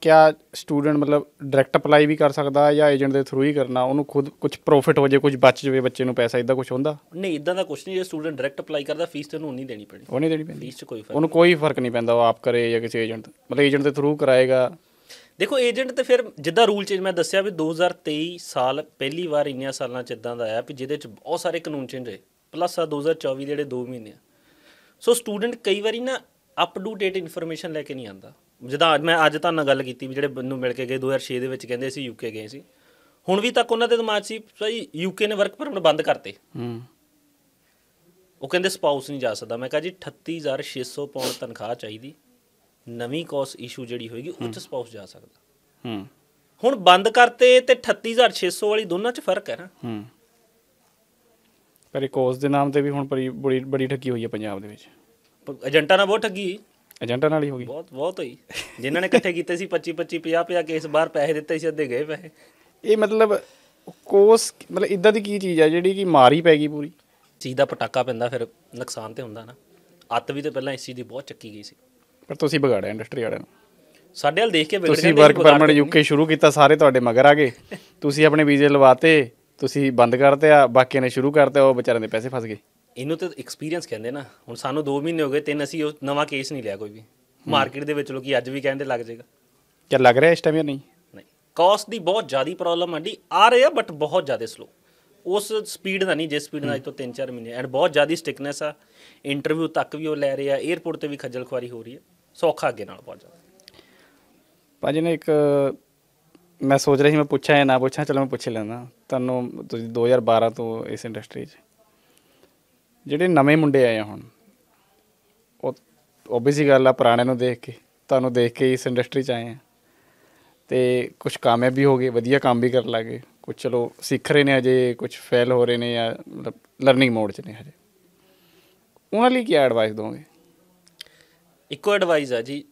ਕਿਆ ਸਟੂਡੈਂਟ ਮਤਲਬ ਡਾਇਰੈਕਟ ਅਪਲਾਈ ਵੀ ਕਰ ਸਕਦਾ ਜਾਂ ਏਜੰਟ ਦੇ ਥਰੂ ਹੀ ਕਰਨਾ ਉਹਨੂੰ ਖੁਦ ਕੁਝ ਪ੍ਰੋਫਿਟ ਹੋ ਜੇ ਕੁਝ ਬਚ ਜਵੇ ਬੱਚੇ ਨੂੰ ਪੈਸਾ ਇਦਾਂ ਕੁਝ ਹੁੰਦਾ ਨਹੀਂ ਇਦਾਂ ਦਾ ਕੁਝ ਨਹੀਂ ਜੇ ਸਟੂਡੈਂਟ ਡਾਇਰੈਕਟ ਅਪਲਾਈ ਕਰਦਾ ਫੀਸ ਤੇ ਉਹਨੂੰ ਨਹੀਂ ਦੇਣੀ ਪੈਣੀ ਉਹ ਨਹੀਂ ਦੇਣੀ ਪੈਂਦੀ ਫੀਸ 'ਚ ਕੋਈ ਫਰਕ ਉਹਨੂੰ ਕੋਈ ਫਰਕ ਨਹੀਂ ਪੈਂਦਾ ਉਹ ਆਪ ਕਰੇ ਜਾਂ ਕਿਸੇ ਏਜੰਟ ਮਤਲਬ ਏਜੰਟ ਦੇ ਥਰੂ ਕਰਾਏਗਾ ਦੇਖੋ ਏਜੰਟ ਤੇ ਫਿਰ ਜਿੱਦਾਂ ਰੂਲ ਚੇਂਜ ਮੈਂ ਦੱਸਿਆ ਵੀ 2023 ਸਾਲ ਪਹਿਲੀ ਵਾਰ ਇੰਨੀਆਂ ਸਾਲਾਂ ਚ ਇਦਾਂ ਦਾ ਆਇਆ ਵੀ ਜਿਹਦੇ ਚ ਬਹੁਤ ਸਾਰੇ ਕਾਨੂੰਨ ਚੇਂਜ ਹੋਏ ਪਲੱਸ ਆ 2024 ਦੇ ਜਿਹੜੇ 2 ਮਹੀਨੇ ਸੋ ਸਟੂਡੈਂਟ ਕਈ ਵਾਰੀ ਨਾ ਅਪ ਟੂ ਡੇਟ ਇਨਫੋਰਮੇਸ਼ਨ ਲੈ ਕੇ ਨਹੀਂ ਆਂਦਾ ਜਿਦਾ ਅੱਜ ਮੈਂ ਅੱਜ ਤੁਹਾਨੂੰ ਗੱਲ ਕੀਤੀ ਵੀ ਜਿਹੜੇ ਮੈਨੂੰ ਮਿਲ ਕੇ ਗਏ 2006 ਦੇ ਵਿੱਚ ਕਹਿੰਦੇ ਸੀ ਯੂਕੇ ਗਏ ਸੀ ਹੁਣ ਵੀ ਤੱਕ ਉਹਨਾਂ ਦੇ ਦਿਮਾਗ 'ਚ ਸਹੀ ਯੂਕੇ ਨੇ ਵਰਕ ਪਰਮਿਟ ਬੰਦ ਕਰਤੇ ਹੂੰ ਉਹ ਕਹਿੰਦੇ ਸਪਾਊਸ ਨਹੀਂ ਜਾ ਸਕਦਾ ਮੈਂ ਕਹਾ ਜੀ 38600 ਪਾਉਂਡ ਤਨਖਾਹ ਚਾਹੀਦੀ ਨਵੀਂ ਕੌਸ ਇਸ਼ੂ ਜਿਹੜੀ ਹੋਏਗੀ ਉਹ 'ਚ ਸਪਾਊਸ ਜਾ ਸਕਦਾ ਹੂੰ ਹੁਣ ਬੰਦ ਕਰਤੇ ਤੇ 38600 ਵਾਲੀ ਦੋਨਾਂ 'ਚ ਫਰਕ ਹੈ ਨਾ ਹੂੰ ਪਰ ਇਹ ਕੋਸ ਦੇ ਨਾਮ ਤੇ ਵੀ ਹੁਣ ਬੜੀ ਬੜੀ ਠੱਗੀ ਹੋਈ ਹੈ ਪੰਜਾਬ ਦੇ ਵਿੱਚ ਏਜੰਟਾਂ ਨਾਲ ਬਹੁਤ ਠੱਗੀ ਏਜੰਟਾਂ ਨਾਲ ਹੀ ਹੋ ਗਈ ਬਹੁਤ ਬਹੁਤ ਹੋਈ ਜਿਨ੍ਹਾਂ ਨੇ ਇਕੱਠੇ ਕੀਤੇ ਸੀ 25 25 50 50 ਕੇਸ ਬਾਹਰ ਪੈਸੇ ਦਿੱਤੇ ਸੀ ਅੱਧੇ ਗਏ ਪੈਸੇ ਇਹ ਮਤਲਬ ਕੋਸ ਮਤਲਬ ਇਦਾਂ ਦੀ ਕੀ ਚੀਜ਼ ਆ ਜਿਹੜੀ ਕਿ ਮਾਰੀ ਪੈ ਗਈ ਪੂਰੀ ਚੀਜ਼ ਦਾ ਪਟਾਕਾ ਪੈਂਦਾ ਫਿਰ ਨੁਕਸਾਨ ਤੇ ਹੁੰਦਾ ਨਾ ਅੱਤ ਵੀ ਤੇ ਪਹਿਲਾਂ ਇਸ ਚੀਜ਼ ਦੀ ਬਹੁਤ ਚੱਕੀ ਗਈ ਸੀ ਪਰ ਤੁਸੀਂ ਵਿਗਾੜਿਆ ਇੰਡਸਟਰੀ ਵਾਲਿਆਂ ਨੂੰ ਸਾਡੇ ਨਾਲ ਦੇਖ ਕੇ ਵਿਗੜ ਤੁਸੀਂ ਵਰਕ ਪਰਮਿਟ ਯੂਕੇ ਸ਼ੁਰੂ ਕੀਤਾ ਸਾਰੇ ਤੁਹਾਡੇ ਮਗਰ ਆ ਗਏ ਤੁਸੀਂ ਆਪਣੇ ਵੀਜ਼ੇ ਲਵਾਤੇ ਤੁਸੀਂ ਬੰਦ ਕਰਤੇ ਆ ਬਾਕੀਆਂ ਨੇ ਸ਼ੁਰੂ ਕਰਤੇ ਉਹ ਵਿਚਾਰਿਆਂ ਦੇ ਪੈਸੇ ਫਸ ਗਏ ਇਹਨੂੰ ਤਾਂ ਐਕਸਪੀਰੀਅੰਸ ਕਹਿੰਦੇ ਨਾ ਹੁਣ ਸਾਨੂੰ 2 ਮਹੀਨੇ ਹੋ ਗਏ ਤਿੰਨ ਅਸੀਂ ਉਹ ਨਵਾਂ ਕੇਸ ਨਹੀਂ ਲਿਆ ਕੋਈ ਵੀ ਮਾਰਕੀਟ ਦੇ ਵਿੱਚ ਲੋਕੀ ਅੱਜ ਵੀ ਕਹਿੰਦੇ ਲੱਗ ਜਾਏਗਾ ਕੀ ਲੱਗ ਰਿਹਾ ਇਸ ਟਾਈਮ ਜਾਂ ਨਹੀਂ ਨਹੀਂ ਕਾਸਟ ਦੀ ਬਹੁਤ ਜ਼ਿਆਦੀ ਪ੍ਰੋਬਲਮ ਆਂਡੀ ਆ ਰਹੀ ਆ ਬਟ ਬਹੁਤ ਜ਼ਿਆਦਾ ਸਲੋ ਉਸ ਸਪੀਡ ਦਾ ਨਹੀਂ ਜਿਸ ਸਪੀਡ ਨਾਲ ਅੱਜ ਤੋਂ 3-4 ਮਹੀਨੇ ਐਂਡ ਬਹੁਤ ਜ਼ਿਆਦੀ ਸਟਿਕਨੈਸ ਆ ਇੰਟਰਵਿਊ ਤੱਕ ਵੀ ਉਹ ਲੈ ਰਹੇ ਆ 에ਅਰਪੋਰਟ ਤੇ ਵੀ ਖੱਜਲ ਖੁਆਰੀ ਹੋ ਰਹੀ ਆ ਸੌਖਾ ਅੱਗੇ ਨਾਲ ਬਹੁਤ ਜ਼ਿਆਦਾ ਭਾਜੀ ਨੇ ਇੱਕ ਮੈਂ ਸੋਚ ਰਿਹਾ ਸੀ ਮੈਂ ਪੁੱਛਾਂ ਜਾਂ ਨਾ ਪੁੱਛਾਂ ਚਲੋ ਮੈਂ ਪੁੱਛ ਲੈਂਦਾ ਤੁਹਾਨੂੰ ਤੁਸੀਂ 2012 ਤੋਂ ਇਸ ਇੰਡਸਟਰੀ 'ਚ ਜਿਹੜੇ ਨਵੇਂ ਮੁੰਡੇ ਆਏ ਆ ਹੁਣ ਉਹ ਓਬਵੀਅਸਲੀ ਗੱਲ ਆ ਪੁਰਾਣੇ ਨੂੰ ਦੇਖ ਕੇ ਤੁਹਾਨੂੰ ਦੇਖ ਕੇ ਇਸ ਇੰਡਸਟਰੀ 'ਚ ਆਏ ਆ ਤੇ ਕੁਝ ਕਾਮਯਾਬ ਵੀ ਹੋ ਗਏ ਵਧੀਆ ਕੰਮ ਵੀ ਕਰਨ ਲੱਗੇ ਕੁਝ ਚਲੋ ਸਿੱਖ ਰਹੇ ਨੇ ਅਜੇ ਕੁਝ ਫੇਲ ਹੋ ਰਹੇ ਨੇ ਜਾਂ ਮਤਲਬ ਲਰਨਿੰਗ ਮੋਡ 'ਚ ਨੇ ਹਜੇ ਉਹਨਾਂ ਲਈ ਕੀ ਐਡਵਾਈਸ ਦੋਗੇ ਇੱਕੋ ਐਡਵਾਈਸ ਆ ਜੀ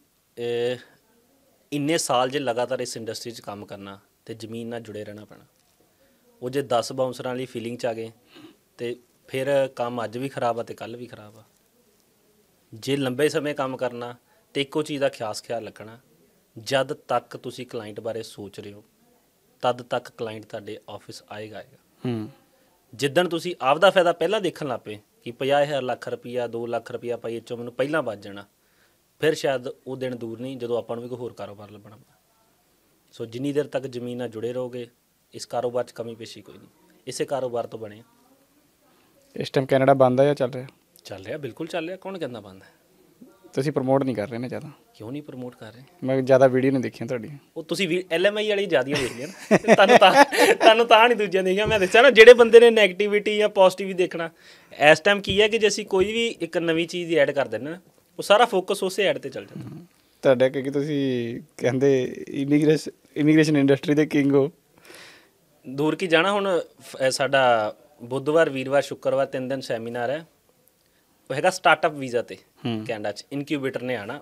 ਇੰਨੇ ਸਾਲ ਜੇ ਲਗਾਤਾਰ ਇਸ ਇੰਡਸਟਰੀ 'ਚ ਕੰਮ ਕਰਨਾ ਤੇ ਜ਼ਮੀਨ ਨਾਲ ਜੁੜੇ ਰਹਿਣਾ ਪੈਣਾ ਉਹ ਜੇ 10 ਬਾਉਂਸਰਾਂ ਲਈ ਫੀਲਿੰਗ 'ਚ ਆ ਗਏ ਤੇ ਫਿਰ ਕੰਮ ਅੱਜ ਵੀ ਖਰਾਬ ਆ ਤੇ ਕੱਲ ਵੀ ਖਰਾਬ ਆ ਜੇ ਲੰਬੇ ਸਮੇਂ ਕੰਮ ਕਰਨਾ ਤੇ ਇੱਕੋ ਚੀਜ਼ ਦਾ ਖਿਆਸ ਖਿਆਲ ਲੱਗਣਾ ਜਦ ਤੱਕ ਤੁਸੀਂ ਕਲਾਇੰਟ ਬਾਰੇ ਸੋਚ ਰਹੇ ਹੋ ਤਦ ਤੱਕ ਕਲਾਇੰਟ ਤੁਹਾਡੇ ਆਫਿਸ ਆਏਗਾ ਹੂੰ ਜਿੱਦਣ ਤੁਸੀਂ ਆਪਦਾ ਫਾਇਦਾ ਪਹਿਲਾਂ ਦੇਖਣ ਲੱਪੇ ਕਿ 50000 ਲੱਖ ਰੁਪਇਆ 2 ਲੱਖ ਰੁਪਇਆ ਪਾਈ ਚੋਂ ਮੈਨੂੰ ਪਹਿਲਾਂ ਵੱਜ ਜਾਣਾ ਫਿਰ ਸ਼ਾਇਦ ਉਹ ਦਿਨ ਦੂਰ ਨਹੀਂ ਜਦੋਂ ਆਪਾਂ ਨੂੰ ਵੀ ਕੋਈ ਹੋਰ ਕਾਰੋਬਾਰ ਲੱਭਣਾ ਸੋ ਜਿੰਨੀ ਦੇਰ ਤੱਕ ਜ਼ਮੀਨ ਨਾਲ ਜੁੜੇ ਰਹੋਗੇ ਇਸ ਕਾਰੋਬਾਰ 'ਚ ਕਮੀ ਪੇਸ਼ੀ ਕੋਈ ਨਹੀਂ ਇਸੇ ਕਾਰੋਬਾਰ ਤੋਂ ਬਣਿਆ ਇਸ ਟਾਈਮ ਕੈਨੇਡਾ ਬੰਦ ਆ ਜਾਂ ਚੱਲ ਰਿਹਾ ਚੱਲ ਰਿਹਾ ਬਿਲਕੁਲ ਚੱਲ ਰਿਹਾ ਕੌਣ ਕਹਿੰਦਾ ਬੰਦ ਹੈ ਤੁਸੀਂ ਪ੍ਰਮੋਟ ਨਹੀਂ ਕਰ ਰਹੇ ਨੇ ਜ਼ਿਆਦਾ ਕਿਉਂ ਨਹੀਂ ਪ੍ਰਮੋਟ ਕਰ ਰਹੇ ਮੈਂ ਜ਼ਿਆਦਾ ਵੀਡੀਓ ਨਹੀਂ ਦੇਖੀਆਂ ਤੁਹਾਡੀਆਂ ਉਹ ਤੁਸੀਂ ਵੀ ਐਲਐਮਆਈ ਵਾਲੀ ਜ਼ਿਆਦੀਆਂ ਦੇਖੀਆਂ ਨਾ ਤੁਹਾਨੂੰ ਤਾਂ ਤੁਹਾਨੂੰ ਤਾਂ ਨਹੀਂ ਦੂਜੀਆਂ ਦੇਖੀਆਂ ਮੈਂ ਦੱਸਿਆ ਨਾ ਜਿਹੜੇ ਬੰਦੇ ਨੇ 네ਗੇਟਿਵਿਟੀ ਜਾਂ ਪੋਜ਼ਿਟਿਵ ਦੇਖਣਾ ਇਸ ਟਾਈਮ ਕੀ ਹੈ ਕਿ ਜੇ ਅਸੀਂ ਕੋਈ ਵੀ ਇੱਕ ਨਵੀਂ ਚੀਜ਼ ਐਡ ਕਰ ਦਿੰਨਾ ਉਹ ਸਾਰਾ ਫੋਕਸ ਉਸੇ ਐਡ ਤੇ ਚੱਲ ਜਾਂਦਾ ਤੁਹਾਡੇ ਕਿ ਤੁਸੀਂ ਕਹਿੰਦੇ ਇਮੀਗ੍ਰੇਸ਼ਨ ਇਮੀਗ੍ਰੇਸ਼ਨ ਇੰਡਸਟਰੀ ਦੇ ਕਿੰਗ ਹੋ ਦੂਰ ਕੀ ਜਾਣਾ ਹੁਣ ਸਾਡਾ ਬੁੱਧਵਾਰ ਵੀਰਵਾਰ ਸ਼ੁੱਕਰਵਾਰ ਤਿੰਨ ਦਿਨ ਸੈਮੀਨਾਰ ਹੈ ਉਹ ਹੈਗਾ ਸਟਾਰਟਅਪ ਵੀਜ਼ਾ ਤੇ ਕੈਨੇਡਾ 'ਚ ਇਨਕਿਊਬੇਟਰ ਨੇ ਆਣਾ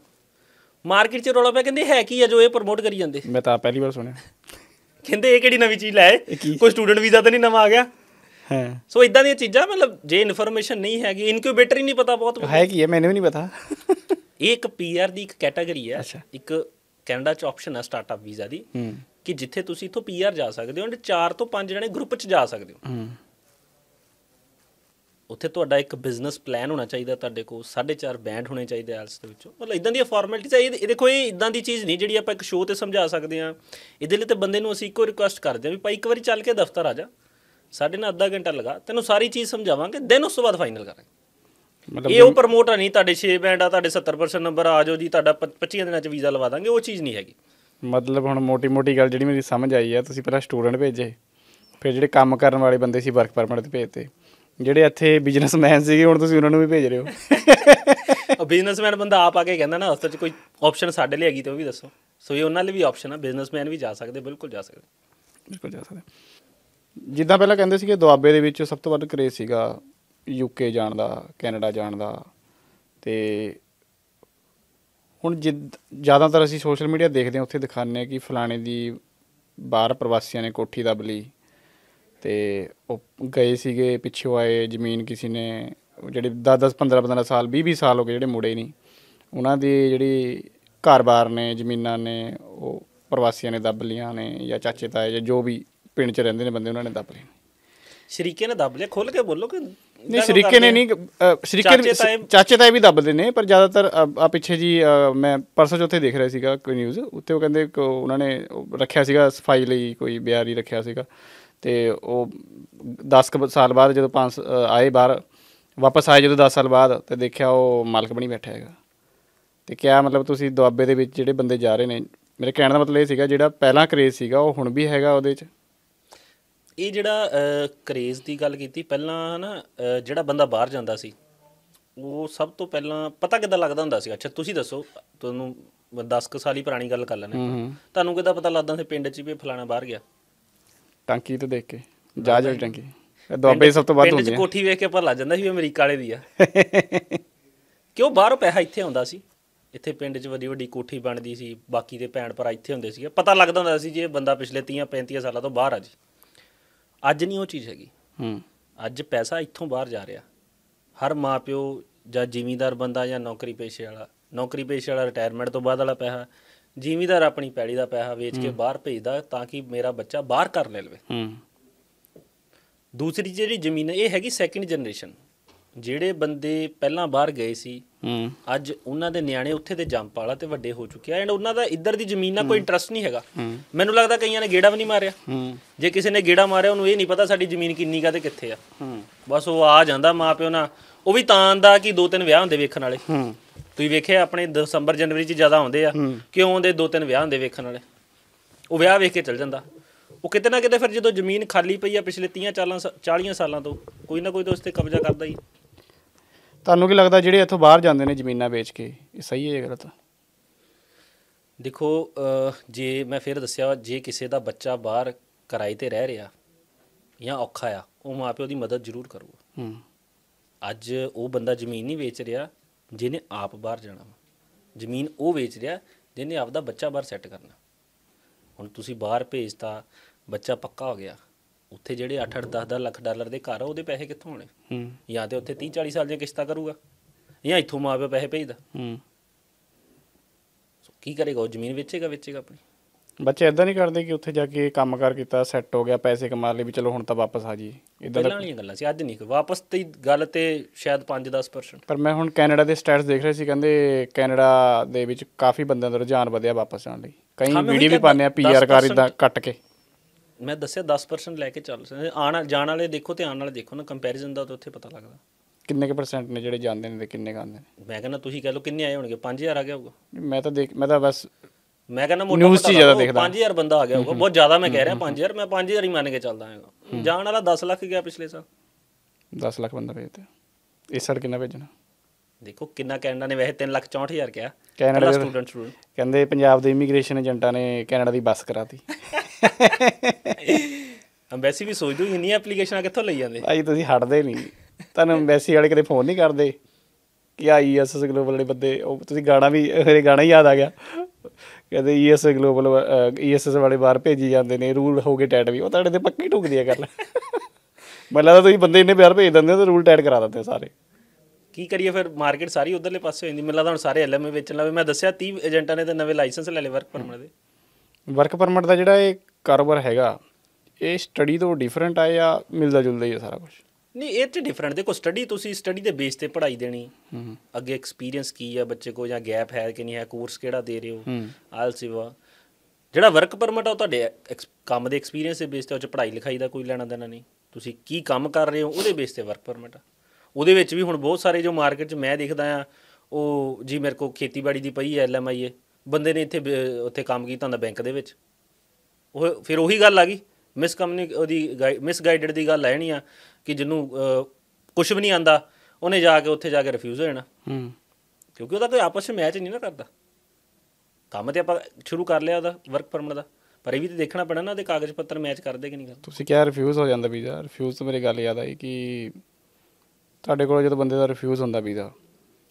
ਮਾਰਕੀਟ 'ਚ ਰੌਲਾ ਪਿਆ ਕਹਿੰਦੇ ਹੈ ਕੀ ਆ ਜੋ ਇਹ ਪ੍ਰਮੋਟ ਕਰੀ ਜਾਂਦੇ ਮੈਂ ਤਾਂ ਪਹਿਲੀ ਵਾਰ ਸੁਣਿਆ ਕਹਿੰਦੇ ਇਹ ਕਿਹੜੀ ਨਵੀਂ ਚੀਜ਼ ਲਾਏ ਕੋਈ ਸਟੂਡੈਂਟ ਵੀਜ਼ਾ ਤਾਂ ਨਹੀਂ ਨਵਾਂ ਆ ਗਿਆ ਹਾਂ ਸੋ ਇਦਾਂ ਦੀਆਂ ਚੀਜ਼ਾਂ ਮਤਲਬ ਜੇ ਇਨਫੋਰਮੇਸ਼ਨ ਨਹੀਂ ਹੈਗੀ ਇਨਕਿਊਬੇਟਰ ਹੀ ਨਹੀਂ ਪਤਾ ਬਹੁਤ ਹੈ ਕੀ ਹੈ ਮੈਨੂੰ ਵੀ ਨਹੀਂ ਪਤਾ ਇਹ ਇੱਕ ਪੀਆਰ ਦੀ ਇੱਕ ਕੈਟਾਗਰੀ ਹੈ ਇੱਕ ਕੈਨੇਡਾ 'ਚ ਆਪਸ਼ਨ ਹੈ ਸਟਾਰਟਅਪ ਵੀਜ਼ਾ ਦੀ ਕਿ ਜਿੱਥੇ ਤੁਸੀਂ ਇਥੋਂ ਪੀਆਰ ਜਾ ਸਕਦੇ ਹੋ ਐਂਡ 4 ਤੋਂ 5 ਜਣੇ ਗਰੁੱਪ 'ਚ ਜਾ ਸਕਦੇ ਹੋ ਉੱਥੇ ਤੁਹਾਡਾ ਇੱਕ ਬਿਜ਼ਨਸ ਪਲਾਨ ਹੋਣਾ ਚਾਹੀਦਾ ਤੁਹਾਡੇ ਕੋਲ 4.5 ਬੈਂਡ ਹੋਣੇ ਚਾਹੀਦੇ ਆਲਸ ਦੇ ਵਿੱਚੋਂ ਮਤਲਬ ਇਦਾਂ ਦੀਆਂ ਫਾਰਮੈਲਿਟੀਆਂ ਇਹ ਇਹ ਦੇਖੋ ਇਹ ਇਦਾਂ ਦੀ ਚੀਜ਼ ਨਹੀਂ ਜਿਹੜੀ ਆਪਾਂ ਇੱਕ ਸ਼ੋਅ ਤੇ ਸਮਝਾ ਸਕਦੇ ਆ ਇਹਦੇ ਲਈ ਤੇ ਬੰਦੇ ਨੂੰ ਅਸੀਂ ਇੱਕੋ ਰਿਕੁਐਸਟ ਕਰਦੇ ਆ ਵੀ ਭਾਈ ਇੱਕ ਵਾਰੀ ਚੱਲ ਕੇ ਦਫ਼ਤਰ ਆ ਜਾ ਸਾਡੇ ਨਾਲ ਅੱਧਾ ਘੰਟਾ ਲਗਾ ਤੈਨੂੰ ਸਾਰੀ ਚੀਜ਼ ਸਮਝਾਵਾਂਗੇ ਦਿਨ ਉਸ ਤੋਂ ਬਾਅਦ ਫਾਈਨਲ ਕਰਾਂਗੇ ਮਤਲਬ ਇਹ ਉਹ ਆ ਨਹੀਂ ਤੁਹਾਡੇ 6 ਬੈਂਡ ਆ ਤੁਹਾਡੇ 70% ਨੰਬਰ ਆ ਜਾਓ ਜੀ ਤੁਹਾਡਾ 25 ਦਿਨਾਂ ਚ ਵੀਜ਼ਾ ਲਵਾ ਦਾਂਗੇ ਉਹ ਚੀਜ਼ ਨਹੀਂ ਹੈਗੀ ਮਤਲਬ ਹੁਣ ਮੋਟੀ ਮੋਟੀ ਗੱਲ ਜਿਹੜੀ ਮੇਰੀ ਸਮਝ ਆਈ ਆ ਤੁਸੀਂ ਪਹਿਲਾਂ ਸਟੂਡੈਂਟ ਭੇਜੇ ਫਿਰ ਜਿਹੜੇ ਕੰਮ ਕਰਨ ਵਾਲੇ ਬੰਦੇ ਸੀ ਵਰਕ ਪਰਮਿਟ ਤੇ ਭੇਜਤੇ ਜਿਹੜੇ ਇੱਥੇ ਬਿਜ਼ਨਸਮੈਨ ਸੀਗੇ ਹੁਣ ਤੁਸੀਂ ਉਹਨਾਂ ਨੂੰ ਵੀ ਭੇਜ ਰਹੇ ਹੋ *laughs* ਉਹ ਬਿਜ਼ਨਸਮੈਨ ਬੰਦਾ ਆਪ ਆ ਕੇ ਕਹਿੰਦਾ ਨਾ ਉਸ ਚ ਕੋਈ ਆਪਸ਼ਨ ਸਾਡੇ ਲਈ ਹੈਗੀ ਤੇ ਉਹ ਵੀ ਦੱਸੋ ਸੋ ਇਹ ਉਹਨਾਂ ਲਈ ਵੀ ਆਪਸ਼ਨ ਆ ਬਿਜ਼ਨਸਮੈਨ ਵੀ ਜਾ ਸਕਦੇ ਬਿਲਕੁਲ ਜਾ ਸਕਦੇ ਬਿਲਕੁਲ ਜਾ ਸਕਦੇ ਜਿੱਦਾਂ ਪਹਿਲਾਂ ਕਹਿੰਦੇ ਸੀ ਕਿ ਦੁਆਬੇ ਦੇ ਵਿੱਚ ਸਭ ਤੋਂ ਵੱਧ ਕਰੇਜ਼ ਸੀਗਾ ਯੂਕੇ ਜਾਣ ਦਾ ਕੈਨੇਡਾ ਜਾਣ ਦਾ ਤੇ ਹੁਣ ਜਿੱਦ ਜਿਆਦਾਤਰ ਅਸੀਂ ਸੋਸ਼ਲ ਮੀਡੀਆ ਦੇਖਦੇ ਹਾਂ ਉੱਥੇ ਦਿਖਾਉਂਦੇ ਆ ਕਿ ਫਲਾਣੇ ਦੀ ਬਾਹਰ ਪ੍ਰਵਾਸੀਆਂ ਨੇ ਕੋਠੀ ਦਬ ਲਈ ਤੇ ਉਹ ਗਏ ਸੀਗੇ ਪਿੱਛੇ ਆਏ ਜ਼ਮੀਨ ਕਿਸੇ ਨੇ ਜਿਹੜੇ 10 10 15 15 ਸਾਲ 20 20 ਸਾਲ ਹੋ ਗਏ ਜਿਹੜੇ ਮੁੜੇ ਨਹੀਂ ਉਹਨਾਂ ਦੀ ਜਿਹੜੀ ਘਰ-ਬਾਰ ਨੇ ਜ਼ਮੀਨਾਂ ਨੇ ਉਹ ਪ੍ਰਵਾਸੀਆਂ ਨੇ ਦੱਬ ਲੀਆਂ ਨੇ ਜਾਂ ਚਾਚੇ ਤਾਏ ਜਾਂ ਜੋ ਵੀ ਪਿੰਡ 'ਚ ਰਹਿੰਦੇ ਨੇ ਬੰਦੇ ਉਹਨਾਂ ਨੇ ਦੱਬ ਲਏ ਸ਼ਰੀਕੇ ਨੇ ਦੱਬ ਲਿਆ ਖੁੱਲ ਕੇ ਬੋਲੋ ਕਿ ਨਹੀਂ ਸ਼ਰੀਕੇ ਨੇ ਨਹੀਂ ਸ਼ਰੀਕੇ ਚਾਚੇ ਤਾਏ ਵੀ ਦੱਬਦੇ ਨੇ ਪਰ ਜ਼ਿਆਦਾਤਰ ਆ ਪਿੱਛੇ ਜੀ ਮੈਂ ਪਰਸੋਂ ਚੋਥੇ ਦੇਖ ਰਿਹਾ ਸੀਗਾ ਕੋਈ ਨਿਊਜ਼ ਉੱਤੇ ਉਹ ਕਹਿੰਦੇ ਉਹਨਾਂ ਨੇ ਰੱਖਿਆ ਸੀਗਾ ਸਫਾਈ ਲਈ ਕੋਈ ਬਿਆਰੀ ਰੱਖਿਆ ਸੀਗਾ ਤੇ ਉਹ 10 ਸਾਲ ਬਾਅਦ ਜਦੋਂ ਪੰਜ ਆਏ ਬਾਹਰ ਵਾਪਸ ਆਏ ਜਦੋਂ 10 ਸਾਲ ਬਾਅਦ ਤੇ ਦੇਖਿਆ ਉਹ ਮਾਲਕ ਬਣੀ ਬੈਠਾ ਹੈਗਾ ਤੇ ਕਿਆ ਮਤਲਬ ਤੁਸੀਂ ਦੁਆਬੇ ਦੇ ਵਿੱਚ ਜਿਹੜੇ ਬੰਦੇ ਜਾ ਰਹੇ ਨੇ ਮੇਰੇ ਕਹਿਣ ਦਾ ਮਤਲਬ ਇਹ ਸੀਗਾ ਜਿਹੜਾ ਪਹਿਲਾਂ ਕਰੇਜ਼ ਸੀਗਾ ਉਹ ਹੁਣ ਵੀ ਹੈਗਾ ਉਹਦੇ 'ਚ ਇਹ ਜਿਹੜਾ ਕਰੇਜ਼ ਦੀ ਗੱਲ ਕੀਤੀ ਪਹਿਲਾਂ ਨਾ ਜਿਹੜਾ ਬੰਦਾ ਬਾਹਰ ਜਾਂਦਾ ਸੀ ਉਹ ਸਭ ਤੋਂ ਪਹਿਲਾਂ ਪਤਾ ਕਿਦਾਂ ਲੱਗਦਾ ਹੁੰਦਾ ਸੀ ਅੱਛਾ ਤੁਸੀਂ ਦੱਸੋ ਤੁਹਾਨੂੰ 10 ਸਾਲੀ ਪੁਰਾਣੀ ਗੱਲ ਕਰ ਲੈਣੇ ਤੁਹਾਨੂੰ ਕਿਦਾਂ ਪਤਾ ਲੱਗਦਾ ਸੀ ਪਿੰਡ 'ਚ ਵੀ ਫਲਾਣਾ ਬਾਹਰ ਗਿਆ ਟਾਂਕੀ ਤੇ ਦੇਖ ਕੇ ਜਾਜ ਵਾਲੀ ਟਾਂਕੀ ਦੁਆਬੇ ਸਭ ਤੋਂ ਵੱਧ ਹੁੰਦੀ ਹੈ ਪਿੰਡ ਕੋਠੀ ਵੇਖ ਕੇ ਪਰ ਲੱਜ ਜਾਂਦਾ ਸੀ ਅਮਰੀਕਾ ਵਾਲੇ ਦੀ ਆ *laughs* ਕਿਉਂ ਬਾਹਰੋਂ ਪੈਸਾ ਇੱਥੇ ਆਉਂਦਾ ਸੀ ਇੱਥੇ ਪਿੰਡ 'ਚ ਵੱਡੀ ਵੱਡੀ ਕੋਠੀ ਬਣਦੀ ਸੀ ਬਾਕੀ ਦੇ ਭੈਣ ਭਰਾ ਇੱਥੇ ਹੁੰਦੇ ਸੀਗੇ ਪਤਾ ਲੱਗਦਾ ਹੁੰਦਾ ਸੀ ਜੇ ਬੰਦਾ ਪਿਛਲੇ 30 35 ਸਾਲਾਂ ਤੋਂ ਬਾਹਰ ਆ ਜੀ ਅੱਜ ਨਹੀਂ ਉਹ ਚੀਜ਼ ਹੈਗੀ ਹੂੰ ਅੱਜ ਪੈਸਾ ਇੱਥੋਂ ਬਾਹਰ ਜਾ ਰਿਹਾ ਹਰ ਮਾਪਿਓ ਜਾਂ ਜ਼ਿਮੀਂਦਾਰ ਬੰਦਾ ਜਾਂ ਨੌਕਰੀ ਪੇਸ਼ੇ ਵਾਲਾ ਨੌਕਰੀ ਪੇਸ਼ੇ ਵਾਲਾ ਰਿਟਾਇਰਮੈਂਟ ਤੋਂ ਬਾਅਦ ਵਾਲਾ ਪੈਸਾ ਜ਼ਿਮੀਦਾਰ ਆਪਣੀ ਪੈੜੀ ਦਾ ਪੈਸਾ ਵੇਚ ਕੇ ਬਾਹਰ ਭੇਜਦਾ ਤਾਂ ਕਿ ਮੇਰਾ ਬੱਚਾ ਬਾਹਰ ਕਰ ਲੈ ਲਵੇ ਹੂੰ ਦੂਸਰੀ ਜਿਹੜੀ ਜ਼ਮੀਨ ਇਹ ਹੈਗੀ ਸੈਕਿੰਡ ਜਨਰੇਸ਼ਨ ਜਿਹੜੇ ਬੰਦੇ ਪਹਿਲਾਂ ਬਾਹਰ ਗਏ ਸੀ ਹੂੰ ਅੱਜ ਉਹਨਾਂ ਦੇ ਨਿਆਣੇ ਉੱਥੇ ਦੇ ਜੰਪ ਵਾਲਾ ਤੇ ਵੱਡੇ ਹੋ ਚੁੱਕੇ ਆ ਐਂਡ ਉਹਨਾਂ ਦਾ ਇੱਧਰ ਦੀ ਜ਼ਮੀਨ ਨਾਲ ਕੋਈ ਇੰਟਰਸਟ ਨਹੀਂ ਹੈਗਾ ਮੈਨੂੰ ਲੱਗਦਾ ਕਈਆਂ ਨੇ ਗੇੜਾ ਵੀ ਨਹੀਂ ਮਾਰਿਆ ਹੂੰ ਜੇ ਕਿਸੇ ਨੇ ਗੇੜਾ ਮਾਰਿਆ ਉਹਨੂੰ ਇਹ ਨਹੀਂ ਪਤਾ ਸਾਡੀ ਜ਼ਮੀਨ ਕਿੰਨੀ ਕਾ ਤੇ ਕਿੱਥੇ ਆ ਹੂੰ ਬਸ ਉਹ ਆ ਜਾਂਦਾ ਮਾਪਿਓ ਨਾਲ ਉਹ ਵੀ ਤਾਂ ਆਂਦਾ ਕਿ ਦੋ ਤਿੰਨ ਵਿਆਹ ਹੁੰਦੇ ਵੇਖਣ ਵਾਲੇ ਤੁਸੀਂ ਵੇਖਿਆ ਆਪਣੇ ਦਸੰਬਰ ਜਨਵਰੀ ਚ ਜ਼ਿਆਦਾ ਆਉਂਦੇ ਆ ਕਿਉਂ ਆਉਂਦੇ ਦੋ ਤਿੰਨ ਵਿਆਹ ਹੁੰਦੇ ਵੇਖਣ ਵਾਲੇ ਉਹ ਵਿਆਹ ਵੇਖ ਕੇ ਚੱਲ ਜਾਂਦਾ ਉਹ ਕਿਤੇ ਨਾ ਕਿਤੇ ਫਿਰ ਜਦੋਂ ਜ਼ਮੀਨ ਖਾਲੀ ਪਈ ਆ ਪਿਛਲੇ 30 40 ਸਾਲਾਂ ਤੋਂ ਕੋਈ ਨਾ ਕੋਈ ਤਾਂ ਉਸ ਤੇ ਕਬਜ਼ਾ ਕਰਦਾ ਹੀ ਤੁਹਾਨੂੰ ਕੀ ਲੱਗਦਾ ਜਿਹੜੇ ਇੱਥੋਂ ਬਾਹਰ ਜਾਂਦੇ ਨੇ ਜ਼ਮੀਨਾਂ ਵੇਚ ਕੇ ਇਹ ਸਹੀ ਹੈ ਗਲਤ ਦੇਖੋ ਜੇ ਮੈਂ ਫਿਰ ਦੱਸਿਆ ਜੇ ਕਿਸੇ ਦਾ ਬੱਚਾ ਬਾਹਰ ਕਿਰਾਏ ਤੇ ਰਹਿ ਰਿਹਾ ਜਾਂ ਔਖਾ ਆ ਉਹ ਮਾਪਿਓ ਦੀ ਮਦਦ ਜ਼ਰੂਰ ਕਰੂਗਾ ਹੂੰ ਅੱਜ ਉਹ ਬੰਦਾ ਜ਼ਮੀਨ ਨਹੀਂ ਵੇਚ ਰਿਹਾ ਜਿਹਨੇ ਆਪ ਬਾਹਰ ਜਾਣਾ ਜ਼ਮੀਨ ਉਹ ਵੇਚ ਰਿਹਾ ਜਿਹਨੇ ਆਪਦਾ ਬੱਚਾ ਬਾਹਰ ਸੈੱਟ ਕਰਨਾ ਹੁਣ ਤੁਸੀਂ ਬਾਹਰ ਭੇਜਤਾ ਬੱਚਾ ਪੱਕਾ ਹੋ ਗਿਆ ਉੱਥੇ ਜਿਹੜੇ 8-8 10-10 ਲੱਖ ਡਾਲਰ ਦੇ ਘਰ ਆ ਉਹਦੇ ਪੈਸੇ ਕਿੱਥੋਂ ਆਣੇ ਜਾਂ ਤੇ ਉੱਥੇ 30-40 ਸਾਲ ਦੀ ਕਿਸ਼ਤਾਂ ਕਰੂਗਾ ਜਾਂ ਇੱਥੋਂ ਮਾਪੇ ਪੈਸੇ ਭੇਜਦਾ ਹੂੰ ਸੋ ਕੀ ਕਰੇਗਾ ਉਹ ਜ਼ਮੀਨ ਵੇਚੇਗਾ ਵੇਚੇਗਾ ਆਪਣੀ ਬੱਚੇ ਇਦਾਂ ਨਹੀਂ ਕਰਦੇ ਕਿ ਉੱਥੇ ਜਾ ਕੇ ਕੰਮ ਕਰ ਕੀਤਾ ਸੈੱਟ ਹੋ ਗਿਆ ਪੈਸੇ ਕਮਾ ਲਏ ਵੀ ਚਲੋ ਹੁਣ ਤਾਂ ਵਾਪਸ ਆ ਜੀ ਇਦਾਂ ਦਾ ਨਹੀਂ ਗੱਲਾਂ ਸੀ ਅੱਜ ਨਹੀਂ ਕੋਈ ਵਾਪਸ ਤੇ ਗੱਲ ਤੇ ਸ਼ਾਇਦ 5-10% ਪਰ ਮੈਂ ਹੁਣ ਕੈਨੇਡਾ ਦੇ ਸਟੈਟਸ ਦੇਖ ਰਿਹਾ ਸੀ ਕਹਿੰਦੇ ਕੈਨੇਡਾ ਦੇ ਵਿੱਚ ਕਾਫੀ ਬੰਦਿਆਂ ਦਾ ਰੁਝਾਨ ਵਧਿਆ ਵਾਪਸ ਜਾਣ ਲਈ ਕਈ ਵੀਡੀਓ ਵੀ ਪਾਉਂਦੇ ਆ ਪੀਆਰ ਕਰ ਇਦਾਂ ਕੱਟ ਕੇ ਮੈਂ ਦੱਸਿਆ 10% ਲੈ ਕੇ ਚੱਲ ਆਣ ਜਾਣ ਵਾਲੇ ਦੇਖੋ ਤੇ ਆਣ ਵਾਲੇ ਦੇਖੋ ਨਾ ਕੰਪੈਰੀਜ਼ਨ ਦਾ ਤਾਂ ਉੱਥੇ ਪਤਾ ਲੱਗਦਾ ਕਿੰਨੇ ਕੇ ਪਰਸੈਂਟ ਨੇ ਜਿਹੜੇ ਜਾਂਦੇ ਨੇ ਤੇ ਕਿੰਨੇ ਆਉਂਦੇ ਨੇ ਮੈਂ ਕਹਿੰਦਾ ਤੁਸੀਂ ਕਹਿ ਲਓ ਕਿੰਨੇ ਆਏ ਹੋਣਗੇ 5000 ਆ ਗਿਆ ਹੋਊਗਾ ਮੈਂ ਤਾਂ ਦੇਖ ਮੈਂ ਤਾਂ ਬਸ ਮੈਂ ਕਹਿੰਦਾ ਮੋਟਾ ਨਿਊਜ਼ 'ਚ ਜ਼ਿਆਦਾ ਦੇਖਦਾ 5000 ਬੰਦਾ ਆ ਗਿਆ ਹੋਊਗਾ ਬਹੁਤ ਜ਼ਿਆਦਾ ਮੈਂ ਕਹਿ ਰਿਹਾ 5000 ਮੈਂ 5000 ਹੀ ਮੰਨ ਕੇ ਚੱਲਦਾ ਹਾਂ ਜਾਣ ਵਾਲਾ 10 ਲੱਖ ਗਿਆ ਪਿਛਲੇ ਸਾਲ 10 ਲੱਖ ਬੰਦਾ ਤੇ ਇਸ ਸਾਲ ਕਿੰਨਾ ਭੇਜਣਾ ਦੇਖੋ ਕਿੰਨਾ ਕੈਨੇਡਾ ਨੇ ਵੈਸੇ 3 ਲੱਖ 64000 ਕਿਹਾ ਕੈਨੇਡਾ ਸਟੂਡੈਂਟ ਸਟੂਡੈਂਟ ਕਹਿੰਦੇ ਪੰਜਾਬ ਦੇ ਇਮੀਗ੍ਰੇਸ਼ਨ ਏਜੰਟਾਂ ਨੇ ਕੈਨੇਡਾ ਦੀ ਬੱਸ ਕਰਾਤੀ ਅੰਬੈਸੀ ਵੀ ਸੋਚਦੂ ਇੰਨੀਆਂ ਐਪਲੀਕੇਸ਼ਨਾਂ ਕਿੱਥੋਂ ਲਈ ਜਾਂਦੇ ਭਾਈ ਤੁਸੀਂ ਹਟਦੇ ਨਹੀਂ ਤੁਹਾਨੂੰ ਅੰਬੈਸੀ ਵਾਲੇ ਕਦੇ ਫੋਨ ਨਹੀਂ ਕਰਦੇ ਕਿ ਆਈਐਸਐਸ ਗਲੋਬਲ e ਵਾਲੇ ਬੰਦੇ ਉਹ ਤੁਸੀਂ ਗਾਣਾ ਵੀ ਮੇਰੇ ਗਾਣਾ ਹੀ ਯਾਦ ਆ ਗਿਆ ਕਹਿੰਦੇ ਈਐਸਏ ਗਲੋਬਲ ਈਐਸਐਸ ਵਾਲੇ ਬਾਹਰ ਭੇਜੀ ਜਾਂਦੇ ਨੇ ਰੂਲ ਹੋ ਗਏ ਟੈਟ ਵੀ ਉਹ ਤੁਹਾਡੇ ਤੇ ਪੱਕੀ ਠੁਕਦੀ ਹੈ ਗੱਲ ਮੈਨੂੰ ਲੱਗਦਾ ਤੁਸੀਂ ਬੰਦੇ ਇੰਨੇ ਪਿਆਰ ਭੇਜ ਦਿੰਦੇ ਹੋ ਤੇ ਰੂਲ ਟੈਟ ਕਰਾ ਦਿੰਦੇ ਸਾਰੇ ਕੀ ਕਰੀਏ ਫਿਰ ਮਾਰਕੀਟ ਸਾਰੀ ਉਧਰਲੇ ਪਾਸੇ ਹੋ ਜਾਂਦੀ ਮੈਨੂੰ ਲੱਗਦਾ ਹੁਣ ਸਾਰੇ ਐਲਐਮਏ ਵੇਚਣ ਲੱਗੇ ਮੈਂ ਦੱਸਿਆ 30 ਏਜੰਟਾਂ ਨੇ ਤੇ ਨਵੇਂ ਲਾਇਸੈਂਸ ਲੈ ਲਏ ਵਰਕ ਪਰਮਿਟ ਦੇ ਵਰਕ ਪਰਮਿਟ ਦਾ ਜਿਹੜਾ ਇਹ ਕਾਰੋਬਾਰ ਹੈਗਾ ਇਹ ਸਟੱਡੀ ਤੋਂ ਡਿਫਰੈਂਟ ਆ ਜਾਂ ਮਿਲਦਾ ਜੁਲਦਾ ਹੀ ਆ ਸਾਰਾ ਕੁਝ ਨਹੀਂ ਇਹ ਤੇ ਡਿਫਰੈਂਟ ਦੇਖੋ ਸਟੱਡੀ ਤੁਸੀਂ ਸਟੱਡੀ ਦੇ ਬੇਸ ਤੇ ਪੜ੍ਹਾਈ ਦੇਣੀ ਅੱਗੇ ਐਕਸਪੀਰੀਅੰਸ ਕੀ ਆ ਬੱਚੇ ਕੋ ਜਾਂ ਗੈਪ ਹੈ ਕਿ ਨਹੀਂ ਹੈ ਕੋਰਸ ਕਿਹੜਾ ਦੇ ਰਹੇ ਹੋ ਸਿਵਾ ਜਿਹੜਾ ਵਰਕ ਪਰਮਿਟ ਆ ਉਹ ਤੁਹਾਡੇ ਕੰਮ ਦੇ ਐਕਸਪੀਰੀਅੰਸ ਦੇ ਬੇਸ ਤੇ ਉਹ ਚ ਪੜ੍ਹਾਈ ਲਿਖਾਈ ਦਾ ਕੋਈ ਲੈਣਾ ਦੇਣਾ ਨਹੀਂ ਤੁਸੀਂ ਕੀ ਕੰਮ ਕਰ ਰਹੇ ਹੋ ਉਹਦੇ ਬੇਸ ਤੇ ਵਰਕ ਪਰਮਿਟ ਆ ਉਹਦੇ ਵਿੱਚ ਵੀ ਹੁਣ ਬਹੁਤ ਸਾਰੇ ਜੋ ਮਾਰਕੀਟ 'ਚ ਮੈਂ ਦੇਖਦਾ ਆ ਉਹ ਜੀ ਮੇਰੇ ਕੋ ਖੇਤੀਬਾੜੀ ਦੀ ਪਈ ਐ ਐਲਐਮਆਈਏ ਬੰਦੇ ਨੇ ਇੱਥੇ ਉੱਥੇ ਕੰਮ ਕੀਤਾ ਹੁੰਦਾ ਬੈਂਕ ਦੇ ਵਿੱਚ ਉਹ ਫਿਰ ਉਹੀ ਗੱਲ ਆ ਗਈ ਮਿਸਕਮਨੀ ਉਹਦੀ ਮਿਸਗਾਈਡਡ ਦੀ ਗੱਲ ਲੈਣੀ ਆ ਕਿ ਜਿਹਨੂੰ ਕੁਝ ਵੀ ਨਹੀਂ ਆਂਦਾ ਉਹਨੇ ਜਾ ਕੇ ਉੱਥੇ ਜਾ ਕੇ ਰਿਫਿਊਜ਼ ਹੋ ਜਾਣਾ ਹੂੰ ਕਿਉਂਕਿ ਉਹਦਾ ਕੋਈ ਆਪਸ ਵਿੱਚ ਮੈਚ ਨਹੀਂ ਨਾ ਕਰਦਾ ਕੰਮ ਤੇ ਆਪਾਂ ਸ਼ੁਰੂ ਕਰ ਲਿਆ ਉਹਦਾ ਵਰਕ ਪਰਮਿਟ ਦਾ ਪਰ ਇਹ ਵੀ ਤੇ ਦੇਖਣਾ ਪੈਣਾ ਨਾ ਉਹਦੇ ਕਾਗਜ਼ ਪੱਤਰ ਮੈਚ ਕਰਦੇ ਕਿ ਨਹੀਂ ਕਰਦੇ ਤੁਸੀਂ ਕਿਹਾ ਰਿਫਿਊਜ਼ ਹੋ ਜਾਂਦਾ ਵੀਜ਼ਾ ਰਿਫਿਊਜ਼ ਤੋਂ ਮੇਰੀ ਗੱਲ ਯਾਦ ਆਈ ਕਿ ਤੁਹਾਡੇ ਕੋਲ ਜਦੋਂ ਬੰਦੇ ਦਾ ਰਿਫਿਊਜ਼ ਹੁੰਦਾ ਵੀਜ਼ਾ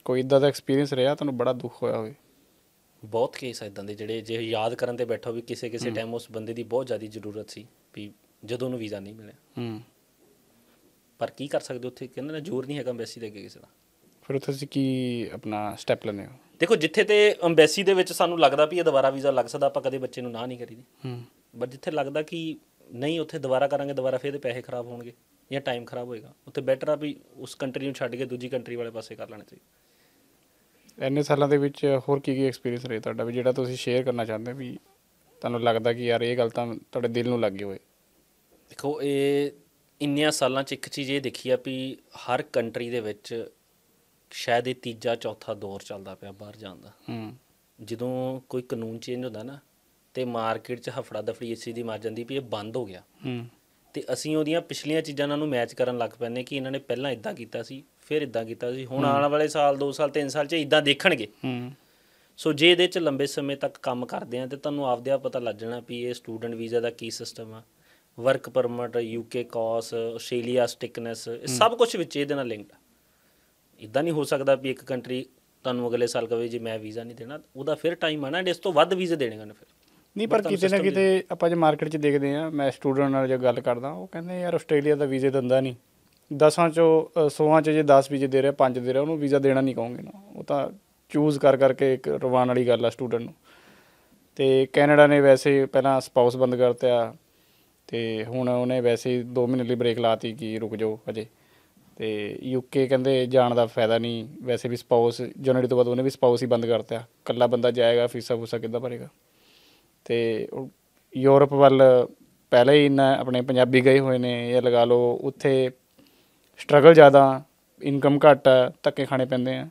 ਕੋਈ ਇਦਾਂ ਦਾ ਐਕਸਪੀਰੀਅੰਸ ਰਿਹਾ ਤੁਹਾਨੂੰ ਬੜਾ ਦੁੱਖ ਹੋਇਆ ਹੋਵੇ ਬਹੁਤ ਕੇਸ ਇਦਾਂ ਦੇ ਜਿਹੜੇ ਜੇ ਯਾਦ ਕਰਨ ਤੇ ਬੈਠੋ ਵੀ ਕਿਸੇ ਕਿਸੇ ਟਾਈਮ ਉਸ ਬੰਦੇ ਦੀ ਬਹੁਤ ਜ਼ਿਆਦਾ ਜ਼ਰੂਰਤ ਸੀ ਵੀ ਜਦੋਂ ਉਹਨੂੰ ਵੀਜ਼ਾ ਨਹੀਂ ਮਿਲਿਆ ਹੂੰ ਪਰ ਕੀ ਕਰ ਸਕਦੇ ਉੱਥੇ ਕਹਿੰਦੇ ਨਾ ਜ਼ੋਰ ਨਹੀਂ ਹੈਗਾ ਐਮਬੈਸੀ ਦੇ ਅੱਗੇ ਕਿਸੇ ਦਾ ਫਿਰ ਉੱਥੇ ਸੀ ਕੀ ਆਪਣਾ ਸਟੈਪ ਲੈਣੇ ਹੋ ਦੇਖੋ ਜਿੱਥੇ ਤੇ ਐਮਬੈਸੀ ਦੇ ਵਿੱਚ ਸਾਨੂੰ ਲੱਗਦਾ ਵੀ ਇਹ ਦੁਬਾਰਾ ਵੀਜ਼ਾ ਲੱਗ ਸਕਦਾ ਆਪਾਂ ਕਦੇ ਬੱਚੇ ਨੂੰ ਨਾ ਨਹੀਂ ਕਰੀਦੀ ਹੂੰ ਬਟ ਜਿੱਥੇ ਲੱਗਦਾ ਕਿ ਨਹੀਂ ਉੱਥੇ ਦੁਬਾਰਾ ਕਰਾਂਗੇ ਦੁਬਾਰਾ ਫਿਰ ਇਹਦੇ ਪੈਸੇ ਖਰਾਬ ਹੋਣਗੇ ਜਾਂ ਟਾਈਮ ਖਰਾਬ ਹੋਏਗਾ ਉੱਥੇ ਬੈਟਰ ਆ ਵੀ ਉਸ ਕੰਟਰੀ ਨੂੰ ਛੱਡ ਕੇ ਦੂਜੀ ਕੰਟਰੀ ਵਾਲੇ ਪਾਸੇ ਕਰ ਲੈਣਾ ਚਾਹੀਦਾ ਇੰਨੇ ਸਾਲਾਂ ਦੇ ਵਿੱਚ ਹੋਰ ਕੀ ਕੀ ਐਕਸਪੀਰੀਅੰਸ ਰਹੀ ਤੁਹਾਡਾ ਵੀ ਜਿਹੜਾ ਤੁਸੀਂ ਸ਼ੇਅਰ ਕਰਨਾ ਚਾਹੁੰਦੇ ਵੀ ਤੁਹਾਨੂੰ ਲੱਗਦਾ ਕਿ ਯਾਰ ਇਹ ਗੱਲ ਤਾਂ ਤੁਹਾਡੇ ਦਿਲ ਨੂੰ ਲੱਗੀ ਹੋਏ ਦੇਖੋ ਇਹ ਇੰਨੀਆਂ ਸਾਲਾਂ 'ਚ ਇੱਕ ਚੀਜ਼ ਇਹ ਦੇਖੀ ਆ ਵੀ ਹਰ ਕੰਟਰੀ ਦੇ ਵਿੱਚ ਸ਼ਾਇਦ ਇਹ ਤੀਜਾ ਚੌਥਾ ਦੌਰ ਚੱਲਦਾ ਪਿਆ ਬਾਹਰ ਜਾਣ ਦਾ ਹੂੰ ਜਦੋਂ ਕੋਈ ਕਾਨੂੰਨ ਚੇਂਜ ਹੁੰਦਾ ਨਾ ਤੇ ਮਾਰਕੀਟ 'ਚ ਹਫੜਾ ਦਫੜੀ ਇਸੇ ਦੀ ਮਾਰ ਜਾਂਦੀ ਵੀ ਇਹ ਬੰਦ ਹੋ ਗਿਆ ਹੂੰ ਤੇ ਅਸੀਂ ਉਹਦੀਆਂ ਪਿਛਲੀਆਂ ਚੀਜ਼ਾਂ ਨਾਲ ਨੂੰ ਮੈਚ ਕਰਨ ਲੱਗ ਪੈਨੇ ਕਿ ਇਹਨਾਂ ਨੇ ਪਹਿਲਾਂ ਇਦਾਂ ਕੀਤਾ ਸੀ ਫਿਰ ਇਦਾਂ ਕੀਤਾ ਸੀ ਹੁਣ ਆਉਣ ਵਾਲੇ ਸਾਲ 2 ਸਾਲ 3 ਸਾਲ 'ਚ ਇਦਾਂ ਦੇਖਣਗੇ ਹੂੰ ਸੋ ਜੇ ਇਹਦੇ 'ਚ ਲੰਬੇ ਸਮੇਂ ਤੱਕ ਕੰਮ ਕਰਦੇ ਆ ਤੇ ਤੁਹਾਨੂੰ ਆਪਦੇ ਆਪ ਪਤਾ ਲੱਗ ਜਾਣਾ ਵੀ ਇਹ ਸਟੂਡੈਂਟ ਵੀਜ਼ਾ ਦਾ ਕੀ ਸਿਸਟਮ ਆ ਵਰਕ ਪਰਮਿਟ ਯੂਕੇ ਕੌਸ ਆਸਟ੍ਰੇਲੀਆ ਸਟਿਕਨੈਸ ਇਹ ਸਭ ਕੁਝ ਵਿੱਚ ਇਹਦੇ ਨਾਲ ਲਿੰਕਡ ਇਦਾਂ ਨਹੀਂ ਹੋ ਸਕਦਾ ਵੀ ਇੱਕ ਕੰਟਰੀ ਤੁਹਾਨੂੰ ਅਗਲੇ ਸਾਲ ਕਵੇ ਜੀ ਮੈਂ ਵੀਜ਼ਾ ਨਹੀਂ ਦੇਣਾ ਉਹਦਾ ਫਿਰ ਟਾਈਮ ਆਣਾ ਇਸ ਤੋਂ ਵੱਧ ਵੀਜ਼ਾ ਦੇਣਗੇ ਨਾ ਫਿਰ ਨਹੀਂ ਪਰ ਕਿਤੇ ਨਾ ਕਿਤੇ ਆਪਾਂ ਜੇ ਮਾਰਕੀਟ 'ਚ ਦੇਖਦੇ ਆ ਮੈਂ ਸਟੂਡੈਂਟ ਨਾਲ ਜੇ ਗੱਲ ਕਰਦਾ ਉਹ ਕਹਿੰਦੇ ਯਾਰ ਆਸਟ੍ਰੇਲੀਆ ਦਾ ਵੀਜ਼ਾ ਦਿੰਦਾ ਨਹੀਂ 10ਾਂ ਚੋਂ 100ਾਂ ਚ ਜੇ 10 ਵੀਜ਼ੇ ਦੇ ਰਿਹਾ 5 ਦੇ ਰਿਹਾ ਉਹਨੂੰ ਵੀਜ਼ਾ ਦੇਣਾ ਨਹੀਂ ਕਹੋਗੇ ਨਾ ਉਹ ਤਾਂ ਚੂਜ਼ ਕਰ ਕਰਕੇ ਇੱਕ ਰਵਾਨ ਵਾਲੀ ਗੱਲ ਆ ਸਟੂਡੈਂਟ ਨੂੰ ਤੇ ਕੈਨੇਡਾ ਨੇ ਵੈਸੇ ਪਹਿਲਾਂ ਸਪਾਊਸ ਬੰਦ ਕਰਤਿਆ ਤੇ ਹੁਣ ਉਹਨੇ ਵੈਸੇ 2 ਮਹੀਨੇ ਲਈ ਬ੍ਰੇਕ ਲਾਤੀ ਕਿ ਰੁਕ ਜਾਓ ਅਜੇ ਤੇ ਯੂਕੇ ਕਹਿੰਦੇ ਜਾਣ ਦਾ ਫਾਇਦਾ ਨਹੀਂ ਵੈਸੇ ਵੀ ਸਪਾਊਸ ਜਨਵਰੀ ਤੋਂ ਬਾਅਦ ਉਹਨੇ ਵੀ ਸਪਾਊਸ ਹੀ ਬੰਦ ਕਰਤਿਆ ਕੱਲਾ ਬੰਦਾ ਜਾਏਗਾ ਫੀਸਾ ਫੂਸਾ ਕਿੱਦਾਂ ਭਰੇਗਾ ਤੇ ਯੂਰਪ ਵੱਲ ਪਹਿਲੇ ਹੀ ਆਪਣੇ ਪੰਜਾਬੀ ਗਏ ਹੋਏ ਨੇ ਇਹ ਲਗਾ ਲਓ ਉੱਥੇ ਸਟਰਗਲ ਜ਼ਿਆਦਾ ਇਨਕਮ ਘੱਟ ਹੈ ਧੱਕੇ ਖਾਣੇ ਪੈਂਦੇ ਆ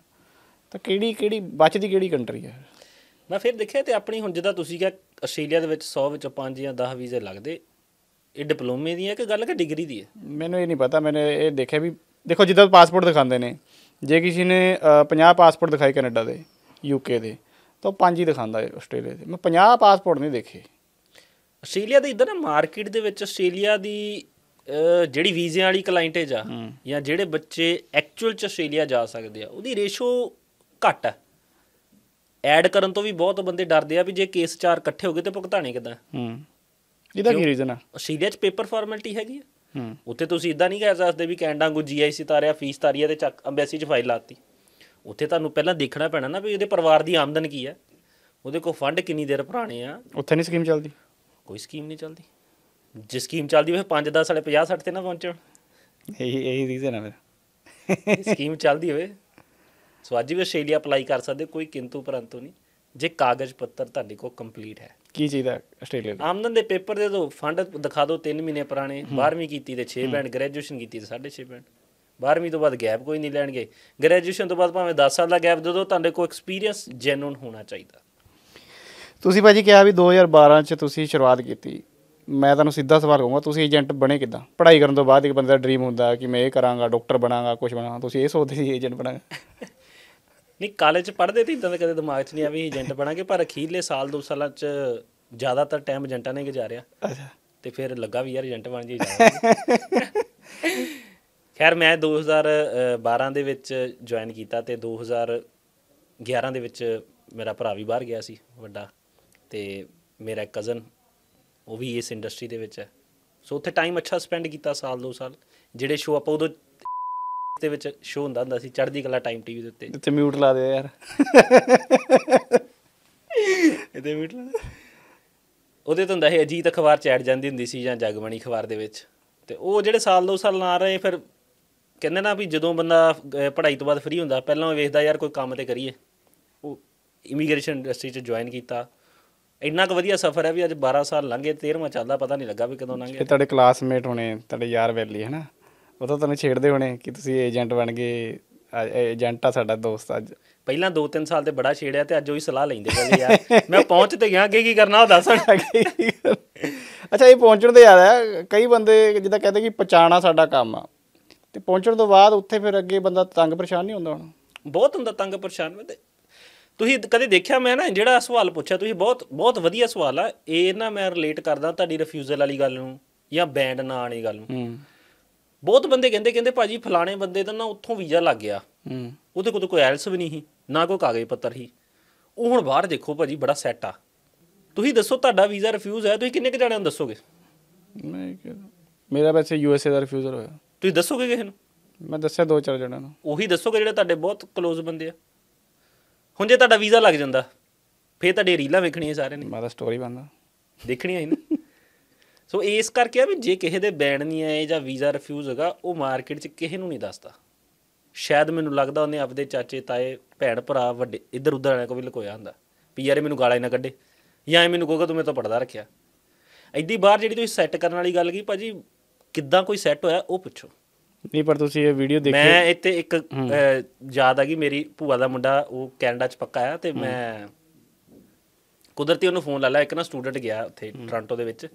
ਤਾਂ ਕਿਹੜੀ ਕਿਹੜੀ ਬਚਦੀ ਕਿਹੜੀ ਕੰਟਰੀ ਹੈ ਮੈਂ ਫਿਰ ਦੇਖਿਆ ਤੇ ਆਪਣੀ ਹੁਣ ਜਿੱਦਾਂ ਤੁਸੀਂ ਕਿਹਾ ਆਸਟ੍ਰੇਲੀਆ ਦੇ ਵਿੱਚ 100 ਵਿੱਚੋਂ 5 ਜਾਂ 10 ਵੀਜ਼ੇ ਲੱਗਦੇ ਇਹ ਡਿਪਲੋਮੇ ਦੀ ਹੈ ਕਿ ਗੱਲ ਕਿ ਡਿਗਰੀ ਦੀ ਹੈ ਮੈਨੂੰ ਇਹ ਨਹੀਂ ਪਤਾ ਮੈਨੇ ਇਹ ਦੇਖਿਆ ਵੀ ਦੇਖੋ ਜਿੱਦਾਂ ਪਾਸਪੋਰਟ ਦਿਖਾਉਂਦੇ ਨੇ ਜੇ ਕਿਸੇ ਨੇ 50 ਪਾਸਪੋਰਟ ਦਿਖਾਈ ਕੈਨੇਡਾ ਦੇ ਯੂਕੇ ਦੇ ਤਾਂ ਪੰਜ ਹੀ ਦਿਖਾਉਂਦਾ ਹੈ ਆਸਟ੍ਰੇਲੀਆ ਦੇ ਮੈਂ 50 ਪਾਸਪੋਰਟ ਨਹੀਂ ਦੇਖੇ ਆਸਟ੍ਰੇਲੀਆ ਦੇ ਇਦਾਂ ਨਾ ਮਾਰਕੀਟ ਦੇ ਵਿੱਚ ਆਸਟ੍ਰੇਲੀਆ ਦੀ ਜਿਹੜੀ ਵੀਜ਼ੇ ਵਾਲੀ ਕਲਾਇੰਟੇਜ ਆ ਜਾਂ ਜਿਹੜੇ ਬੱਚੇ ਐਕਚੁਅਲ ਚ ਆਸਟ੍ਰੇਲੀਆ ਜਾ ਸਕਦੇ ਆ ਉਹਦੀ ਰੇਸ਼ੋ ਘੱਟ ਆ ਐਡ ਕਰਨ ਤੋਂ ਵੀ ਬਹੁਤ ਬੰਦੇ ਡਰਦੇ ਆ ਵੀ ਜੇ ਕੇਸ ਚਾਰ ਇਕੱਠੇ ਹੋ ਗਏ ਤੇ ਭੁਗਤਾਣੇ ਕਿਦਾਂ ਹੂੰ ਇਹਦਾ ਕੀ ਰੀਜ਼ਨ ਆ ਆਸਟ੍ਰੇਲੀਆ ਚ ਪੇਪਰ ਫਾਰਮੈਲਿਟੀ ਹੈਗੀ ਆ ਹੂੰ ਉੱਥੇ ਤੁਸੀਂ ਇਦਾਂ ਨਹੀਂ ਕਹਿ ਸਕਦੇ ਵੀ ਕੈਨੇਡਾ ਨੂੰ ਜੀਆਈਸੀ ਤਾਰਿਆ ਫੀਸ ਤਾਰਿਆ ਤੇ ਚੱਕ ਐਮਬੈਸੀ ਚ ਫਾਈਲ ਲਾਤੀ ਉੱਥੇ ਤੁਹਾਨੂੰ ਪਹਿਲਾਂ ਦੇਖਣਾ ਪੈਣਾ ਨਾ ਵੀ ਉਹਦੇ ਪਰਿਵਾਰ ਦੀ ਆਮਦਨ ਕੀ ਆ ਉਹਦੇ ਕੋਲ ਫੰਡ ਕਿੰਨੀ ਦੇਰ ਪੁਰਾਣੇ ਆ ਉੱਥੇ ਨਹੀਂ ਸਕੀਮ ਚੱਲਦੀ ਕੋਈ ਸਕੀਮ ਨਹੀਂ ਚੱਲਦੀ ਜੇ ਸਕੀਮ ਚੱਲਦੀ ਹੋਵੇ 5 10 ਵਾਲੇ 50 60 ਤੇ ਨਾ ਪਹੁੰਚਣ ਇਹੀ ਇਹੀ ਰੀਜ਼ਨ ਹੈ ਮੇਰਾ ਸਕੀਮ ਚੱਲਦੀ ਹੋਵੇ ਸੋ ਅੱਜ ਵੀ ਆਸਟ੍ਰੇਲੀਆ ਅਪਲਾਈ ਕਰ ਸਕਦੇ ਕੋਈ ਕਿੰਤੂ ਪਰੰਤੂ ਨਹੀਂ ਜੇ ਕਾਗਜ਼ ਪੱਤਰ ਤੁਹਾਡੇ ਕੋਲ ਕੰਪਲੀਟ ਹੈ ਕੀ ਚਾਹੀਦਾ ਆਸਟ੍ਰੇਲੀਆ ਦਾ ਆਮਦਨ ਦੇ ਪੇਪਰ ਦੇ ਦਿਓ ਫੰਡ ਦਿਖਾ ਦਿਓ 3 ਮਹੀਨੇ ਪੁਰਾਣੇ 12ਵੀਂ ਕੀਤੀ ਤੇ 6 ਬੈਂਡ ਗ੍ਰੈਜੂਏਸ਼ਨ ਕੀਤੀ ਤੇ 6.5 ਬੈਂਡ 12ਵੀਂ ਤੋਂ ਬਾਅਦ ਗੈਪ ਕੋਈ ਨਹੀਂ ਲੈਣਗੇ ਗ੍ਰੈਜੂਏਸ਼ਨ ਤੋਂ ਬਾਅਦ ਭਾਵੇਂ 10 ਸਾਲ ਦਾ ਗੈਪ ਦੇ ਦਿਓ ਤੁਹਾਡੇ ਕੋਲ ਐਕਸਪੀਰੀਅੰਸ ਜੈਨੂਨ ਹੋਣਾ ਚਾਹੀਦਾ ਤੁਸੀਂ ਭਾਜੀ ਕਿਹਾ ਵੀ 2012 ਚ ਤੁਸੀਂ ਸ਼ੁਰੂਆਤ ਕੀਤੀ ਮੈਂ ਤੁਹਾਨੂੰ ਸਿੱਧਾ ਸਵਾਲ ਕਹੂੰਗਾ ਤੁਸੀਂ ਏਜੰਟ ਬਣੇ ਕਿਦਾਂ ਪੜ੍ਹਾਈ ਕਰਨ ਤੋਂ ਬਾਅਦ ਇੱਕ ਬੰਦੇ ਦਾ ਡ੍ਰੀਮ ਹੁੰਦਾ ਕਿ ਮੈਂ ਇਹ ਕਰਾਂਗਾ ਡਾਕਟਰ ਬਣਾਂਗਾ ਕੁਝ ਬਣਾਂਗਾ ਤੁਸੀਂ ਇਹ ਸੋਚਦੇ ਸੀ ਏਜੰਟ ਬਣਾਂਗਾ ਨਹੀਂ ਕਾਲਜ ਚ ਪੜ੍ਹਦੇ ਤੇ ਇਦਾਂ ਦਾ ਕਦੇ ਦਿਮਾਗ 'ਚ ਨਹੀਂ ਆ ਵੀ ਏਜੰਟ ਬਣਾਂਗੇ ਪਰ ਅਖੀਰਲੇ ਸਾਲ ਦੋ ਸਾਲਾਂ 'ਚ ਜ਼ਿਆਦਾਤਰ ਟਾਈਮ ਏਜੰਟਾਂ ਨੇ ਗੁਜ਼ਾਰਿਆ ਅੱਛਾ ਤੇ ਫਿਰ ਲੱਗਾ ਵੀ ਯਾਰ ਏਜੰਟ ਬਣ ਜੀ *laughs* ਖੈਰ ਮੈਂ 2012 ਦੇ ਵਿੱਚ ਜੁਆਇਨ ਕੀਤਾ ਤੇ 2011 ਦੇ ਵਿੱਚ ਮੇਰਾ ਭਰਾ ਵੀ ਬਾਹਰ ਗਿਆ ਸੀ ਵੱਡਾ ਤੇ ਮੇਰਾ ਕਜ਼ਨ ਉਹ ਵੀ ਇਸ ਇੰਡਸਟਰੀ ਦੇ ਵਿੱਚ ਹੈ ਸੋ ਉੱਥੇ ਟਾਈਮ ਅੱਛਾ ਸਪੈਂਡ ਕੀਤਾ ਸਾਲ ਦੋ ਸਾਲ ਜਿਹੜੇ ਸ਼ੋਅ ਆਪਾਂ ਉਦੋਂ ਦੇ ਵਿੱਚ ਸ਼ੋਅ ਹੁੰਦਾ ਹੁੰਦਾ ਸੀ ਚੜ੍ਹਦੀ ਕਲਾ ਟਾਈਮ ਟੀਵੀ ਦੇ ਉੱਤੇ ਇੱਥੇ ਮਿਊਟ ਲਾ ਦੇ ਯਾਰ ਇੱਥੇ ਮਿਊਟ ਲਾ ਉਹਦੇ ਤੋਂ ਹੁੰਦਾ ਸੀ ਅਜੀਤ ਅਖਬਾਰ ਚ ਐਡ ਜਾਂਦੀ ਹੁੰਦੀ ਸੀ ਜਾਂ ਜਗਮਣੀ ਅਖਬਾਰ ਦੇ ਵਿੱਚ ਤੇ ਉਹ ਜਿਹੜੇ ਸਾਲ ਦੋ ਸਾਲ ਨਾ ਰਹੇ ਫਿਰ ਕਹਿੰਦੇ ਨਾ ਵੀ ਜਦੋਂ ਬੰਦਾ ਪੜ੍ਹਾਈ ਤੋਂ ਬਾਅਦ ਫ੍ਰੀ ਹੁੰਦਾ ਪਹਿਲਾਂ ਵੇਖਦਾ ਯਾਰ ਕੋਈ ਕੰਮ ਤੇ ਕਰੀਏ ਉਹ ਇਮੀਗ੍ਰੇਸ਼ਨ ਇੰਡਸਟਰੀ ਚ ਜੁਆਇਨ ਕੀਤਾ ਇੰਨਾ ਕੁ ਵਧੀਆ ਸਫ਼ਰ ਹੈ ਵੀ ਅੱਜ 12 ਸਾਲ ਲੰਘੇ 13ਵਾਂ ਚੱਲਦਾ ਪਤਾ ਨਹੀਂ ਲੱਗਾ ਵੀ ਕਦੋਂ ਲੰਘੇ ਤੇ ਤੁਹਾਡੇ ਕਲਾਸਮੇਟ ਹੋਣੇ ਤੁਹਾਡੇ ਯਾਰ ਵੈਲੀ ਹੈ ਨਾ ਉਹ ਤਾਂ ਤੁਹਾਨੂੰ ਛੇੜਦੇ ਹੋਣੇ ਕਿ ਤੁਸੀਂ ਏਜੰਟ ਬਣ ਗਏ ਏਜੰਟ ਆ ਸਾਡਾ ਦੋਸਤ ਅੱਜ ਪਹਿਲਾਂ 2-3 ਸਾਲ ਤੇ ਬੜਾ ਛੇੜਿਆ ਤੇ ਅੱਜ ਉਹੀ ਸਲਾਹ ਲੈਂਦੇ ਕਹਿੰਦੇ ਯਾਰ ਮੈਂ ਪਹੁੰਚ ਤੇ ਗਿਆ ਕਿ ਕੀ ਕਰਨਾ ਉਹ ਦੱਸਣ ਅੱਛਾ ਇਹ ਪਹੁੰਚਣ ਤੇ ਯਾਰ ਕਈ ਬੰਦੇ ਜਿੱਦਾਂ ਕਹਿੰਦੇ ਕਿ ਪਛਾਣਾ ਸਾਡਾ ਕੰਮ ਆ ਤੇ ਪਹੁੰਚਣ ਤੋਂ ਬਾਅਦ ਉੱਥੇ ਫਿਰ ਅੱਗੇ ਬੰਦਾ ਤੰਗ ਪਰੇਸ਼ਾਨ ਨਹੀਂ ਹੁੰਦਾ ਹੁਣ ਬਹੁਤ ਹੁੰਦਾ ਤੰਗ ਪਰੇਸ਼ਾਨ ਮੈਂ ਤੇ ਤੁਸੀਂ ਕਦੇ ਦੇਖਿਆ ਮੈਂ ਨਾ ਜਿਹੜਾ ਸਵਾਲ ਪੁੱਛਿਆ ਤੁਸੀਂ ਬਹੁਤ ਬਹੁਤ ਵਧੀਆ ਸਵਾਲ ਆ ਇਹ ਨਾ ਮੈਂ ਰਿਲੇਟ ਕਰਦਾ ਤੁਹਾਡੀ ਰਿਫਿਊਜ਼ਲ ਵਾਲੀ ਗੱਲ ਨੂੰ ਜਾਂ ਬੈਂਡ ਨਾ ਆਣੀ ਗੱਲ ਨੂੰ ਬਹੁਤ ਬੰਦੇ ਕਹਿੰਦੇ ਕਹਿੰਦੇ ਭਾਜੀ ਫਲਾਣੇ ਬੰਦੇ ਦਾ ਨਾ ਉੱਥੋਂ ਵੀਜ਼ਾ ਲੱਗ ਗਿਆ ਉਹਦੇ ਕੋਲ ਕੋਈ ਐਲਸ ਵੀ ਨਹੀਂ ਸੀ ਨਾ ਕੋਈ ਕਾਗਜ਼ ਪੱਤਰ ਸੀ ਉਹ ਹੁਣ ਬਾਹਰ ਦੇਖੋ ਭਾਜੀ ਬੜਾ ਸੈੱਟ ਆ ਤੁਸੀਂ ਦੱਸੋ ਤੁਹਾਡਾ ਵੀਜ਼ਾ ਰਿਫਿਊਜ਼ ਹੈ ਤੁਸੀਂ ਕਿੰਨੇ ਕ ਜਾਣਿਆਂ ਨੂੰ ਦੱਸੋਗੇ ਮੈਂ ਮੇਰਾ ਵੈਸੇ ਯੂਐਸਏ ਦਾ ਰਿਫਿਊਜ਼ਰ ਹੋਇਆ ਤੁਸੀਂ ਦੱਸੋਗੇ ਕਿਸੇ ਨੂੰ ਮੈਂ ਦੱਸਿਆ ਦੋ ਚਾਰ ਜਣਾਂ ਨੂੰ ਉਹੀ ਦੱਸੋਗੇ ਜਿਹੜੇ ਤੁਹਾਡੇ ਬਹੁਤ ਕਲੋਜ਼ ਬੰਦੇ ਆ ਹੁਣ ਜੇ ਤੁਹਾਡਾ ਵੀਜ਼ਾ ਲੱਗ ਜਾਂਦਾ ਫੇਰ ਤੁਹਾਡੇ ਰੀਲਾਂ ਵੇਖਣੀਆਂ ਸਾਰੇ ਨੇ ਮਾਰਾ ਸਟੋਰੀ ਬੰਦਾ ਦੇਖਣੀਆਂ ਹੀ ਨਾ ਸੋ ਇਸ ਕਰਕੇ ਆ ਵੀ ਜੇ ਕਿਸੇ ਦੇ ਬੈਨ ਨਹੀਂ ਆਏ ਜਾਂ ਵੀਜ਼ਾ ਰਿਫਿਊਜ਼ ਹੈਗਾ ਉਹ ਮਾਰਕੀਟ 'ਚ ਕਿਸੇ ਨੂੰ ਨਹੀਂ ਦੱਸਦਾ ਸ਼ਾਇਦ ਮੈਨੂੰ ਲੱਗਦਾ ਉਹਨੇ ਆਪਦੇ ਚਾਚੇ ਤਾਏ ਭੈਣ ਭਰਾ ਵੱਡੇ ਇੱਧਰ ਉੱਧਰ ਵਾਲਿਆਂ ਕੋ ਵੀ ਲਕੋਇਆ ਹੁੰਦਾ ਵੀ ਯਾਰ ਮੈਨੂੰ ਗਾਲਾਂ ਹੀ ਨਾ ਕੱਢੇ ਜਾਂ ਮੈਨੂੰ ਕਹੋਗਾ ਤੂੰ ਮੇਰੇ ਤੋਂ ਪੜਦਾ ਰੱਖਿਆ ਐਦੀ ਬਾਹਰ ਜਿਹੜੀ ਤੁਸੀਂ ਸੈੱਟ ਕਰਨ ਵਾਲੀ ਗੱਲ ਕੀ ਭਾਜੀ ਕਿੱਦਾਂ ਕੋਈ ਸੈੱਟ ਹੋਇਆ ਉਹ ਪੁੱਛੋ ਨਹੀਂ ਪਰ ਤੁਸੀਂ ਇਹ ਵੀਡੀਓ ਦੇਖੋ ਮੈਂ ਇੱਥੇ ਇੱਕ ਯਾਦ ਆ ਗਈ ਮੇਰੀ ਭੂਆ ਦਾ ਮੁੰਡਾ ਉਹ ਕੈਨੇਡਾ ਚ ਪੱਕਾ ਆ ਤੇ ਮੈਂ ਕੁਦਰਤੀ ਉਹਨੂੰ ਫੋਨ ਲਾ ਲਿਆ ਇੱਕ ਨਾ ਸਟੂਡੈਂਟ ਗਿਆ ਉੱਥੇ ਟ੍ਰਾਂਟੋ ਦੇ ਵਿੱਚ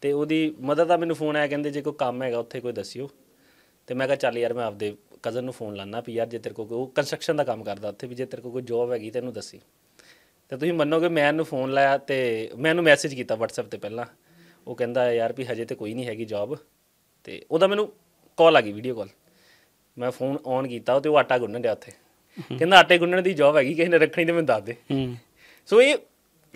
ਤੇ ਉਹਦੀ ਮਦਰ ਦਾ ਮੈਨੂੰ ਫੋਨ ਆਇਆ ਕਹਿੰਦੇ ਜੇ ਕੋਈ ਕੰਮ ਹੈਗਾ ਉੱਥੇ ਕੋਈ ਦੱਸਿਓ ਤੇ ਮੈਂ ਕਿਹਾ ਚੱਲ ਯਾਰ ਮੈਂ ਆਪਦੇ ਕਜ਼ਨ ਨੂੰ ਫੋਨ ਲਾਣਾ ਵੀ ਯਾਰ ਜੇ ਤੇਰੇ ਕੋਲ ਉਹ ਕੰਸਟਰਕਸ਼ਨ ਦਾ ਕੰਮ ਕਰਦਾ ਉੱਥੇ ਵੀ ਜੇ ਤੇਰੇ ਕੋਲ ਕੋਈ ਜੌਬ ਹੈਗੀ ਤੇ ਇਹਨੂੰ ਦੱਸੀ ਤੇ ਤੁਸੀਂ ਮੰਨੋਗੇ ਮੈਂ ਇਹਨੂੰ ਫੋਨ ਲਾਇਆ ਤੇ ਮੈਂ ਇਹਨੂੰ ਮੈਸੇਜ ਕੀਤਾ WhatsApp ਤੇ ਪਹਿਲਾਂ ਉਹ ਕਹਿੰਦਾ ਯਾਰ ਵੀ ਹਜੇ ਤੇ ਕੋਈ ਨਹੀਂ ਹੈਗੀ ਜੌਬ ਤੇ ਉਹਦਾ ਮੈਨੂੰ ਕਾਲ ਆ ਗਈ ਵੀਡੀਓ ਕਾਲ ਮੈਂ ਫੋਨ ਔਨ ਕੀਤਾ ਤੇ ਉਹ ਆਟਾ ਗੁੰਨਣ ਡਿਆ ਉੱਥੇ ਕਹਿੰਦਾ ਆਟੇ ਗੁੰਨਣ ਦੀ ਜੌਬ ਹੈਗੀ ਕਿਸੇ ਨੇ ਰੱਖਣੀ ਤੇ ਮੈਨੂੰ ਦੱਸ ਦੇ ਸੋ ਇਹ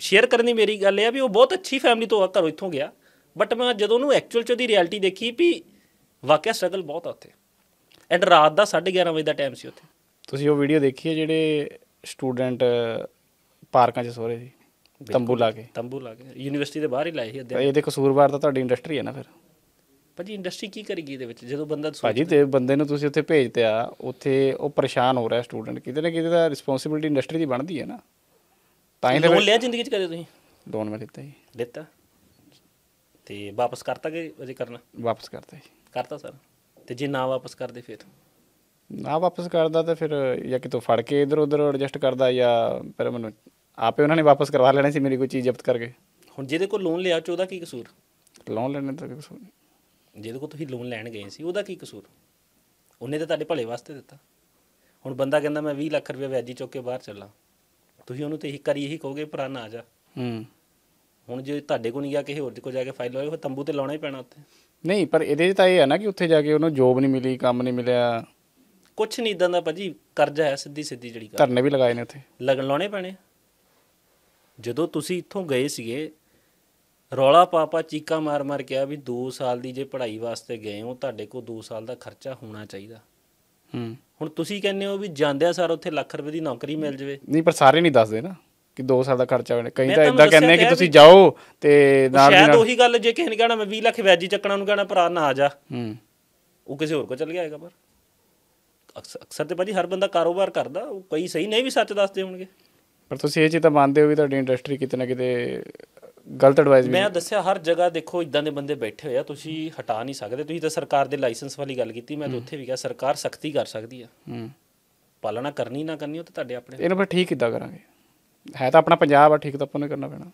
ਸ਼ੇਅਰ ਕਰਨ ਦੀ ਮੇਰੀ ਗੱਲ ਇਹ ਆ ਵੀ ਉਹ ਬਹੁਤ ਅੱਛੀ ਫੈਮਿਲੀ ਤੋਂ ਘਰੋਂ ਇੱਥੋਂ ਗਿਆ ਬਟ ਮੈਂ ਜਦੋਂ ਉਹਨੂੰ ਐਕਚੁਅਲ ਚ ਉਹਦੀ ਰਿਐਲਿਟੀ ਦੇਖੀ ਵੀ ਵਾਕਿਆ ਸਟਰਗਲ ਬਹੁਤ ਆ ਉੱਥੇ ਐਂਡ ਰਾਤ ਦਾ 11:30 ਵਜੇ ਦਾ ਟਾਈਮ ਸੀ ਉੱਥੇ ਤੁਸੀਂ ਉਹ ਵੀਡੀਓ ਦੇਖੀ ਹੈ ਜਿਹੜੇ ਸਟੂਡੈਂਟ ਪਾਰਕਾਂ 'ਚ ਸੋ ਰਹੇ ਸੀ ਤੰਬੂ ਲਾ ਕੇ ਤੰਬੂ ਲਾ ਕੇ ਯੂਨੀਵਰਸਿਟੀ ਦੇ ਬਾਹਰ ਹੀ ਲਾਏ ਸੀ ਅੱਧੇ ਇਹ ਤੇ ਕਸੂਰਵਾਰ ਤਾਂ ਤੁਹਾਡੀ ਇੰਡਸਟਰੀ ਹੈ ਨਾ ਫਿਰ ਭਾਜੀ ਇੰਡਸਟਰੀ ਕੀ ਕਰੇਗੀ ਇਹਦੇ ਵਿੱਚ ਜਦੋਂ ਬੰਦਾ ਭਾਜੀ ਤੇ ਬੰਦੇ ਨੂੰ ਤੁਸੀਂ ਉੱਥੇ ਭੇਜਤੇ ਆ ਉੱਥੇ ਉਹ ਪਰੇਸ਼ਾਨ ਹੋ ਰਿਹਾ ਸਟੂਡੈਂਟ ਕਿਤੇ ਨਾ ਕਿਤੇ ਦਾ ਰਿਸਪੌਂਸਿਬਿਲਟੀ ਇੰਡਸਟਰੀ ਦੀ ਬਣਦੀ ਹੈ ਨਾ ਤਾਂ ਹੀ ਲੋਨ ਲਿਆ ਜ਼ਿੰਦਗੀ 'ਚ ਕਦੇ ਤੁਸੀਂ ਲੋਨ ਮੈਂ ਲਿੱਤਾ ਜੀ ਲਿੱਤਾ ਤੇ ਵਾਪਸ ਕਰਤਾ ਕਿ ਅਜੇ ਕਰਨਾ ਵਾਪਸ ਕਰਤਾ ਜੀ ਕਰਤਾ ਸਰ ਤੇ ਜੇ ਨਾ ਵਾਪਸ ਕਰਦੇ ਫਿਰ ਨਾ ਵਾਪਸ ਕਰਦਾ ਤਾਂ ਫਿਰ ਜਾਂ ਕਿਤੋਂ ਫੜ ਕੇ ਇਧਰ ਉਧਰ ਐਡਜਸਟ ਕਰਦਾ ਜਾਂ ਫਿਰ ਮੈਨੂੰ ਆਪੇ ਉਹਨਾਂ ਨੇ ਵਾਪਸ ਕਰਵਾ ਲੈਣੇ ਸੀ ਮੇਰੀ ਕੋਈ ਚੀਜ਼ ਜ਼ਬਤ ਕਰਕੇ ਹੁਣ ਜਿਹਦੇ ਕੋਲ ਲੋਨ ਲਿਆ ਚ ਉਹਦਾ ਕੀ ਕਸੂਰ ਲੋਨ ਲੈਣੇ ਦਾ ਕਸੂਰ ਨਹੀਂ ਜਿਹਦੇ ਕੋਲ ਤੁਸੀਂ ਲੋਨ ਲੈਣ ਗਏ ਸੀ ਉਹਦਾ ਕੀ ਕਸੂਰ ਉਹਨੇ ਤਾਂ ਤੁਹਾਡੇ ਭਲੇ ਵਾਸਤੇ ਦਿੱਤਾ ਹੁਣ ਬੰਦਾ ਕਹਿੰਦਾ ਮੈਂ 20 ਲੱਖ ਰੁਪਏ ਵਿਆਜੀ ਚੁੱਕ ਕੇ ਬਾਹਰ ਚੱਲਾਂ ਤੁਸੀਂ ਉਹਨੂੰ ਤੇ ਇਹੀ ਕਰੀ ਇਹੀ ਕਹੋਗੇ ਪ੍ਰਾਨ ਨਾ ਆ ਜਾ ਹੂੰ ਹੁਣ ਜੇ ਤੁਹਾਡੇ ਕੋਲ ਨਹੀਂ ਗਿਆ ਕਿਸੇ ਹੋਰ ਦੇ ਕੋਲ ਜਾ ਕੇ ਫਾਈਲ ਹੋਏ ਫਿਰ ਤੰਬੂ ਤੇ ਲਾਉਣਾ ਹੀ ਪੈਣਾ ਉੱਥੇ ਨਹੀਂ ਪਰ ਇਹਦੇ ਤਾਂ ਇਹ ਹੈ ਨਾ ਕਿ ਉੱਥੇ ਜਾ ਕੇ ਉਹਨੂੰ ਜੋਬ ਨਹੀਂ ਮਿਲੀ ਕੰਮ ਨਹੀਂ ਮਿਲਿਆ ਕੁਝ ਨਹੀਂ ਇਦਾਂ ਦਾ ਭਾਜੀ ਕਰਜ਼ਾ ਹੈ ਸਿੱਧੀ ਸਿੱਧੀ ਜਿਹੜੀ ਧਰਨੇ ਵੀ ਲਗਾਏ ਨੇ ਉੱਥੇ ਲਗਣ ਲਾਉਣੇ ਪੈਣੇ ਜਦੋਂ ਤੁਸੀਂ ਇੱਥੋਂ ਗਏ ਸੀਗੇ ਰੌਲਾ ਪਾਪਾ ਚੀਕਾ ਮਾਰ ਮਾਰ ਕਿਹਾ ਵੀ 2 ਸਾਲ ਦੀ ਜੇ ਪੜ੍ਹਾਈ ਵਾਸਤੇ ਗਏ ਹੋ ਤੁਹਾਡੇ ਕੋਲ 2 ਸਾਲ ਦਾ ਖਰਚਾ ਹੋਣਾ ਚਾਹੀਦਾ ਹੂੰ ਹੁਣ ਤੁਸੀਂ ਕਹਿੰਦੇ ਹੋ ਵੀ ਜਾਂਦਿਆ ਸਰ ਉੱਥੇ ਲੱਖ ਰੁਪਏ ਦੀ ਨੌਕਰੀ ਮਿਲ ਜਵੇ ਨਹੀਂ ਪਰ ਸਾਰੇ ਨਹੀਂ ਦੱਸਦੇ ਨਾ ਕਿ 2 ਸਾਲ ਦਾ ਖਰਚਾ ਹੋਣਾ ਕਈ ਤਾਂ ਇਦਾਂ ਕਹਿੰਦੇ ਕਿ ਤੁਸੀਂ ਜਾਓ ਤੇ ਨਾਲ ਸ਼ਾਇਦ ਉਹੀ ਗੱਲ ਜੇ ਕਿਸੇ ਨੇ ਕਹਣਾ ਮੈਂ 20 ਲੱਖ ਵੈਜੀ ਚੱਕਣਾ ਨੂੰ ਕਹਣਾ ਭਰਾ ਨਾ ਆ ਜਾ ਹੂੰ ਉਹ ਕਿਸੇ ਹੋਰ ਕੋ ਚੱਲ ਗਿਆ ਹੈਗਾ ਪਰ ਅਕਸਰ ਤੇ ਭਾਜੀ ਹਰ ਬੰਦਾ ਕਾਰੋਬਾਰ ਕਰਦਾ ਉਹ ਕਈ ਸਹੀ ਨਹੀਂ ਵੀ ਸੱਚ ਦੱਸਦੇ ਹੋਣਗੇ ਪਰ ਤੁਸੀਂ ਇਹ ਚੀਜ਼ ਤਾਂ ਮੰਨਦੇ ਹੋ ਵੀ ਤੁਹਾਡੀ ਇੰਡਸਟਰੀ ਕਿਤੇ ਨਾ ਕਿਤੇ ਗਲਤ ਐਡਵਾਈਸ ਵੀ ਮੈਂ ਦੱਸਿਆ ਹਰ ਜਗ੍ਹਾ ਦੇਖੋ ਇਦਾਂ ਦੇ ਬੰਦੇ ਬੈਠੇ ਹੋਏ ਆ ਤੁਸੀਂ ਹਟਾ ਨਹੀਂ ਸਕਦੇ ਤੁਸੀਂ ਤਾਂ ਸਰਕਾਰ ਦੇ ਲਾਇਸੈਂਸ ਵਾਲੀ ਗੱਲ ਕੀਤੀ ਮੈਂ ਤਾਂ ਉੱਥੇ ਵੀ ਕਿਹਾ ਸਰਕਾਰ ਸਖਤੀ ਕਰ ਸਕਦੀ ਆ ਹੂੰ ਪਾਲਣਾ ਕਰਨੀ ਨਾ ਕਰਨੀ ਉਹ ਤਾਂ ਤੁਹਾਡੇ ਆਪਣੇ ਇਹਨੂੰ ਫਿਰ ਠੀਕ ਕਿੱਦਾਂ ਕਰਾਂਗੇ ਹੈ ਤਾਂ ਆਪਣਾ ਪੰਜਾਬ ਆ ਠੀਕ ਤਾਂ ਆਪਾਂ ਨੂੰ ਕਰਨਾ ਪੈਣਾ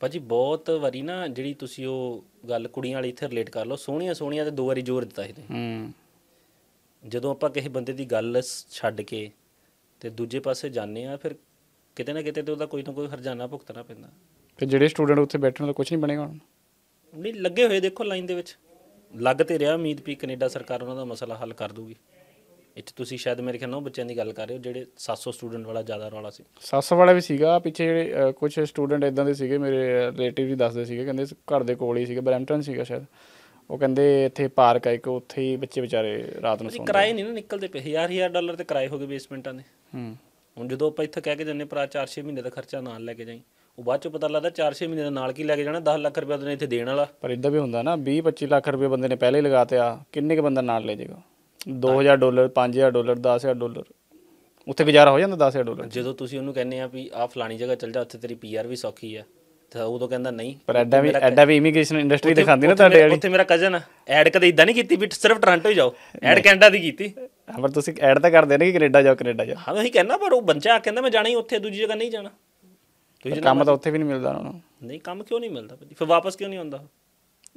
ਭਾਜੀ ਬਹੁਤ ਵਾਰੀ ਨਾ ਜਿਹੜੀ ਤੁਸੀਂ ਉਹ ਗੱਲ ਕੁੜੀਆਂ ਵਾਲੀ ਇੱਥੇ ਰਿਲੇਟ ਕਰ ਲਓ ਸੋਹਣੀਆਂ ਸੋਹਣੀਆਂ ਤੇ ਦੋ ਵਾਰੀ ਜ਼ੋਰ ਦਿੱਤਾ ਤੇ ਹੂੰ ਜਦੋਂ ਆਪਾਂ ਕਿਸੇ ਬੰਦੇ ਦੀ ਗੱਲ ਛੱਡ ਕੇ ਤੇ ਦੂਜੇ ਪਾਸੇ ਜਾਂਦੇ ਆ ਫਿਰ ਕਿਤੇ ਨਾ ਕਿਤੇ ਤੇ ਉਹਦਾ ਕੋਈ ਨਾ ਕੋਈ ਹਰਜਾਨਾ ਭੁਗਤਣਾ ਪੈਂਦਾ ਤੇ ਜਿਹੜੇ ਸਟੂਡੈਂਟ ਉੱਥੇ ਬੈਠਣ ਦਾ ਕੁਝ ਨਹੀਂ ਬਣੇਗਾ ਹੁਣ ਨਹੀਂ ਲੱਗੇ ਹੋਏ ਦੇਖੋ ਲਾਈਨ ਦੇ ਵਿੱਚ ਲੱਗ ਤੇ ਰਿਹਾ ਉਮੀਦ ਵੀ ਕੈਨੇਡਾ ਸਰਕਾਰ ਉਹਨਾਂ ਦਾ ਮਸਲਾ ਹੱਲ ਕਰ ਦੂਗੀ ਇੱਥੇ ਤੁਸੀਂ ਸ਼ਾਇਦ ਮੇਰੇ ਖਿਆਲ ਨਾਲ ਬੱਚਿਆਂ ਦੀ ਗੱਲ ਕਰ ਰਹੇ ਹੋ ਜਿਹੜੇ 700 ਸਟੂਡੈਂਟ ਵਾਲਾ ਜ਼ਿਆਦਾ ਰੌਲਾ ਸੀ 700 ਵਾਲਾ ਵੀ ਸੀਗਾ ਪਿੱਛੇ ਜਿਹੜੇ ਕੁਝ ਸਟੂਡੈਂਟ ਇਦਾਂ ਦੇ ਸੀਗੇ ਮੇਰੇ ਰਿਲੇਟਿਵ ਵੀ ਦੱਸਦੇ ਸੀਗੇ ਕਹਿੰਦੇ ਘਰ ਦੇ ਕੋਲ ਹੀ ਸੀਗਾ ਬ੍ਰੈਂਟਨ ਸੀਗਾ ਸ਼ਾਇਦ ਉਹ ਕਹਿੰਦੇ ਇੱਥੇ ਪਾਰਕ ਹੈ ਕਿ ਉੱਥੇ ਹੀ ਬੱਚੇ ਵਿਚਾਰੇ ਰਾਤ ਨੂੰ ਸੌਂਦੇ ਕਿਰਾਏ ਨਹੀਂ ਨਾ ਨਿਕਲਦੇ ਪਏ 1000 1000 ਡਾਲਰ ਤੇ ਕਿਰਾਏ ਹੋ ਗਏ ਬੇਸਮੈਂਟਾਂ ਦੇ ਹੂੰ ਹੁਣ ਜਦੋਂ ਆਪਾਂ ਇੱਥੇ ਕਹਿ ਕੇ ਜੰਨੇ ਪਰਾ 4-6 ਮਹੀਨੇ ਦਾ ਖਰਚਾ ਨਾਲ ਲੈ ਕੇ ਜਾਈਂ ਉਹ ਬਾਅਦ ਚ ਪਤਾ ਲੱਗਦਾ 4-6 ਮਹੀਨੇ ਦੇ ਨਾਲ ਕੀ ਲੈ ਕੇ ਜਾਣਾ 10 ਲੱਖ ਰੁਪਏ ਉਹਨੇ ਇੱਥੇ ਦੇਣ ਵਾਲਾ ਪਰ ਇਦਾਂ ਵੀ ਹੁੰਦਾ ਨਾ 20-25 ਲੱਖ ਰੁਪਏ ਬੰਦੇ ਨੇ ਪਹਿਲੇ ਲਗਾਤੇ ਆ ਕਿੰਨੇ ਕ ਬੰਦਾ ਨਾਲ ਲੈ ਜਾਏਗਾ 2000 ਡਾਲਰ 5000 ਡਾਲਰ 10000 ਡਾਲਰ ਉੱਥੇ ਗੁਜ਼ਾਰਾ ਹੋ ਜਾਂਦਾ 10000 ਡਾਲਰ ਜਦੋਂ ਤੁਸੀਂ ਉਹਨੂੰ ਕਹਿੰਦੇ ਆ ਵੀ ਆ ਫਲਾਣੀ ਜਗ੍ਹਾ ਚੱਲ ਜਾ ਉੱਥੇ ਤੇਰੀ ਪੀਆਰ ਵੀ ਸੌਖੀ ਆ ਤਾਂ ਉਹ ਤਾਂ ਕਹਿੰਦਾ ਨਹੀਂ ਪਰ ਐਡਾ ਵੀ ਐਡਾ ਵੀ ਇਮੀਗ੍ਰੇਸ਼ਨ ਇੰਡਸਟਰੀ ਦਿਖਾਉਂਦੀ ਨਾ ਤੁਹਾਡੇ ਵਾਲੀ ਉੱਥੇ ਮੇਰਾ ਕਜ਼ਨ ਆ ਐਡ ਕਦੇ ਇਦਾਂ ਨਹੀਂ ਕੀਤੀ ਵੀ ਸਿਰਫ ਟੋਰਾਂਟੋ ਹੀ ਜਾਓ ਐਡ ਕੈਨੇਡਾ ਦੀ ਕੀਤੀ ਪਰ ਤੁਸੀਂ ਐਡ ਤਾਂ ਕਰਦੇ ਨੇ ਕਿ ਕੈਨੇਡਾ ਜਾਓ ਕੈਨੇਡਾ ਜਾਓ ਹਾਂ ਮੈਂ ਕਹਿੰਦਾ ਪਰ ਉਹ ਬੰਚਾ ਕਹਿੰਦਾ ਮੈਂ ਜਾਣਾ ਹੀ ਉੱਥੇ ਦੂਜੀ ਜਗ੍ਹਾ ਨਹੀਂ ਜਾਣਾ ਤੁਸੀਂ ਕੰਮ ਤਾਂ ਉੱਥੇ ਵੀ ਨਹੀਂ ਮਿਲਦਾ ਉਹਨਾਂ ਨੂੰ ਨਹੀਂ ਕੰਮ ਕਿਉਂ ਨਹੀਂ ਮਿਲਦਾ ਭਾਜੀ ਫਿਰ ਵਾਪਸ ਕਿਉਂ ਨਹੀਂ ਆਉਂਦਾ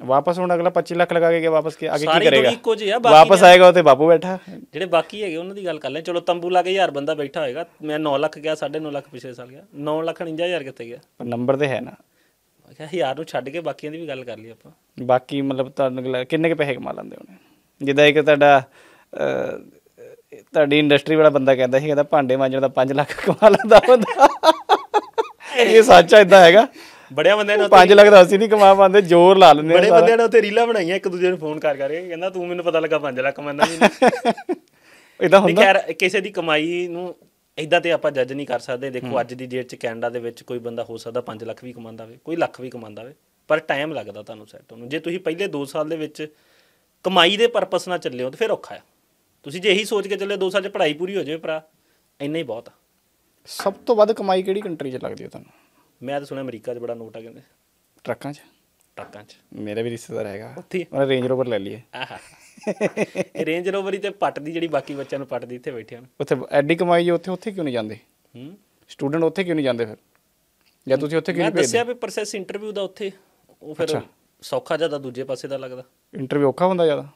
ਵਾਪਸ ਹੁਣ ਅਗਲਾ 25 ਲੱਖ ਲਗਾ ਕੇ ਗਿਆ ਵਾਪਸ ਕੀ ਅੱਗੇ ਕੀ ਕਰੇਗਾ ਸਾਰੇ ਇੱਕੋ ਜਿਹੇ ਆ ਬਾਕੀ ਵਾਪਸ ਆਏਗਾ ਉੱਥੇ ਬਾਪੂ ਬੈਠਾ ਜਿਹੜੇ ਬਾਕੀ ਹੈਗੇ ਉਹਨਾਂ ਦੀ ਗੱਲ ਕਰ ਲੈ ਚਲੋ ਤੰਬੂ ਲਾ ਕੇ 1000 ਬੰਦਾ ਬੈਠਾ ਹੋਏਗਾ ਮੈਂ 9 ਲੱਖ ਗਿਆ 9.5 ਲੱਖ ਪਿਛਲੇ ਸਾਲ ਗਿਆ 9 ਲੱਖ 49000 ਕਿੱਥੇ ਗਿਆ ਨੰਬਰ ਤੇ ਹੈ ਨਾ ਅੱਛਾ ਯਾਰ ਨੂੰ ਛੱਡ ਕੇ ਬਾਕੀਆਂ ਦੀ ਵੀ ਗੱਲ ਕਰ ਲਈ ਆਪਾਂ ਬਾਕੀ ਮਤਲਬ ਤੁਹਾਨੂੰ ਕਿੰਨੇ ਕੇ ਪੈਸੇ ਕਮਾ ਲੈਂਦੇ ਹੋਣੇ ਜਿੱਦਾਂ ਇੱਕ ਤੁਹਾਡਾ ਤੁਹਾਡੀ ਇੰਡਸਟਰੀ ਵਾਲਾ ਬੰਦਾ ਕਹਿੰਦਾ ਸੀ ਕਹਿੰਦਾ ਭਾਂਡੇ ਮਾਂਜਣ ਦਾ 5 ਲੱਖ ਕਮਾ ਲੈਂਦਾ ਹੁੰਦਾ ਇਹ ਸੱਚ ਇਦਾਂ ਹੈਗਾ ਬੜਿਆ ਬੰਦਿਆਂ ਨੇ ਪੰਜ ਲੱਖ ਦਾ ਅਸੀਂ ਨਹੀਂ ਕਮਾ ਪਾਉਂਦੇ ਜ਼ੋਰ ਲਾ ਲੈਂਦੇ ਬੜੇ ਬੰਦਿਆਂ ਨੇ ਉੱਥੇ ਰੀਲਾਂ ਬਣਾਈਆਂ ਇੱਕ ਦੂਜੇ ਨੂੰ ਫੋਨ ਕਰ ਕਰਕੇ ਕਹਿੰਦਾ ਤੂੰ ਮੈਨੂੰ ਪਤਾ ਲੱਗਾ 5 ਲੱਖ ਕਮਾਉਂਦਾ ਵੀ ਇਦਾਂ *laughs* ਹੁੰਦਾ ਖੈਰ ਕਿਸੇ ਦੀ ਕਮਾਈ ਨੂੰ ਇਦਾਂ ਤੇ ਆਪਾਂ ਜੱਜ ਨਹੀਂ ਕਰ ਸਕਦੇ ਦੇਖੋ ਅੱਜ ਦੀ ਡੇਟ 'ਚ ਕੈਨੇਡਾ ਦੇ ਵਿੱਚ ਕੋਈ ਬੰਦਾ ਹੋ ਸਕਦਾ 5 ਲੱਖ ਵੀ ਕਮਾਉਂਦਾ ਹੋਵੇ ਕੋਈ ਲੱਖ ਵੀ ਕਮਾਉਂਦਾ ਹੋਵੇ ਪਰ ਟਾਈਮ ਲੱਗਦਾ ਤੁਹਾਨੂੰ ਸੈੱਟ ਹੋਣ ਨੂੰ ਜੇ ਤੁਸੀਂ ਪਹਿਲੇ 2 ਸਾਲ ਦੇ ਵਿੱਚ ਕਮਾਈ ਦੇ ਪਰਪਸ ਨਾਲ ਚੱਲੇ ਹੋ ਤਾਂ ਫਿਰ ਔਖਾ ਆ ਤੁਸੀਂ ਜੇ ਇਹੀ ਸੋਚ ਕੇ ਚੱਲੇ 2 ਸਾਲ 'ਚ ਪੜ੍ਹਾਈ ਪੂਰੀ ਹੋ ਜਾਵੇ ਭਰਾ ਇੰਨਾ ਹੀ ਬਹੁਤ ਆ ਸਭ ਤੋਂ ਵੱਧ ਕਮਾਈ ਕਿਹੜੀ ਕੰਟਰੀ 'ਚ ਲੱਗਦੀ ਹੈ ਤੁਹਾਨੂੰ ਮੈਂ ਤਾਂ ਸੁਣਿਆ ਅਮਰੀਕਾ 'ਚ ਬੜਾ ਨੋਟ ਆ ਕਹਿੰਦੇ ਟਰੱਕਾਂ 'ਚ ਟਰੱਕਾਂ 'ਚ ਮੇਰੇ ਵੀ ਰਿਸ਼ਤੇਦਾਰ ਹੈਗਾ ਉੱਥੇ ਉਹਨੇ ਰੇਂਜ ਰੋਵਰ ਲੈ ਲਈ ਆਹਾ ਇਹ ਰੇਂਜ ਰੋਵਰ ਹੀ ਤੇ ਪੱਟਦੀ ਜਿਹੜੀ ਬਾਕੀ ਬੱਚਿਆਂ ਨੂੰ ਪੱਟਦੀ ਇੱਥੇ ਬੈਠਿਆ ਹਨ ਉੱਥੇ ਐਡੀ ਕਮਾਈ ਉੱਥੇ ਉੱਥੇ ਕਿਉਂ ਨਹੀਂ ਜਾਂਦੇ ਹੂੰ ਸਟੂਡੈਂਟ ਉੱਥੇ ਕਿਉਂ ਨਹੀਂ ਜਾਂਦੇ ਫਿਰ ਜਾਂ ਤੁਸੀਂ ਉੱਥੇ ਕਿਉਂ ਨਹੀਂ ਭੇਜਦੇ ਮੈਂ ਦੱਸਿਆ ਵੀ ਪ੍ਰੋਸੈਸ ਇੰਟਰਵਿਊ ਦਾ ਉੱਥੇ ਉਹ ਫਿਰ ਸੌਖਾ ਜ਼ਿਆਦਾ ਦੂਜੇ ਪਾਸੇ ਦਾ ਲੱਗਦਾ ਇੰਟਰਵਿਊ ਔਖਾ ਹੁੰਦਾ ਜ਼ਿਆਦਾ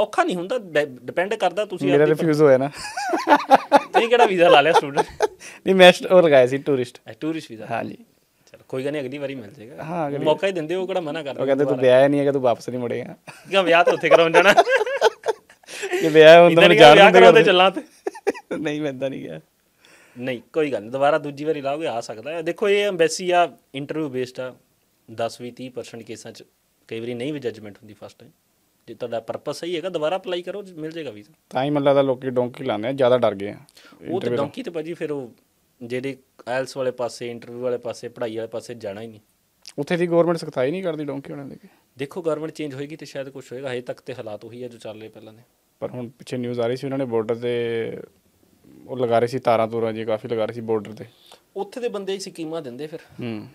ਔਖਾ ਨਹੀਂ ਹੁੰਦਾ ਡਿਪੈਂਡ ਕਰਦਾ ਤੁਸੀਂ ਮੇਰਾ ਰਿਫਿਊਜ਼ ਹੋਇਆ ਨਾ ਤੁਸੀਂ ਕਿਹੜਾ ਵੀਜ਼ਾ ਲਾ ਲਿਆ ਸਟੂਡੈਂਟ ਨਹੀਂ ਮੈਂ ਉਹ ਲਗਾਇਆ ਸੀ ਟੂਰਿਸਟ ਟੂਰਿਸਟ ਵੀਜ਼ਾ ਹਾਂਜੀ ਚਲ ਕੋਈ ਗੱਲ ਨਹੀਂ ਅਗਲੀ ਵਾਰੀ ਮਿਲ ਜਾਏਗਾ ਹਾਂ ਮੌਕਾ ਹੀ ਦਿੰਦੇ ਉਹ ਕਿਹੜਾ ਮਨਾ ਕਰਦਾ ਉਹ ਕਹਿੰਦੇ ਤੂੰ ਵਿਆਹ ਨਹੀਂ ਹੈਗਾ ਤੂੰ ਵਾਪਸ ਨਹੀਂ ਮੁੜੇਗਾ ਕਿਉਂ ਵਿਆਹ ਤਾਂ ਉੱਥੇ ਕਰਾਉਣ ਜਾਣਾ ਕਿ ਵਿਆਹ ਹੁੰਦਾ ਮੈਂ ਜਾਣ ਨਹੀਂ ਕਰਾਉਂਦੇ ਚੱਲਾਂ ਤੇ ਨਹੀਂ ਮੈਂ ਤਾਂ ਨਹੀਂ ਗਿਆ ਨਹੀਂ ਕੋਈ ਗੱਲ ਨਹੀਂ ਦੁਬਾਰਾ ਦੂਜੀ ਵਾਰੀ ਲਾਓਗੇ ਆ ਸਕਦਾ ਹੈ ਦੇਖੋ ਇਹ ਐਮਬੈਸੀ ਆ ਇੰਟਰਵਿਊ ਬੇਸਡ ਆ 10 ਵੀ 30% ਕੇਸਾਂ 'ਚ ਕਈ ਵਾਰੀ ਨਹੀਂ ਵੀ ਜੱਜਮੈਂਟ ਹੁੰਦੀ ਫਸਟ ਟਾਈਮ ਜੇ ਤੁਹਾਡਾ ਪਰਪਸ ਸਹੀ ਹੈਗਾ ਦੁਬਾਰਾ ਅਪਲਾਈ ਕਰੋ ਮਿਲ ਜਾਏਗਾ ਵੀਜ਼ਾ ਤਾਂ ਹੀ ਮੱਲਾ ਦਾ ਲੋਕੀ ਡੋਂਕੀ ਲਾਉਂਦੇ ਆ ਜ਼ਿਆਦਾ ਡਰ ਗਏ ਆ ਉਹ ਤਾਂ ਡੋਂਕੀ ਤੇ ਭਾਜੀ ਫਿਰ ਉਹ ਜਿਹੜੇ ਆਇਲਸ ਵਾਲੇ ਪਾਸੇ ਇੰਟਰਵਿਊ ਵਾਲੇ ਪਾਸੇ ਪੜ੍ਹਾਈ ਵਾਲੇ ਪਾਸੇ ਜਾਣਾ ਹੀ ਨਹੀਂ ਉੱਥੇ ਦੀ ਗਵਰਨਮੈਂਟ ਸਖਤਾਈ ਨਹੀਂ ਕਰਦੀ ਡੋਂਕੀ ਉਹਨਾਂ ਦੇ ਦੇਖੋ ਗਵਰਨਮੈਂਟ ਚੇਂਜ ਹੋਏਗੀ ਤੇ ਸ਼ਾਇਦ ਕੁਝ ਹੋਏਗਾ ਹਜੇ ਤੱਕ ਤੇ ਹਾਲਾਤ ਉਹੀ ਆ ਜੋ ਚੱਲ ਰਹੇ ਪਹਿਲਾਂ ਦੇ ਪਰ ਹੁਣ ਪਿੱਛੇ ਨਿਊਜ਼ ਆ ਰਹੀ ਸੀ ਉਹਨਾਂ ਨੇ ਬਾਰਡਰ ਤੇ ਉਹ ਲਗਾ ਰਹੇ ਸੀ ਤਾਰਾਂ ਤੋਰਾਂ ਜੀ ਕਾਫੀ ਲਗਾ ਰਹੇ ਸੀ ਬਾਰਡਰ ਤੇ ਉੱਥੇ ਦੇ ਬੰਦੇ ਹੀ ਸਕੀਮਾਂ ਦਿੰਦੇ ਫਿਰ ਹੂੰ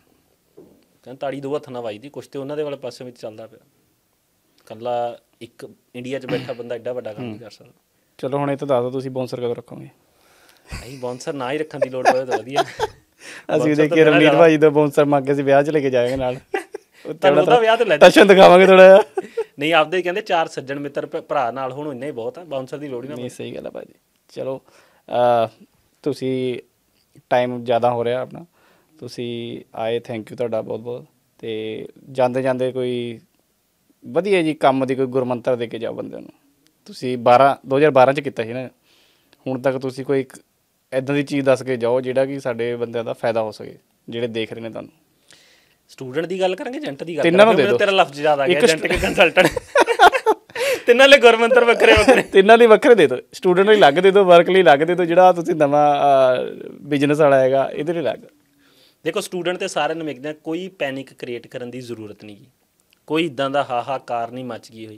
ਕਹਿੰਦਾ ਤਾੜੀ ਦੋ ਹੱਥ ਨਾਲ ਵਾਈਦੀ ਕੁਝ ਤੇ ਉਹਨਾਂ ਦੇ ਵਾਲੇ ਪਾਸੇ ਵਿੱਚ ਚੱਲਦਾ ਪਿਆ ਕੱਲਾ ਇੱਕ ਇੰਡੀਆ 'ਚ ਬੈਠਾ ਬੰਦਾ ਐਡਾ ਵੱਡਾ ਕੰਮ ਨਹੀਂ ਕਰ ਸਕਦਾ ਚਲੋ ਹੁਣ ਇਹ ਤਾਂ ਦੱਸ ਤੁਸੀਂ ਬੌਂਸਰ ਕਦੋਂ ਰੱਖੋਗੇ ਨਹੀਂ ਬੌਂਸਰ ਨਾ ਹੀ ਰੱਖਣ ਦੀ ਲੋੜ ਪਵੇ ਤਾਂ ਵਧੀਆ ਅਸੀਂ ਦੇਖੀ ਰਮੀਤ ਭਾਈ ਦਾ ਬੌਂਸਰ ਮੰਗ ਕੇ ਅਸੀਂ ਵਿਆਹ 'ਚ ਲੈ ਕੇ ਜਾਏਗਾ ਨਾਲ ਤੁਹਾਨੂੰ ਉਹਦਾ ਵਿਆਹ ਤੇ ਲੈ ਤਸ਼ਨ ਦਿਖਾਵਾਂਗੇ ਥੋੜਾ ਜਿਹਾ ਨਹੀਂ ਆਪਦੇ ਕਹਿੰਦੇ ਚਾਰ ਸੱਜਣ ਮਿੱਤਰ ਭਰਾ ਨਾਲ ਹੁਣ ਇੰਨੇ ਹੀ ਬਹੁਤ ਆ ਬਾਉਂਸਰ ਦੀ ਲੋੜ ਹੀ ਨਹੀਂ ਸਹੀ ਗੱਲ ਆ ਭਾਜੀ ਚਲੋ ਤੁਸੀਂ ਟਾਈਮ ਜ਼ਿਆਦਾ ਹੋ ਰਿਹਾ ਆਪਣਾ ਤੁਸੀਂ ਆਏ ਥੈਂਕ ਯੂ ਤੁਹਾਡਾ ਬਹੁਤ ਬਹੁਤ ਤੇ ਜਾਂਦੇ ਜਾਂਦੇ ਕੋਈ ਵਧੀਆ ਜੀ ਕੰਮ ਦੀ ਕੋਈ ਗੁਰਮੰਤਰ ਦੇ ਕੇ ਜਾਓ ਬੰਦੇ ਨੂੰ ਤੁਸੀਂ 12 2012 ਚ ਕੀਤਾ ਸੀ ਨਾ ਹੁਣ ਤੱਕ ਤੁਸੀਂ ਕੋਈ ਇਦਾਂ ਦੀ ਚੀਜ਼ ਦੱਸ ਕੇ ਜਾਓ ਜਿਹੜਾ ਕਿ ਸਾਡੇ ਬੰਦਿਆਂ ਦਾ ਫਾਇਦਾ ਹੋ ਸਕੇ ਜਿਹੜੇ ਦੇਖ ਰਹੇ ਨੇ ਤੁਹਾਨੂੰ ਸਟੂਡੈਂਟ ਦੀ ਗੱਲ ਕਰਾਂਗੇ ਏਜੰਟ ਦੀ ਗੱਲ ਤਿੰਨਾਂ ਨੂੰ ਦੇ ਦਿਓ ਤੇਰਾ ਲਫ਼ਜ਼ ਜ਼ਿਆਦਾ ਆ ਗਿਆ ਏਜੰਟ ਕੇ ਕੰਸਲਟੈਂਟ *laughs* ਤਿੰਨਾਂ ਲਈ ਗੁਰਮੰਤਰ ਵੱਖਰੇ ਵੱਖਰੇ *laughs* ਤਿੰਨਾਂ ਲਈ ਵੱਖਰੇ ਦੇ ਦਿਓ ਸਟੂਡੈਂਟ ਲਈ ਲੱਗ ਦੇ ਦਿਓ ਵਰਕ ਲਈ ਲੱਗ ਦੇ ਦਿਓ ਜਿਹੜਾ ਤੁਸੀਂ ਨਵਾਂ ਬਿਜ਼ਨਸ ਵਾਲਾ ਹੈਗਾ ਇਹਦੇ ਲਈ ਲੱਗ ਦੇਖੋ ਸਟੂਡੈਂਟ ਤੇ ਸਾਰਿਆਂ ਨੂੰ ਮਿਕਦੇ ਕੋਈ ਪੈਨਿਕ ਕ੍ਰੀਏਟ ਕਰਨ ਦੀ ਜ਼ਰੂਰਤ ਨਹੀਂ ਕੋਈ ਇਦਾਂ ਦਾ ਹਾਹਾਕਾਰ ਨਹੀਂ ਮਚ ਗਈ ਹੋਈ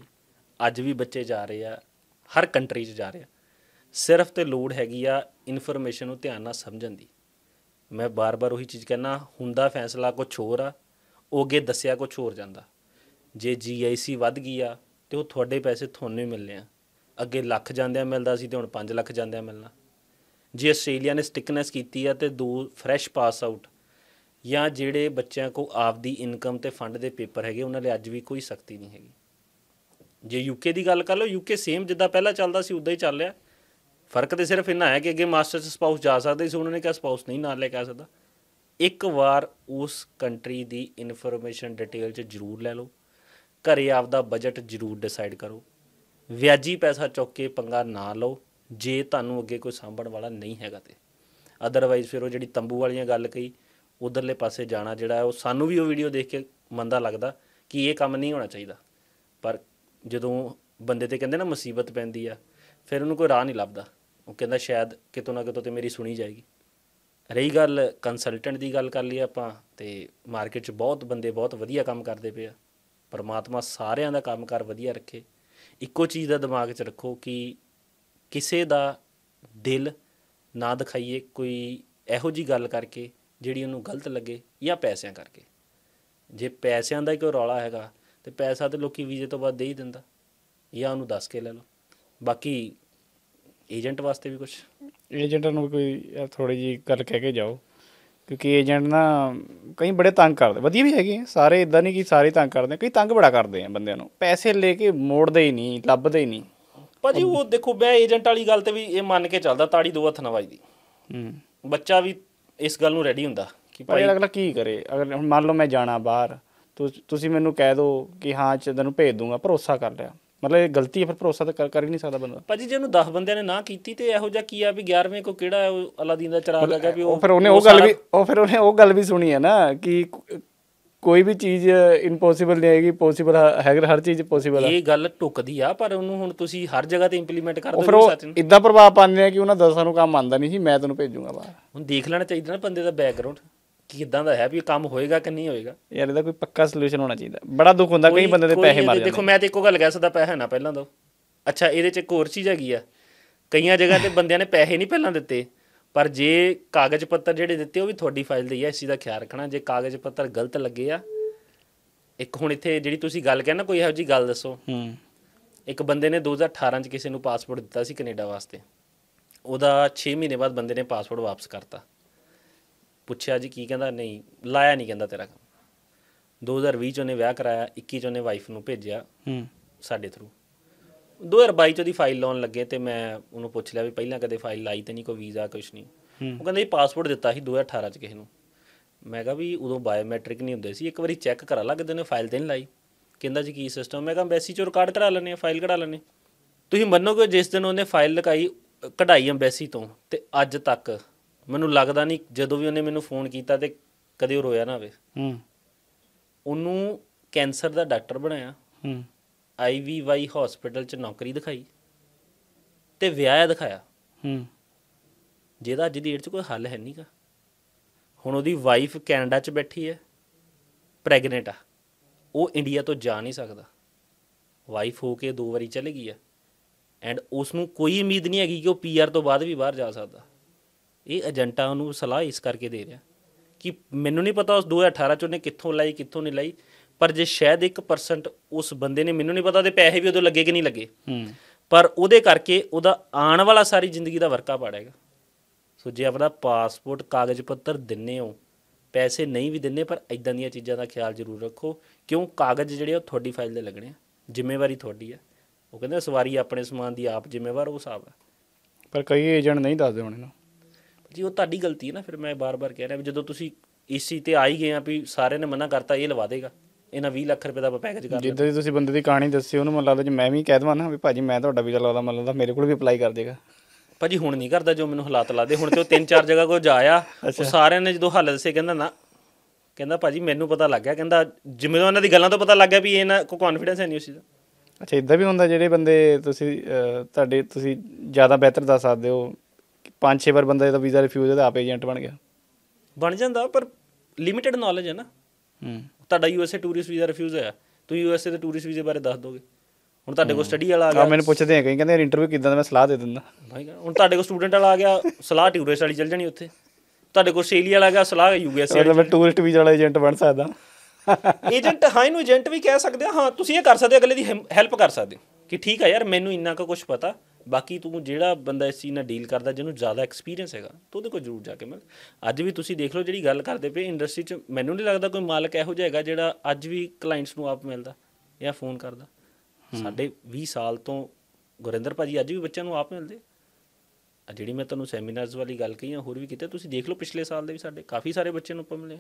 ਅੱਜ ਵੀ ਬੱਚੇ ਜਾ ਰਹੇ ਆ ਹਰ ਕੰਟਰੀ 'ਚ ਜਾ ਰਹੇ ਆ ਸਿਰਫ ਤੇ ਲੋੜ ਹੈਗੀ ਆ ਇਨਫੋਰਮੇਸ਼ਨ ਨੂੰ ਧਿਆਨ ਨਾਲ ਸਮਝਣ ਦੀ ਮੈਂ ਬਾਰ-ਬਾਰ ਉਹੀ ਚੀਜ਼ ਕਹਿਣਾ ਹੁੰਦਾ ਫੈਸਲਾ ਕੁਝ ਹੋਰ ਆ ਉਹ ਅੱਗੇ ਦੱਸਿਆ ਕੁਝ ਹੋਰ ਜਾਂਦਾ ਜੇ ਜੀਆਈਸੀ ਵੱਧ ਗਈ ਆ ਤੇ ਉਹ ਤੁਹਾਡੇ ਪੈਸੇ ਤੁਹਾਨੂੰ ਹੀ ਮਿਲਨੇ ਆ ਅੱਗੇ ਲੱਖ ਜਾਂਦਿਆਂ ਮਿਲਦਾ ਸੀ ਤੇ ਹੁਣ 5 ਲੱਖ ਜਾਂਦਿਆਂ ਮਿਲਣਾ ਜੇ ਆਸਟ੍ਰੇਲੀਆ ਨੇ ਸਟਿਕਨੈਸ ਕੀਤੀ ਆ ਤੇ ਦੋ ਫਰੈਸ਼ ਪਾਸ ਆਊਟ ਜਾਂ ਜਿਹੜੇ ਬੱਚਿਆਂ ਕੋ ਆਪਦੀ ਇਨਕਮ ਤੇ ਫੰਡ ਦੇ ਪੇਪਰ ਹੈਗੇ ਉਹਨਾਂ ਲਈ ਅੱਜ ਵੀ ਕੋਈ ਸਖਤੀ ਨਹੀਂ ਹੈਗੀ ਜੇ ਯੂਕੇ ਦੀ ਗੱਲ ਕਰ ਲਓ ਯੂਕੇ ਸੇਮ ਜਿੱਦਾਂ ਪਹਿਲਾਂ ਚੱਲਦਾ ਸੀ ਉਦਾਂ ਹੀ ਚੱਲ ਰਿਹਾ ਫਰਕ ਤੇ ਸਿਰਫ ਇਹਨਾਂ ਹੈ ਕਿ ਅੱਗੇ ਮਾਸਟਰ ਸਪਾਊਸ ਜਾ ਸਕਦੇ ਸੀ ਉਹਨਾਂ ਨੇ ਕਿਹਾ ਸਪਾਊਸ ਨਹੀਂ ਨਾਲ ਲੈ ਕੇ ਆ ਸਕਦਾ ਇੱਕ ਵਾਰ ਉਸ ਕੰਟਰੀ ਦੀ ਇਨਫੋਰਮੇਸ਼ਨ ਡਿਟੇਲ ਚ ਜ਼ਰੂਰ ਲੈ ਲਓ ਘਰੇ ਆਪਦਾ ਬਜਟ ਜ਼ਰੂਰ ਡਿਸਾਈਡ ਕਰੋ ਵਿਆਜੀ ਪੈਸਾ ਚੁੱਕ ਕੇ ਪੰਗਾ ਨਾ ਲਓ ਜੇ ਤੁਹਾਨੂੰ ਅੱਗੇ ਕੋਈ ਸਾਂਭਣ ਵਾਲਾ ਨਹੀਂ ਹੈਗਾ ਤੇ ਅਦਰਵਾਈਜ਼ ਫਿਰ ਉਹ ਜਿਹੜੀ ਤੰਬੂ ਵਾਲੀਆਂ ਗੱਲ ਕਹੀ ਉਧਰਲੇ ਪਾਸੇ ਜਾਣਾ ਜਿਹੜਾ ਉਹ ਸਾਨੂੰ ਵੀ ਉਹ ਵੀਡੀਓ ਦੇਖ ਕੇ ਮੰਦਾ ਲੱਗਦਾ ਕਿ ਇਹ ਕੰਮ ਨਹੀਂ ਹੋਣਾ ਚਾਹੀਦਾ ਪਰ ਜਦੋਂ ਬੰਦੇ ਤੇ ਕਹਿੰਦੇ ਨਾ ਮੁਸੀਬਤ ਪੈਂਦੀ ਆ ਫਿਰ ਉਹਨੂੰ ਕੋਈ ਰਾਹ ਨਹੀਂ ਲੱਭਦਾ ਉਹ ਕਹਿੰਦਾ ਸ਼ਾਇਦ ਕਿਤੋਂ ਨਾ ਕਿਤੋਂ ਤੇ ਮੇਰੀ ਸੁਣੀ ਜਾਏਗੀ ਰਹੀ ਗੱਲ ਕੰਸਲਟੈਂਟ ਦੀ ਗੱਲ ਕਰ ਲਈ ਆਪਾਂ ਤੇ ਮਾਰਕੀਟ 'ਚ ਬਹੁਤ ਬੰਦੇ ਬਹੁਤ ਵਧੀਆ ਕੰਮ ਕਰਦੇ ਪਏ ਆ ਪਰਮਾਤਮਾ ਸਾਰਿਆਂ ਦਾ ਕੰਮਕਾਰ ਵਧੀਆ ਰੱਖੇ ਇੱਕੋ ਚੀਜ਼ ਦਾ ਦਿਮਾਗ 'ਚ ਰੱਖੋ ਕਿ ਕਿਸੇ ਦਾ ਦਿਲ ਨਾ ਦਿਖਾਈਏ ਕੋਈ ਇਹੋ ਜੀ ਗੱਲ ਕਰਕੇ ਜਿਹੜੀ ਉਹਨੂੰ ਗਲਤ ਲੱਗੇ ਜਾਂ ਪੈਸਿਆਂ ਕਰਕੇ ਜੇ ਪੈਸਿਆਂ ਦਾ ਹੀ ਕੋਈ ਰੌਲਾ ਹੈਗਾ ਤੇ ਪੈਸਾ ਤੇ ਲੋਕੀ ਵੀਜ਼ੇ ਤੋਂ ਬਾਅਦ ਦੇ ਹੀ ਦਿੰਦਾ ਜਾਂ ਉਹਨੂੰ ਦੱਸ ਕੇ ਲੈ ਲਓ ਬਾਕੀ ਏਜੰਟ ਵਾਸਤੇ ਵੀ ਕੁਝ ਏਜੰਟਾਂ ਨੂੰ ਕੋਈ ਥੋੜੀ ਜੀ ਗੱਲ ਕਹਿ ਕੇ ਜਾਓ ਕਿਉਂਕਿ ਏਜੰਟ ਨਾ ਕਈ ਬੜੇ ਤੰਗ ਕਰਦੇ ਵਧੀਆ ਵੀ ਹੈਗੇ ਸਾਰੇ ਇਦਾਂ ਨਹੀਂ ਕਿ ਸਾਰੇ ਤੰਗ ਕਰਦੇ ਕਈ ਤੰਗ ਬੜਾ ਕਰਦੇ ਆ ਬੰਦਿਆਂ ਨੂੰ ਪੈਸੇ ਲੈ ਕੇ ਮੋੜਦੇ ਹੀ ਨਹੀਂ ਲੱਭਦੇ ਹੀ ਨਹੀਂ ਭਾਜੀ ਉਹ ਦੇਖੋ ਮੈਂ ਏਜੰਟ ਵਾਲੀ ਗੱਲ ਤੇ ਵੀ ਇਹ ਮੰਨ ਕੇ ਚੱਲਦਾ ਤਾੜੀ ਦੋ ਹੱਥ ਨਾ ਵੱਜਦੀ ਹੂੰ ਬੱਚਾ ਵੀ ਇਸ ਗੱਲ ਨੂੰ ਰੈਡੀ ਹੁੰਦਾ ਕਿ ਭਾਈ ਅਗਲਾ ਕੀ ਕਰੇ ਅਗਰ ਹੁਣ ਮੰਨ ਲਓ ਮੈਂ ਜਾਣਾ ਬਾਹਰ ਤੁਸੀਂ ਮੈਨੂੰ ਕਹਿ ਦਿਓ ਕਿ ਹਾਂ ਚੰਦਰ ਨੂੰ ਭੇਜ ਦੂੰਗਾ ਭਰੋਸਾ ਕਰ ਲਿਆ ਮਤਲਬ ਇਹ ਗਲਤੀ ਹੈ ਫਿਰ ਭਰੋਸਾ ਤਾਂ ਕਰ ਹੀ ਨਹੀਂ ਸਕਦਾ ਬੰਦਾ ਭਾਜੀ ਜੇ ਉਹਨੂੰ 10 ਬੰਦਿਆਂ ਨੇ ਨਾ ਕੀਤੀ ਤੇ ਇਹੋ ਜਿਹਾ ਕੀ ਆ ਵੀ 11ਵੇਂ ਕੋ ਕਿਹੜਾ ਅਲਾਦੀਨ ਦਾ ਚਰਾਗ ਲੱਗਾ ਵੀ ਉਹ ਫਿਰ ਉਹਨੇ ਉਹ ਗੱਲ ਵੀ ਉਹ ਫਿਰ ਉਹਨੇ ਉਹ ਗੱਲ ਵੀ ਸੁਣੀ ਹੈ ਨਾ ਕਿ ਕੋਈ ਵੀ ਚੀਜ਼ ਇੰਪੋਸੀਬਲ ਨਹੀਂ ਹੈਗੀ ਪੋਸੀਬਲ ਹੈਗਾ ਹਰ ਚੀਜ਼ ਪੋਸੀਬਲ ਹੈ ਇਹ ਗੱਲ ਟੁੱਕਦੀ ਆ ਪਰ ਉਹਨੂੰ ਹੁਣ ਤੁਸੀਂ ਹਰ ਜਗ੍ਹਾ ਤੇ ਇੰਪਲੀਮੈਂਟ ਕਰ ਦੋਗੇ ਸੱਚ ਨੂੰ ਇਦਾਂ ਪ੍ਰਭਾਵ ਪਾਉਂਦੇ ਆ ਕਿ ਉਹਨਾਂ ਦਸਾਂ ਨੂੰ ਕੰਮ ਆਂਦਾ ਨਹੀਂ ਸੀ ਮੈਂ ਤੈਨੂੰ ਭੇਜੂਗਾ ਬਾਹਰ ਹੁਣ ਦੇਖ ਲੈਣਾ ਚਾਹੀਦਾ ਨਾ ਬੰਦੇ ਦਾ ਬੈਕਗ੍ਰਾਉਂਡ ਕਿ ਕਿੱਦਾਂ ਦਾ ਹੈ ਵੀ ਕੰਮ ਹੋਏਗਾ ਕਿ ਨਹੀਂ ਹੋਏਗਾ ਯਾਰ ਇਹਦਾ ਕੋਈ ਪੱਕਾ ਸੋਲੂਸ਼ਨ ਹੋਣਾ ਚਾਹੀਦਾ ਬੜਾ ਦੁੱਖ ਹੁੰਦਾ ਕਈ ਬੰਦੇ ਦੇ ਪੈਸੇ ਮਾਰ ਜਾਂਦੇ ਦੇਖੋ ਮੈਂ ਤੇ ਇੱਕੋ ਗੱਲ ਕਹਿ ਸਕਦਾ ਪੈਸਾ ਨਾ ਪਹਿਲਾਂ ਦੋ ਅੱਛਾ ਇਹਦੇ ਚ ਇੱਕ ਹੋਰ ਚੀਜ਼ ਹੈਗੀ ਆ ਕਈਆਂ ਜਗ੍ਹਾ ਤੇ ਬੰਦਿਆਂ ਨੇ ਪੈਸੇ ਨਹੀਂ ਪਹਿਲਾਂ ਦਿੱਤੇ ਪਰ ਜੇ ਕਾਗਜ਼ ਪੱਤਰ ਜਿਹੜੇ ਦਿੱਤੇ ਉਹ ਵੀ ਤੁਹਾਡੀ ਫਾਈਲ ਦੇ ਹੀ ਆ ਇਸ ਦਾ ਖਿਆਲ ਰੱਖਣਾ ਜੇ ਕਾਗਜ਼ ਪੱਤਰ ਗਲਤ ਲੱਗੇ ਆ ਇੱਕ ਹੁਣ ਇੱਥੇ ਜਿਹੜੀ ਤੁਸੀਂ ਗੱਲ ਕਹਿਣਾ ਕੋਈ ਇਹੋ ਜੀ ਗੱਲ ਦੱਸੋ ਹੂੰ ਇੱਕ ਬੰਦੇ ਨੇ 2018 ਚ ਕਿਸੇ ਨੂੰ ਪਾਸਪੋਰਟ ਦਿੱਤਾ ਸੀ ਕੈਨੇਡਾ ਵਾਸਤੇ ਉਹਦਾ 6 ਮਹੀਨੇ ਬਾਅਦ ਬੰਦੇ ਨੇ ਪਾਸਪੋਰਟ ਵਾਪਸ ਕਰਤਾ ਪੁੱਛਿਆ ਜੀ ਕੀ ਕਹਿੰਦਾ ਨਹੀਂ ਲਾਇਆ ਨਹੀਂ ਕਹਿੰਦਾ ਤੇਰਾ 2020 ਚ ਉਹਨੇ ਵਿਆਹ ਕਰਾਇਆ 21 ਚ ਉਹਨੇ ਵਾਈਫ ਨੂੰ ਭੇਜਿਆ ਹੂੰ ਸਾਡੇ ਥਰੂ 2022 ਚ ਉਹਦੀ ਫਾਈਲ ਲਾਉਣ ਲੱਗੇ ਤੇ ਮੈਂ ਉਹਨੂੰ ਪੁੱਛ ਲਿਆ ਵੀ ਪਹਿਲਾਂ ਕਦੇ ਫਾਈਲ ਲਾਈ ਤੇ ਨਹੀਂ ਕੋਈ ਵੀਜ਼ਾ ਕੁਛ ਨਹੀਂ ਉਹ ਕਹਿੰਦਾ ਜੀ ਪਾਸਪੋਰਟ ਦਿੱਤਾ ਸੀ 2018 ਚ ਕਿਸੇ ਨੂੰ ਮੈਂ ਕਿਹਾ ਵੀ ਉਦੋਂ ਬਾਇਓਮੈਟ੍ਰਿਕ ਨਹੀਂ ਹੁੰਦੇ ਸੀ ਇੱਕ ਵਾਰੀ ਚੈੱਕ ਕਰਾ ਲਾ ਨੇ ਫਾਈਲ ਤੇ ਨਹੀਂ ਲਾਈ ਕਹਿੰਦਾ ਜੀ ਕੀ ਸਿਸਟਮ ਮੈਂ ਕਿਹਾ ਐਮਬੈਸੀ ਚੋਂ ਰਿਕਾਰਡ ਕਰਾ ਲੈਣੇ ਆ ਫਾਈਲ ਕਢਾ ਲੈਣੇ ਤੁਸੀਂ ਮੰਨੋਗੇ ਜਿਸ ਦਿਨ ਉਹਨੇ ਫਾਈਲ ਲਗਾਈ ਕਢਾਈ ਐਮਬੈਸੀ ਤੋਂ ਤੇ ਅੱਜ ਤੱਕ ਮੈਨੂੰ ਲੱਗਦਾ ਨਹੀਂ ਜਦੋਂ ਵੀ ਉਹਨੇ ਮੈਨੂੰ ਫੋਨ ਕੀਤਾ ਤੇ ਕਦੇ ਉਹ ਰੋਇਆ ਨਾ ਹੋਵੇ ਹੂੰ ਉਹਨੂੰ ਕੈਂਸਰ ਦਾ ਡਾਕਟਰ ਬਣਾਇਆ ਹੂੰ ਆਈਵੀਵਾਈ ਹਸਪੀਟਲ 'ਚ ਨੌਕਰੀ ਦਿਖਾਈ ਤੇ ਵਿਆਹ ਦਿਖਾਇਆ ਹੂੰ ਜਿਹਦਾ ਅੱਜ ਦੀ ਡੇਟ 'ਚ ਕੋਈ ਹੱਲ ਹੈ ਨਹੀਂਗਾ ਹੁਣ ਉਹਦੀ ਵਾਈਫ ਕੈਨੇਡਾ 'ਚ ਬੈਠੀ ਹੈ ਪ੍ਰੈਗਨੈਂਟ ਆ ਉਹ ਇੰਡੀਆ ਤੋਂ ਜਾ ਨਹੀਂ ਸਕਦਾ ਵਾਈਫ ਹੋ ਕੇ ਦੋ ਵਾਰੀ ਚਲੇ ਗਈ ਆ ਐਂਡ ਉਸ ਨੂੰ ਕੋਈ ਉਮੀਦ ਨਹੀਂ ਹੈਗੀ ਕਿ ਉਹ ਪੀਆਰ ਤੋਂ ਬਾਅਦ ਵੀ ਬਾਹਰ ਜਾ ਸਕਦਾ ਇਹ ਏਜੰਟਾਂ ਨੂੰ ਸਲਾਹ ਇਸ ਕਰਕੇ ਦੇ ਰਿਹਾ ਕਿ ਮੈਨੂੰ ਨਹੀਂ ਪਤਾ ਉਸ 2018 ਚ ਉਹਨੇ ਕਿੱਥੋਂ ਲਾਈ ਕਿੱਥੋਂ ਨਹੀਂ ਲਾਈ ਪਰ ਜੇ ਸ਼ਾਇਦ 1% ਉਸ ਬੰਦੇ ਨੇ ਮੈਨੂੰ ਨਹੀਂ ਪਤਾ ਉਹਦੇ ਪੈਸੇ ਵੀ ਉਦੋਂ ਲੱਗੇ ਕਿ ਨਹੀਂ ਲੱਗੇ ਪਰ ਉਹਦੇ ਕਰਕੇ ਉਹਦਾ ਆਉਣ ਵਾਲਾ ਸਾਰੀ ਜ਼ਿੰਦਗੀ ਦਾ ਵਰਕਾ ਪੜੇਗਾ ਸੋ ਜੇ ਆਪਣਾ ਪਾਸਪੋਰਟ ਕਾਗਜ਼ ਪੱਤਰ ਦਿੰਨੇ ਹੋ ਪੈਸੇ ਨਹੀਂ ਵੀ ਦਿੰਨੇ ਪਰ ਐਦਾਂ ਦੀਆਂ ਚੀਜ਼ਾਂ ਦਾ ਖਿਆਲ ਜ਼ਰੂਰ ਰੱਖੋ ਕਿਉਂ ਕਾਗਜ਼ ਜਿਹੜੇ ਉਹ ਤੁਹਾਡੀ ਫਾਈਲ ਦੇ ਲੱਗਣੇ ਆ ਜ਼ਿੰਮੇਵਾਰੀ ਤੁਹਾਡੀ ਆ ਉਹ ਕਹਿੰਦੇ ਸਵਾਰੀ ਆਪਣੇ ਸਮਾਨ ਦੀ ਆਪ ਜ਼ਿੰਮੇਵਾਰ ਉਹ ਸਾਬ ਆ ਪਰ ਕਈ ਏਜੰਟ ਨਹੀਂ ਦੱਸਦੇ ਹੋਣੇ ਨਾ ਜੀ ਉਹ ਤੁਹਾਡੀ ਗਲਤੀ ਹੈ ਨਾ ਫਿਰ ਮੈਂ ਬਾਰ-ਬਾਰ ਕਹਿ ਰਿਹਾ ਜਦੋਂ ਤੁਸੀਂ ਏਸੀ ਤੇ ਆ ਹੀ ਗਏ ਆ ਵੀ ਸਾਰੇ ਨੇ ਮਨਾ ਕਰਤਾ ਇਹ ਲਵਾ ਦੇਗਾ ਇਹਨਾਂ 20 ਲੱਖ ਰੁਪਏ ਦਾ ਆਪਾਂ ਪੈਕੇਜ ਕਰ ਜਿੱਦਾਂ ਦੀ ਤੁਸੀਂ ਬੰਦੇ ਦੀ ਕਹਾਣੀ ਦੱਸੀ ਉਹਨੂੰ ਮੈਨੂੰ ਲੱਗਦਾ ਜੇ ਮੈਂ ਵੀ ਕਹਿ ਦਵਾਂ ਨਾ ਵੀ ਭਾਜੀ ਮੈਂ ਤੁਹਾਡਾ ਵੀਜ਼ਾ ਲਾਉਂਦਾ ਮੈਨੂੰ ਲੱਗਦਾ ਮੇਰੇ ਕੋਲ ਵੀ ਅਪਲਾਈ ਕਰ ਦੇਗਾ ਭਾਜੀ ਹੁਣ ਨਹੀਂ ਕਰਦਾ ਜੋ ਮੈਨੂੰ ਹਾਲਾਤ ਲਾਦੇ ਹੁਣ ਤੇ ਉਹ ਤਿੰਨ ਚਾਰ ਜਗ੍ਹਾ ਕੋ ਜਾਇਆ ਉਹ ਸਾਰਿਆਂ ਨੇ ਜਦੋਂ ਹਾਲਤ ਦੱਸੇ ਕਹਿੰਦਾ ਨਾ ਕਹਿੰਦਾ ਭਾਜੀ ਮੈਨੂੰ ਪਤਾ ਲੱਗ ਗਿਆ ਕਹਿੰਦਾ ਜਿਵੇਂ ਉਹਨਾਂ ਦੀ ਗੱਲਾਂ ਤੋਂ ਪਤਾ ਲੱਗ ਗਿਆ ਵੀ ਇਹਨਾਂ ਕੋ ਕੌਨਫੀਡੈਂਸ ਹੈ ਨਹੀਂ ਉਸ ਚੀਜ਼ ਦਾ ਅੱਛਾ ਇਦਾਂ ਵੀ ਹੁੰਦਾ ਜਿਹੜੇ ਬੰਦੇ ਤੁਸੀਂ ਤੁਹਾਡੇ ਤੁਸੀਂ ਜ਼ਿਆਦਾ ਬਿਹਤਰ ਦੱਸ ਸਕਦੇ ਹੋ ਪੰਜ ਛੇ ਵਾਰ ਬੰਦਾ ਜਦੋਂ ਵੀਜ਼ਾ ਰਿਫਿਊਜ਼ ਹੈ ਆਪ ਏਜੰਟ ਬਣ ਗਿਆ ਬਣ ਜਾਂਦਾ ਪਰ ਲਿਮਿਟਿਡ ਨੌਲੇਜ ਹੈ ਨਾ ਹੂੰ ਤੁਹਾਡਾ ਯੂਐਸਏ ਟੂਰਿਸਟ ਵੀਜ਼ਾ ਰਿਫਿਊਜ਼ ਹੋਇਆ ਤੁਸੀਂ ਯੂਐਸਏ ਦੇ ਟੂਰਿਸਟ ਵੀਜ਼ੇ ਬਾਰੇ ਦੱਸ ਦੋਗੇ ਹੁਣ ਤੁਹਾਡੇ ਕੋਲ ਸਟੱਡੀ ਵਾਲਾ ਆ ਗਿਆ ਮੈਨੂੰ ਪੁੱਛਦੇ ਆ ਕਈ ਕਹਿੰਦੇ ਇੰਟਰਵਿਊ ਕਿਦਾਂ ਦਾ ਮੈਂ ਸਲਾਹ ਦੇ ਦਿੰਦਾ ਭਾਈ ਹੁਣ ਤੁਹਾਡੇ ਕੋਲ ਸਟੂਡੈਂਟ ਵਾਲਾ ਆ ਗਿਆ ਸਲਾਹ ਟੂਰਿਸਟ ਵਾਲੀ ਚੱਲ ਜਾਣੀ ਉੱਥੇ ਤੁਹਾਡੇ ਕੋਲ ਆਸਟ੍ਰੇਲੀਆ ਵਾਲਾ ਆ ਗਿਆ ਸਲਾਹ ਯੂਐਸਏ ਵਾਲਾ ਮੈਂ ਟੂਰਿਸਟ ਵੀਜ਼ਾ ਵਾਲਾ ਏਜੰਟ ਬਣ ਸਕਦਾ ਏਜੰਟ ਹਾਂ ਇਹਨੂੰ ਏਜੰਟ ਵੀ ਕਹਿ ਸਕਦੇ ਹਾਂ ਤੁਸੀਂ ਇਹ ਕਰ ਸਕਦੇ ਅਗਲੇ ਦੀ ਹੈਲਪ ਕਰ ਸਕਦੇ ਕਿ ਠੀਕ ਆ ਯਾਰ ਮੈਨੂੰ ਇੰਨਾ ਕੁ ਕੁਝ ਪਤਾ ਬਾਕੀ ਤੂੰ ਜਿਹੜਾ ਬੰਦਾ ਇਸ ਚੀਜ਼ ਨਾਲ ਡੀਲ ਕਰਦਾ ਜਿਹਨੂੰ ਜ਼ਿਆਦਾ ਐਕਸਪੀਰੀਅੰਸ ਹੈਗਾ ਤੂੰ ਉਹਦੇ ਕੋਲ ਜ਼ਰੂਰ ਜਾ ਕੇ ਮਿਲ ਅੱਜ ਵੀ ਤੁਸੀਂ ਦੇਖ ਲਓ ਜਿਹੜੀ ਗੱਲ ਕਰਦੇ ਪਏ ਇੰਡਸਟਰੀ 'ਚ ਮੈਨੂੰ ਨਹੀਂ ਲੱਗਦਾ ਕੋਈ ਮਾਲਕ ਇਹੋ ਜਿਹਾ ਹੈਗਾ ਜਿਹੜਾ ਅੱਜ ਵੀ ਕਲਾਇੰਟਸ ਨੂੰ ਆਪ ਮਿਲਦਾ ਜਾਂ ਫੋਨ ਕਰਦਾ ਸਾਡੇ 20 ਸਾਲ ਤੋਂ ਗੁਰਿੰਦਰ ਭਾਜੀ ਅੱਜ ਵੀ ਬੱਚਿਆਂ ਨੂੰ ਆਪ ਮਿਲਦੇ ਆ ਜਿਹੜੀ ਮੈਂ ਤੁਹਾਨੂੰ ਸੈਮੀਨਾਰਸ ਵਾਲੀ ਗੱਲ ਕਹੀ ਆ ਹੋਰ ਵੀ ਕਿਤੇ ਤੁਸੀਂ ਦੇਖ ਲਓ ਪਿਛਲੇ ਸਾਲ ਦੇ ਵੀ ਸਾਡੇ ਕਾਫੀ ਸਾਰੇ ਬੱਚੇ ਨੂੰ ਆਪ ਮਿਲੇ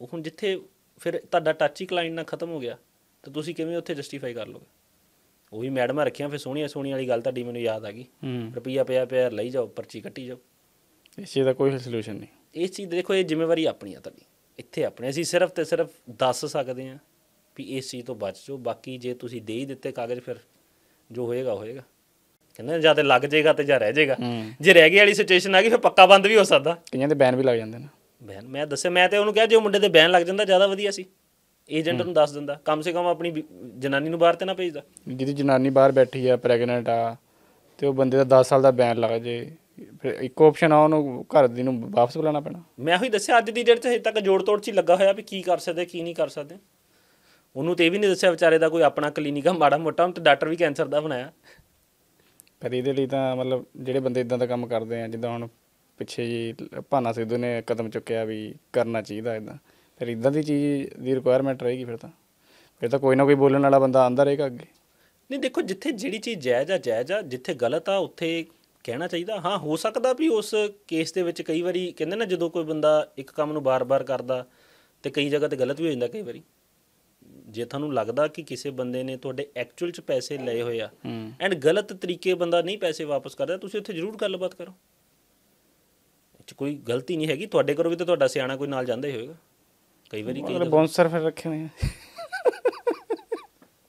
ਉਹ ਹੁਣ ਜਿੱਥੇ ਫਿਰ ਤੁਹਾਡਾ ਟੱਚ ਹੀ ਕਲਾਇੰਟ ਨਾਲ ਖਤਮ ਹੋ ਗਿਆ ਤਾਂ ਤੁਸੀਂ ਕਿਵੇਂ ਉੱਥੇ ਜਸਟੀਫਾਈ ਕਰ ਲੋਗੇ ਉਹੀ ਮੈਡਮਾਂ ਰੱਖੀਆਂ ਫਿਰ ਸੋਹਣੀਆਂ ਸੋਹਣੀਆਂ ਵਾਲੀ ਗੱਲ ਤੁਹਾਡੀ ਮੈਨੂੰ ਯਾਦ ਆ ਗਈ ਰੁਪਈਆ ਪਿਆ ਪਿਆ ਲਈ ਜਾਓ ਪਰਚੀ ਕੱਟੀ ਜਾਓ ਇਸ ਚੀਜ਼ ਦਾ ਕੋਈ ਸੋਲੂਸ਼ਨ ਨਹੀਂ ਇਸ ਚੀਜ਼ ਦੇਖੋ ਇਹ ਜ਼ਿੰਮੇਵਾਰੀ ਆਪਣੀ ਆ ਤੁਹਾਡੀ ਇੱਥੇ ਆਪਣੇ ਅਸੀਂ ਸਿਰਫ ਤੇ ਸਿਰਫ ਦੱਸ ਸਕਦੇ ਆ ਵੀ ਇਸ ਚੀਜ਼ ਤੋਂ ਬਚ ਜਾਓ ਬਾਕੀ ਜੇ ਤੁਸੀਂ ਦੇ ਹੀ ਦਿੱਤੇ ਕਾਗਜ਼ ਫਿਰ ਜੋ ਹੋਏਗਾ ਹੋਏਗਾ ਕਹਿੰਦੇ ਜਾਂ ਤੇ ਲੱਗ ਜਾਏਗਾ ਤੇ ਜਾਂ ਰਹਿ ਜਾਏਗਾ ਜੇ ਰਹਿ ਗਈ ਵਾਲੀ ਸਿਚੁਏਸ਼ਨ ਆ ਗਈ ਫਿਰ ਪੱਕਾ ਬੰਦ ਵੀ ਹੋ ਸਕਦਾ ਕਈਆਂ ਦੇ ਬੈਨ ਵੀ ਲੱਗ ਜਾਂਦੇ ਨੇ ਬੈਨ ਮੈਂ ਦੱਸਿਆ ਮੈਂ ਤੇ ਉਹਨੂੰ ਕਿਹਾ ਜੇ ਉਹ ਮੁੰਡੇ ਦੇ ਬੈਨ ਲੱਗ ਜਾਂਦਾ ਜ਼ਿਆਦਾ ਵਧੀਆ ਸੀ ਏਜੰਟ ਨੂੰ ਦੱਸ ਦਿੰਦਾ ਕਮ ਸੇ ਕਮ ਆਪਣੀ ਜਨਾਨੀ ਨੂੰ ਬਾਹਰ ਤੇ ਨਾ ਭੇਜਦਾ ਜਿਹਦੀ ਜਨਾਨੀ ਬਾਹਰ ਬੈਠੀ ਆ ਪ੍ਰੈਗਨੈਂਟ ਆ ਤੇ ਉਹ ਬੰਦੇ ਦਾ 10 ਸਾਲ ਦਾ ਬੈਨ ਲੱਗ ਜੇ ਫਿਰ ਇੱਕ ਆਪਸ਼ਨ ਆ ਉਹਨੂੰ ਘਰ ਦੀ ਨੂੰ ਵਾਪਸ ਬੁਲਾਉਣਾ ਪੈਣਾ ਮੈਂ ਹੋਈ ਦੱਸਿਆ ਅੱਜ ਦੀ ਡੇਟ 'ਚ ਹਜੇ ਤੱਕ ਜੋੜ ਤੋੜ 'ਚ ਲੱਗਾ ਹੋਇਆ ਵੀ ਕੀ ਕਰ ਸਕਦੇ ਕੀ ਨਹੀਂ ਕਰ ਸਕਦੇ ਉਹਨੂੰ ਤੇ ਇਹ ਵੀ ਨਹੀਂ ਦੱਸਿਆ ਵਿਚਾਰੇ ਦਾ ਕੋਈ ਆਪਣਾ ਕਲੀਨਿਕ ਆ ਮਾੜਾ ਮੋਟਾ ਉਹ ਤੇ ਡਾਕਟਰ ਵੀ ਕੈਂਸਰ ਦਾ ਬਣਾਇਆ ਪਰ ਇਹਦੇ ਲਈ ਤਾਂ ਮਤਲਬ ਜਿਹੜੇ ਬੰਦੇ ਇਦਾਂ ਦਾ ਕੰਮ ਕਰਦੇ ਆ ਜਿੱਦਾਂ ਹੁਣ ਪਿੱਛੇ ਜੀ ਭਾਨਾ ਸਿੱਧੂ ਨੇ ਕਦਮ ਚੁੱਕਿਆ ਵੀ ਕਰਨਾ ਚਾਹੀਦਾ ਇਦਾਂ ਫਿਰ ਇਦਾਂ ਦੀ ਚੀਜ਼ ਦੀ ਰਿਕੁਆਇਰਮੈਂਟ ਰਹੇਗੀ ਫਿਰ ਤਾਂ ਫਿਰ ਤਾਂ ਕੋਈ ਨਾ ਕੋਈ ਬੋਲਣ ਵਾਲਾ ਬੰਦਾ ਆਂਦਾ ਰਹੇਗਾ ਅੱਗੇ ਨਹੀਂ ਦੇਖੋ ਜਿੱਥੇ ਜਿਹੜੀ ਚੀਜ਼ ਜਾਇਜ਼ ਆ ਜਾਇਜ਼ ਆ ਜਿੱਥੇ ਗਲਤ ਆ ਉੱਥੇ ਕਹਿਣਾ ਚਾਹੀਦਾ ਹਾਂ ਹੋ ਸਕਦਾ ਵੀ ਉਸ ਕੇਸ ਦੇ ਵਿੱਚ ਕਈ ਵਾਰੀ ਕਹਿੰਦੇ ਨਾ ਜਦੋਂ ਕੋਈ ਬੰਦਾ ਇੱਕ ਕੰਮ ਨੂੰ ਬਾਰ-ਬਾਰ ਕਰਦਾ ਤੇ ਕਈ ਜਗ੍ਹਾ ਤੇ ਗਲਤ ਵੀ ਹੋ ਜਾਂਦਾ ਕਈ ਵਾਰੀ ਜੇ ਤੁਹਾਨੂੰ ਲੱਗਦਾ ਕਿ ਕਿਸੇ ਬੰਦੇ ਨੇ ਤੁਹਾਡੇ ਐਕਚੁਅਲ ਚ ਪੈਸੇ ਲਏ ਹੋਏ ਆ ਐਂਡ ਗਲਤ ਤਰੀਕੇ ਬੰਦਾ ਨਹੀਂ ਪੈਸੇ ਵਾਪਸ ਕਰਦਾ ਤੁਸੀਂ ਉੱਥੇ ਜ਼ਰੂਰ ਗੱਲਬਾਤ ਕਰੋ ਚ ਕੋਈ ਗਲਤੀ ਨਹੀਂ ਹੈਗੀ ਤੁਹਾਡੇ ਕੋਲ ਵੀ ਤਾਂ ਤੁਹਾਡਾ ਸਿਆਣਾ ਕੋਈ ਨਾਲ ਜਾਂਦਾ ਹੀ ਹੋਵੇਗਾ ਕਈ ਵਾਰੀ ਕਈ ਬੌਂਸਰ ਫਿਰ ਰੱਖੇ ਹੋਏ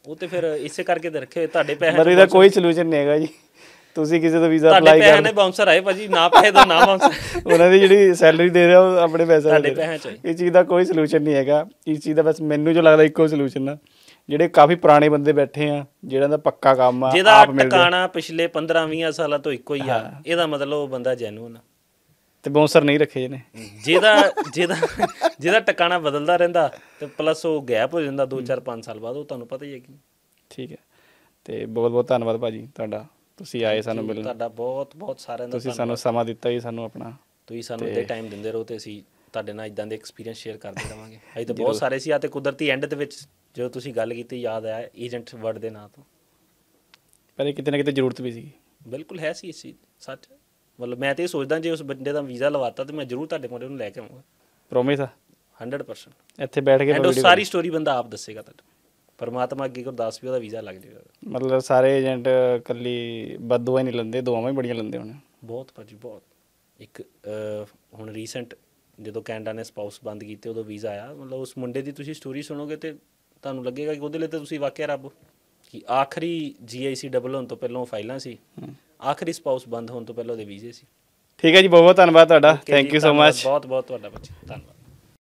ਉਹ ਤੇ ਫਿਰ ਇਸੇ ਕਰਕੇ ਤੇ ਰੱਖੇ ਹੋਏ ਤੁਹਾਡੇ ਪੈਸੇ ਮਰੀ ਦਾ ਕੋਈ ਸੋਲੂਸ਼ਨ ਨਹੀਂ ਹੈਗਾ ਜੀ ਤੁਸੀਂ ਕਿਸੇ ਦਾ ਵੀਜ਼ਾ ਅਪਲਾਈ ਕਰ ਤੁਹਾਡੇ ਪੈਸੇ ਨੇ ਬੌਂਸਰ ਆਏ ਭਾਜੀ ਨਾ ਪੈਸੇ ਦਾ ਨਾ ਬੌਂਸਰ ਉਹਨਾਂ ਦੀ ਜਿਹੜੀ ਸੈਲਰੀ ਦੇ ਰਿਹਾ ਉਹ ਆਪਣੇ ਪੈਸੇ ਤੁਹਾਡੇ ਪੈਸੇ ਇਹ ਚੀਜ਼ ਦਾ ਕੋਈ ਸੋਲੂਸ਼ਨ ਨਹੀਂ ਹੈਗਾ ਇਸ ਚੀਜ਼ ਦਾ ਬਸ ਮੈਨੂੰ ਜੋ ਲੱਗਦਾ ਇੱਕੋ ਸੋਲੂਸ਼ਨ ਆ ਜਿਹੜੇ ਕਾਫੀ ਪੁਰਾਣੇ ਬੰਦੇ ਬੈਠੇ ਆ ਜਿਹੜਾ ਦਾ ਪੱਕਾ ਕੰਮ ਆ ਆਪ ਮਿਲਦੇ ਜਿਹਦਾ ਟਿਕਾਣਾ ਪਿਛਲੇ 15 20 ਸਾਲਾਂ ਤੋਂ ਇੱਕੋ ਹੀ ਆ ਇਹਦਾ ਮਤਲਬ ਉਹ ਬੰਦਾ ਜੈਨੂਨ ਆ ਤੇ ਬੌਂਸਰ ਨਹੀਂ ਰੱਖੇ ਇਹਨੇ ਜਿਹਦਾ ਜਿਹਦਾ ਜਿਹਦਾ ਟਿਕਾਣਾ ਬਦਲਦਾ ਰਹਿੰਦਾ ਤੇ ਪਲੱਸ ਉਹ ਗੈਪ ਹੋ ਜਾਂਦਾ 2 4 5 ਸਾਲ ਬਾਅਦ ਉਹ ਤੁਹਾਨੂੰ ਪਤਾ ਹੀ ਹੈ ਕਿ ਠੀਕ ਹੈ ਤੇ ਬਹੁਤ ਬਹੁਤ ਧੰਨਵਾਦ ਭਾਜੀ ਤੁਹਾਡਾ ਤੁਸੀਂ ਆਏ ਸਾਨੂੰ ਮਿਲਣ ਤੁਹਾਡਾ ਬਹੁਤ ਬਹੁਤ ਸਾਰਿਆਂ ਦਾ ਤੁਸੀਂ ਸਾਨੂੰ ਸਮਾਂ ਦਿੱਤਾ ਹੀ ਸਾਨੂੰ ਆਪਣਾ ਤੁਸੀਂ ਸਾਨੂੰ ਇੱਥੇ ਟਾਈਮ ਦਿੰਦੇ ਰਹੋ ਤੇ ਅਸੀਂ ਤੁਹਾਡੇ ਨਾਲ ਇਦਾਂ ਦੇ ਐਕਸਪੀਰੀਅੰਸ ਸ਼ੇਅਰ ਕਰਦੇ ਰਵਾਂਗੇ ਅਸੀਂ ਤਾਂ ਬਹੁਤ ਸਾਰੇ ਸੀ ਆ ਤੇ ਕੁਦਰਤੀ ਐਂਡ ਦੇ ਵਿੱਚ ਜੋ ਤੁਸੀਂ ਗੱਲ ਕੀਤੀ ਯਾਦ ਆਇਆ ਏਜੰਟ ਵਰਡ ਦੇ ਨਾਂ ਤੋਂ ਪਰ ਇਹ ਕਿਤੇ ਨਾ ਕਿਤੇ ਜ਼ਰੂਰਤ ਵੀ ਸੀ ਬਿਲਕੁਲ ਹੈ ਸੀ ਇਸ ਚੀਜ਼ ਸੱਚ ਮਤਲਬ ਮੈਂ ਤੇ ਸੋਚਦਾ ਜੇ ਉਸ ਬੰਦੇ ਦਾ ਵੀਜ਼ਾ ਲਵਾਤਾ ਤੇ ਮੈਂ ਜ਼ਰੂਰ ਤੁਹਾਡੇ ਕੋਲ ਉਹਨੂੰ ਲੈ ਕੇ ਆਉਂਗਾ ਪ੍ਰੋਮਿਸ ਆ 100% ਇੱਥੇ ਬੈਠ ਕੇ ਬੋਲੀ ਉਹ ਸਾਰੀ ਸਟੋਰੀ ਬੰਦਾ ਆਪ ਦੱਸੇਗਾ ਤੁਹਾਨੂੰ ਪਰਮਾਤਮਾ ਅੱਗੇ ਗੁਰਦਾਸ ਵੀ ਉਹਦਾ ਵੀਜ਼ਾ ਲੱਗ ਜਾਏਗਾ ਮਤਲਬ ਸਾਰੇ ਏਜੰਟ ਕੱਲੀ ਬਦਦੁਆ ਨਹੀਂ ਲੰਦੇ ਦੁਆਵਾਂ ਹੀ ਬੜੀਆਂ ਲੰਦੇ ਹੋਣੇ ਬਹੁਤ ਭਾਜੀ ਬਹੁਤ ਇੱਕ ਹੁਣ ਰੀਸੈਂਟ ਜਦੋਂ ਕੈਨੇਡਾ ਨੇ ਸਪਾਊਸ ਬੰਦ ਕੀਤੇ ਉਦੋਂ ਵੀਜ਼ਾ ਆਇਆ ਮਤਲਬ ਉਸ ਮੁੰਡੇ ਦੀ ਤੁਸੀਂ ਸਟੋਰੀ ਸੁਣੋਗੇ ਤੇ ਤੁਹਾਨੂੰ ਲੱਗੇਗਾ ਕਿ ਉਹਦੇ ਲਈ ਤਾਂ ਤੁਸੀਂ ਵਾਕਿਆ ਰੱਬ ਕਿ ਆਖਰੀ ਜੀਆਈਸੀ ਡਬਲ ਹੋਣ ਤੋਂ ਪਹਿਲਾਂ ਉਹ ਫਾਈਲਾਂ ਸੀ ਆਖਰੀ ਸਪਾਊਸ ਬੰਦ ਹੋਣ ਤੋਂ ਪਹਿਲਾਂ ਉਹਦੇ ਵੀਜ਼ੇ ਸੀ ਠੀਕ ਹੈ ਜੀ ਬਹੁਤ ਬਹੁਤ ਧੰਨਵਾਦ ਤੁਹਾਡਾ ਥੈਂਕ ਯੂ ਸੋ ਮਚ ਬਹੁਤ ਬਹੁਤ ਤੁਹਾਡਾ ਬੱਚੇ ਧੰਨਵਾਦ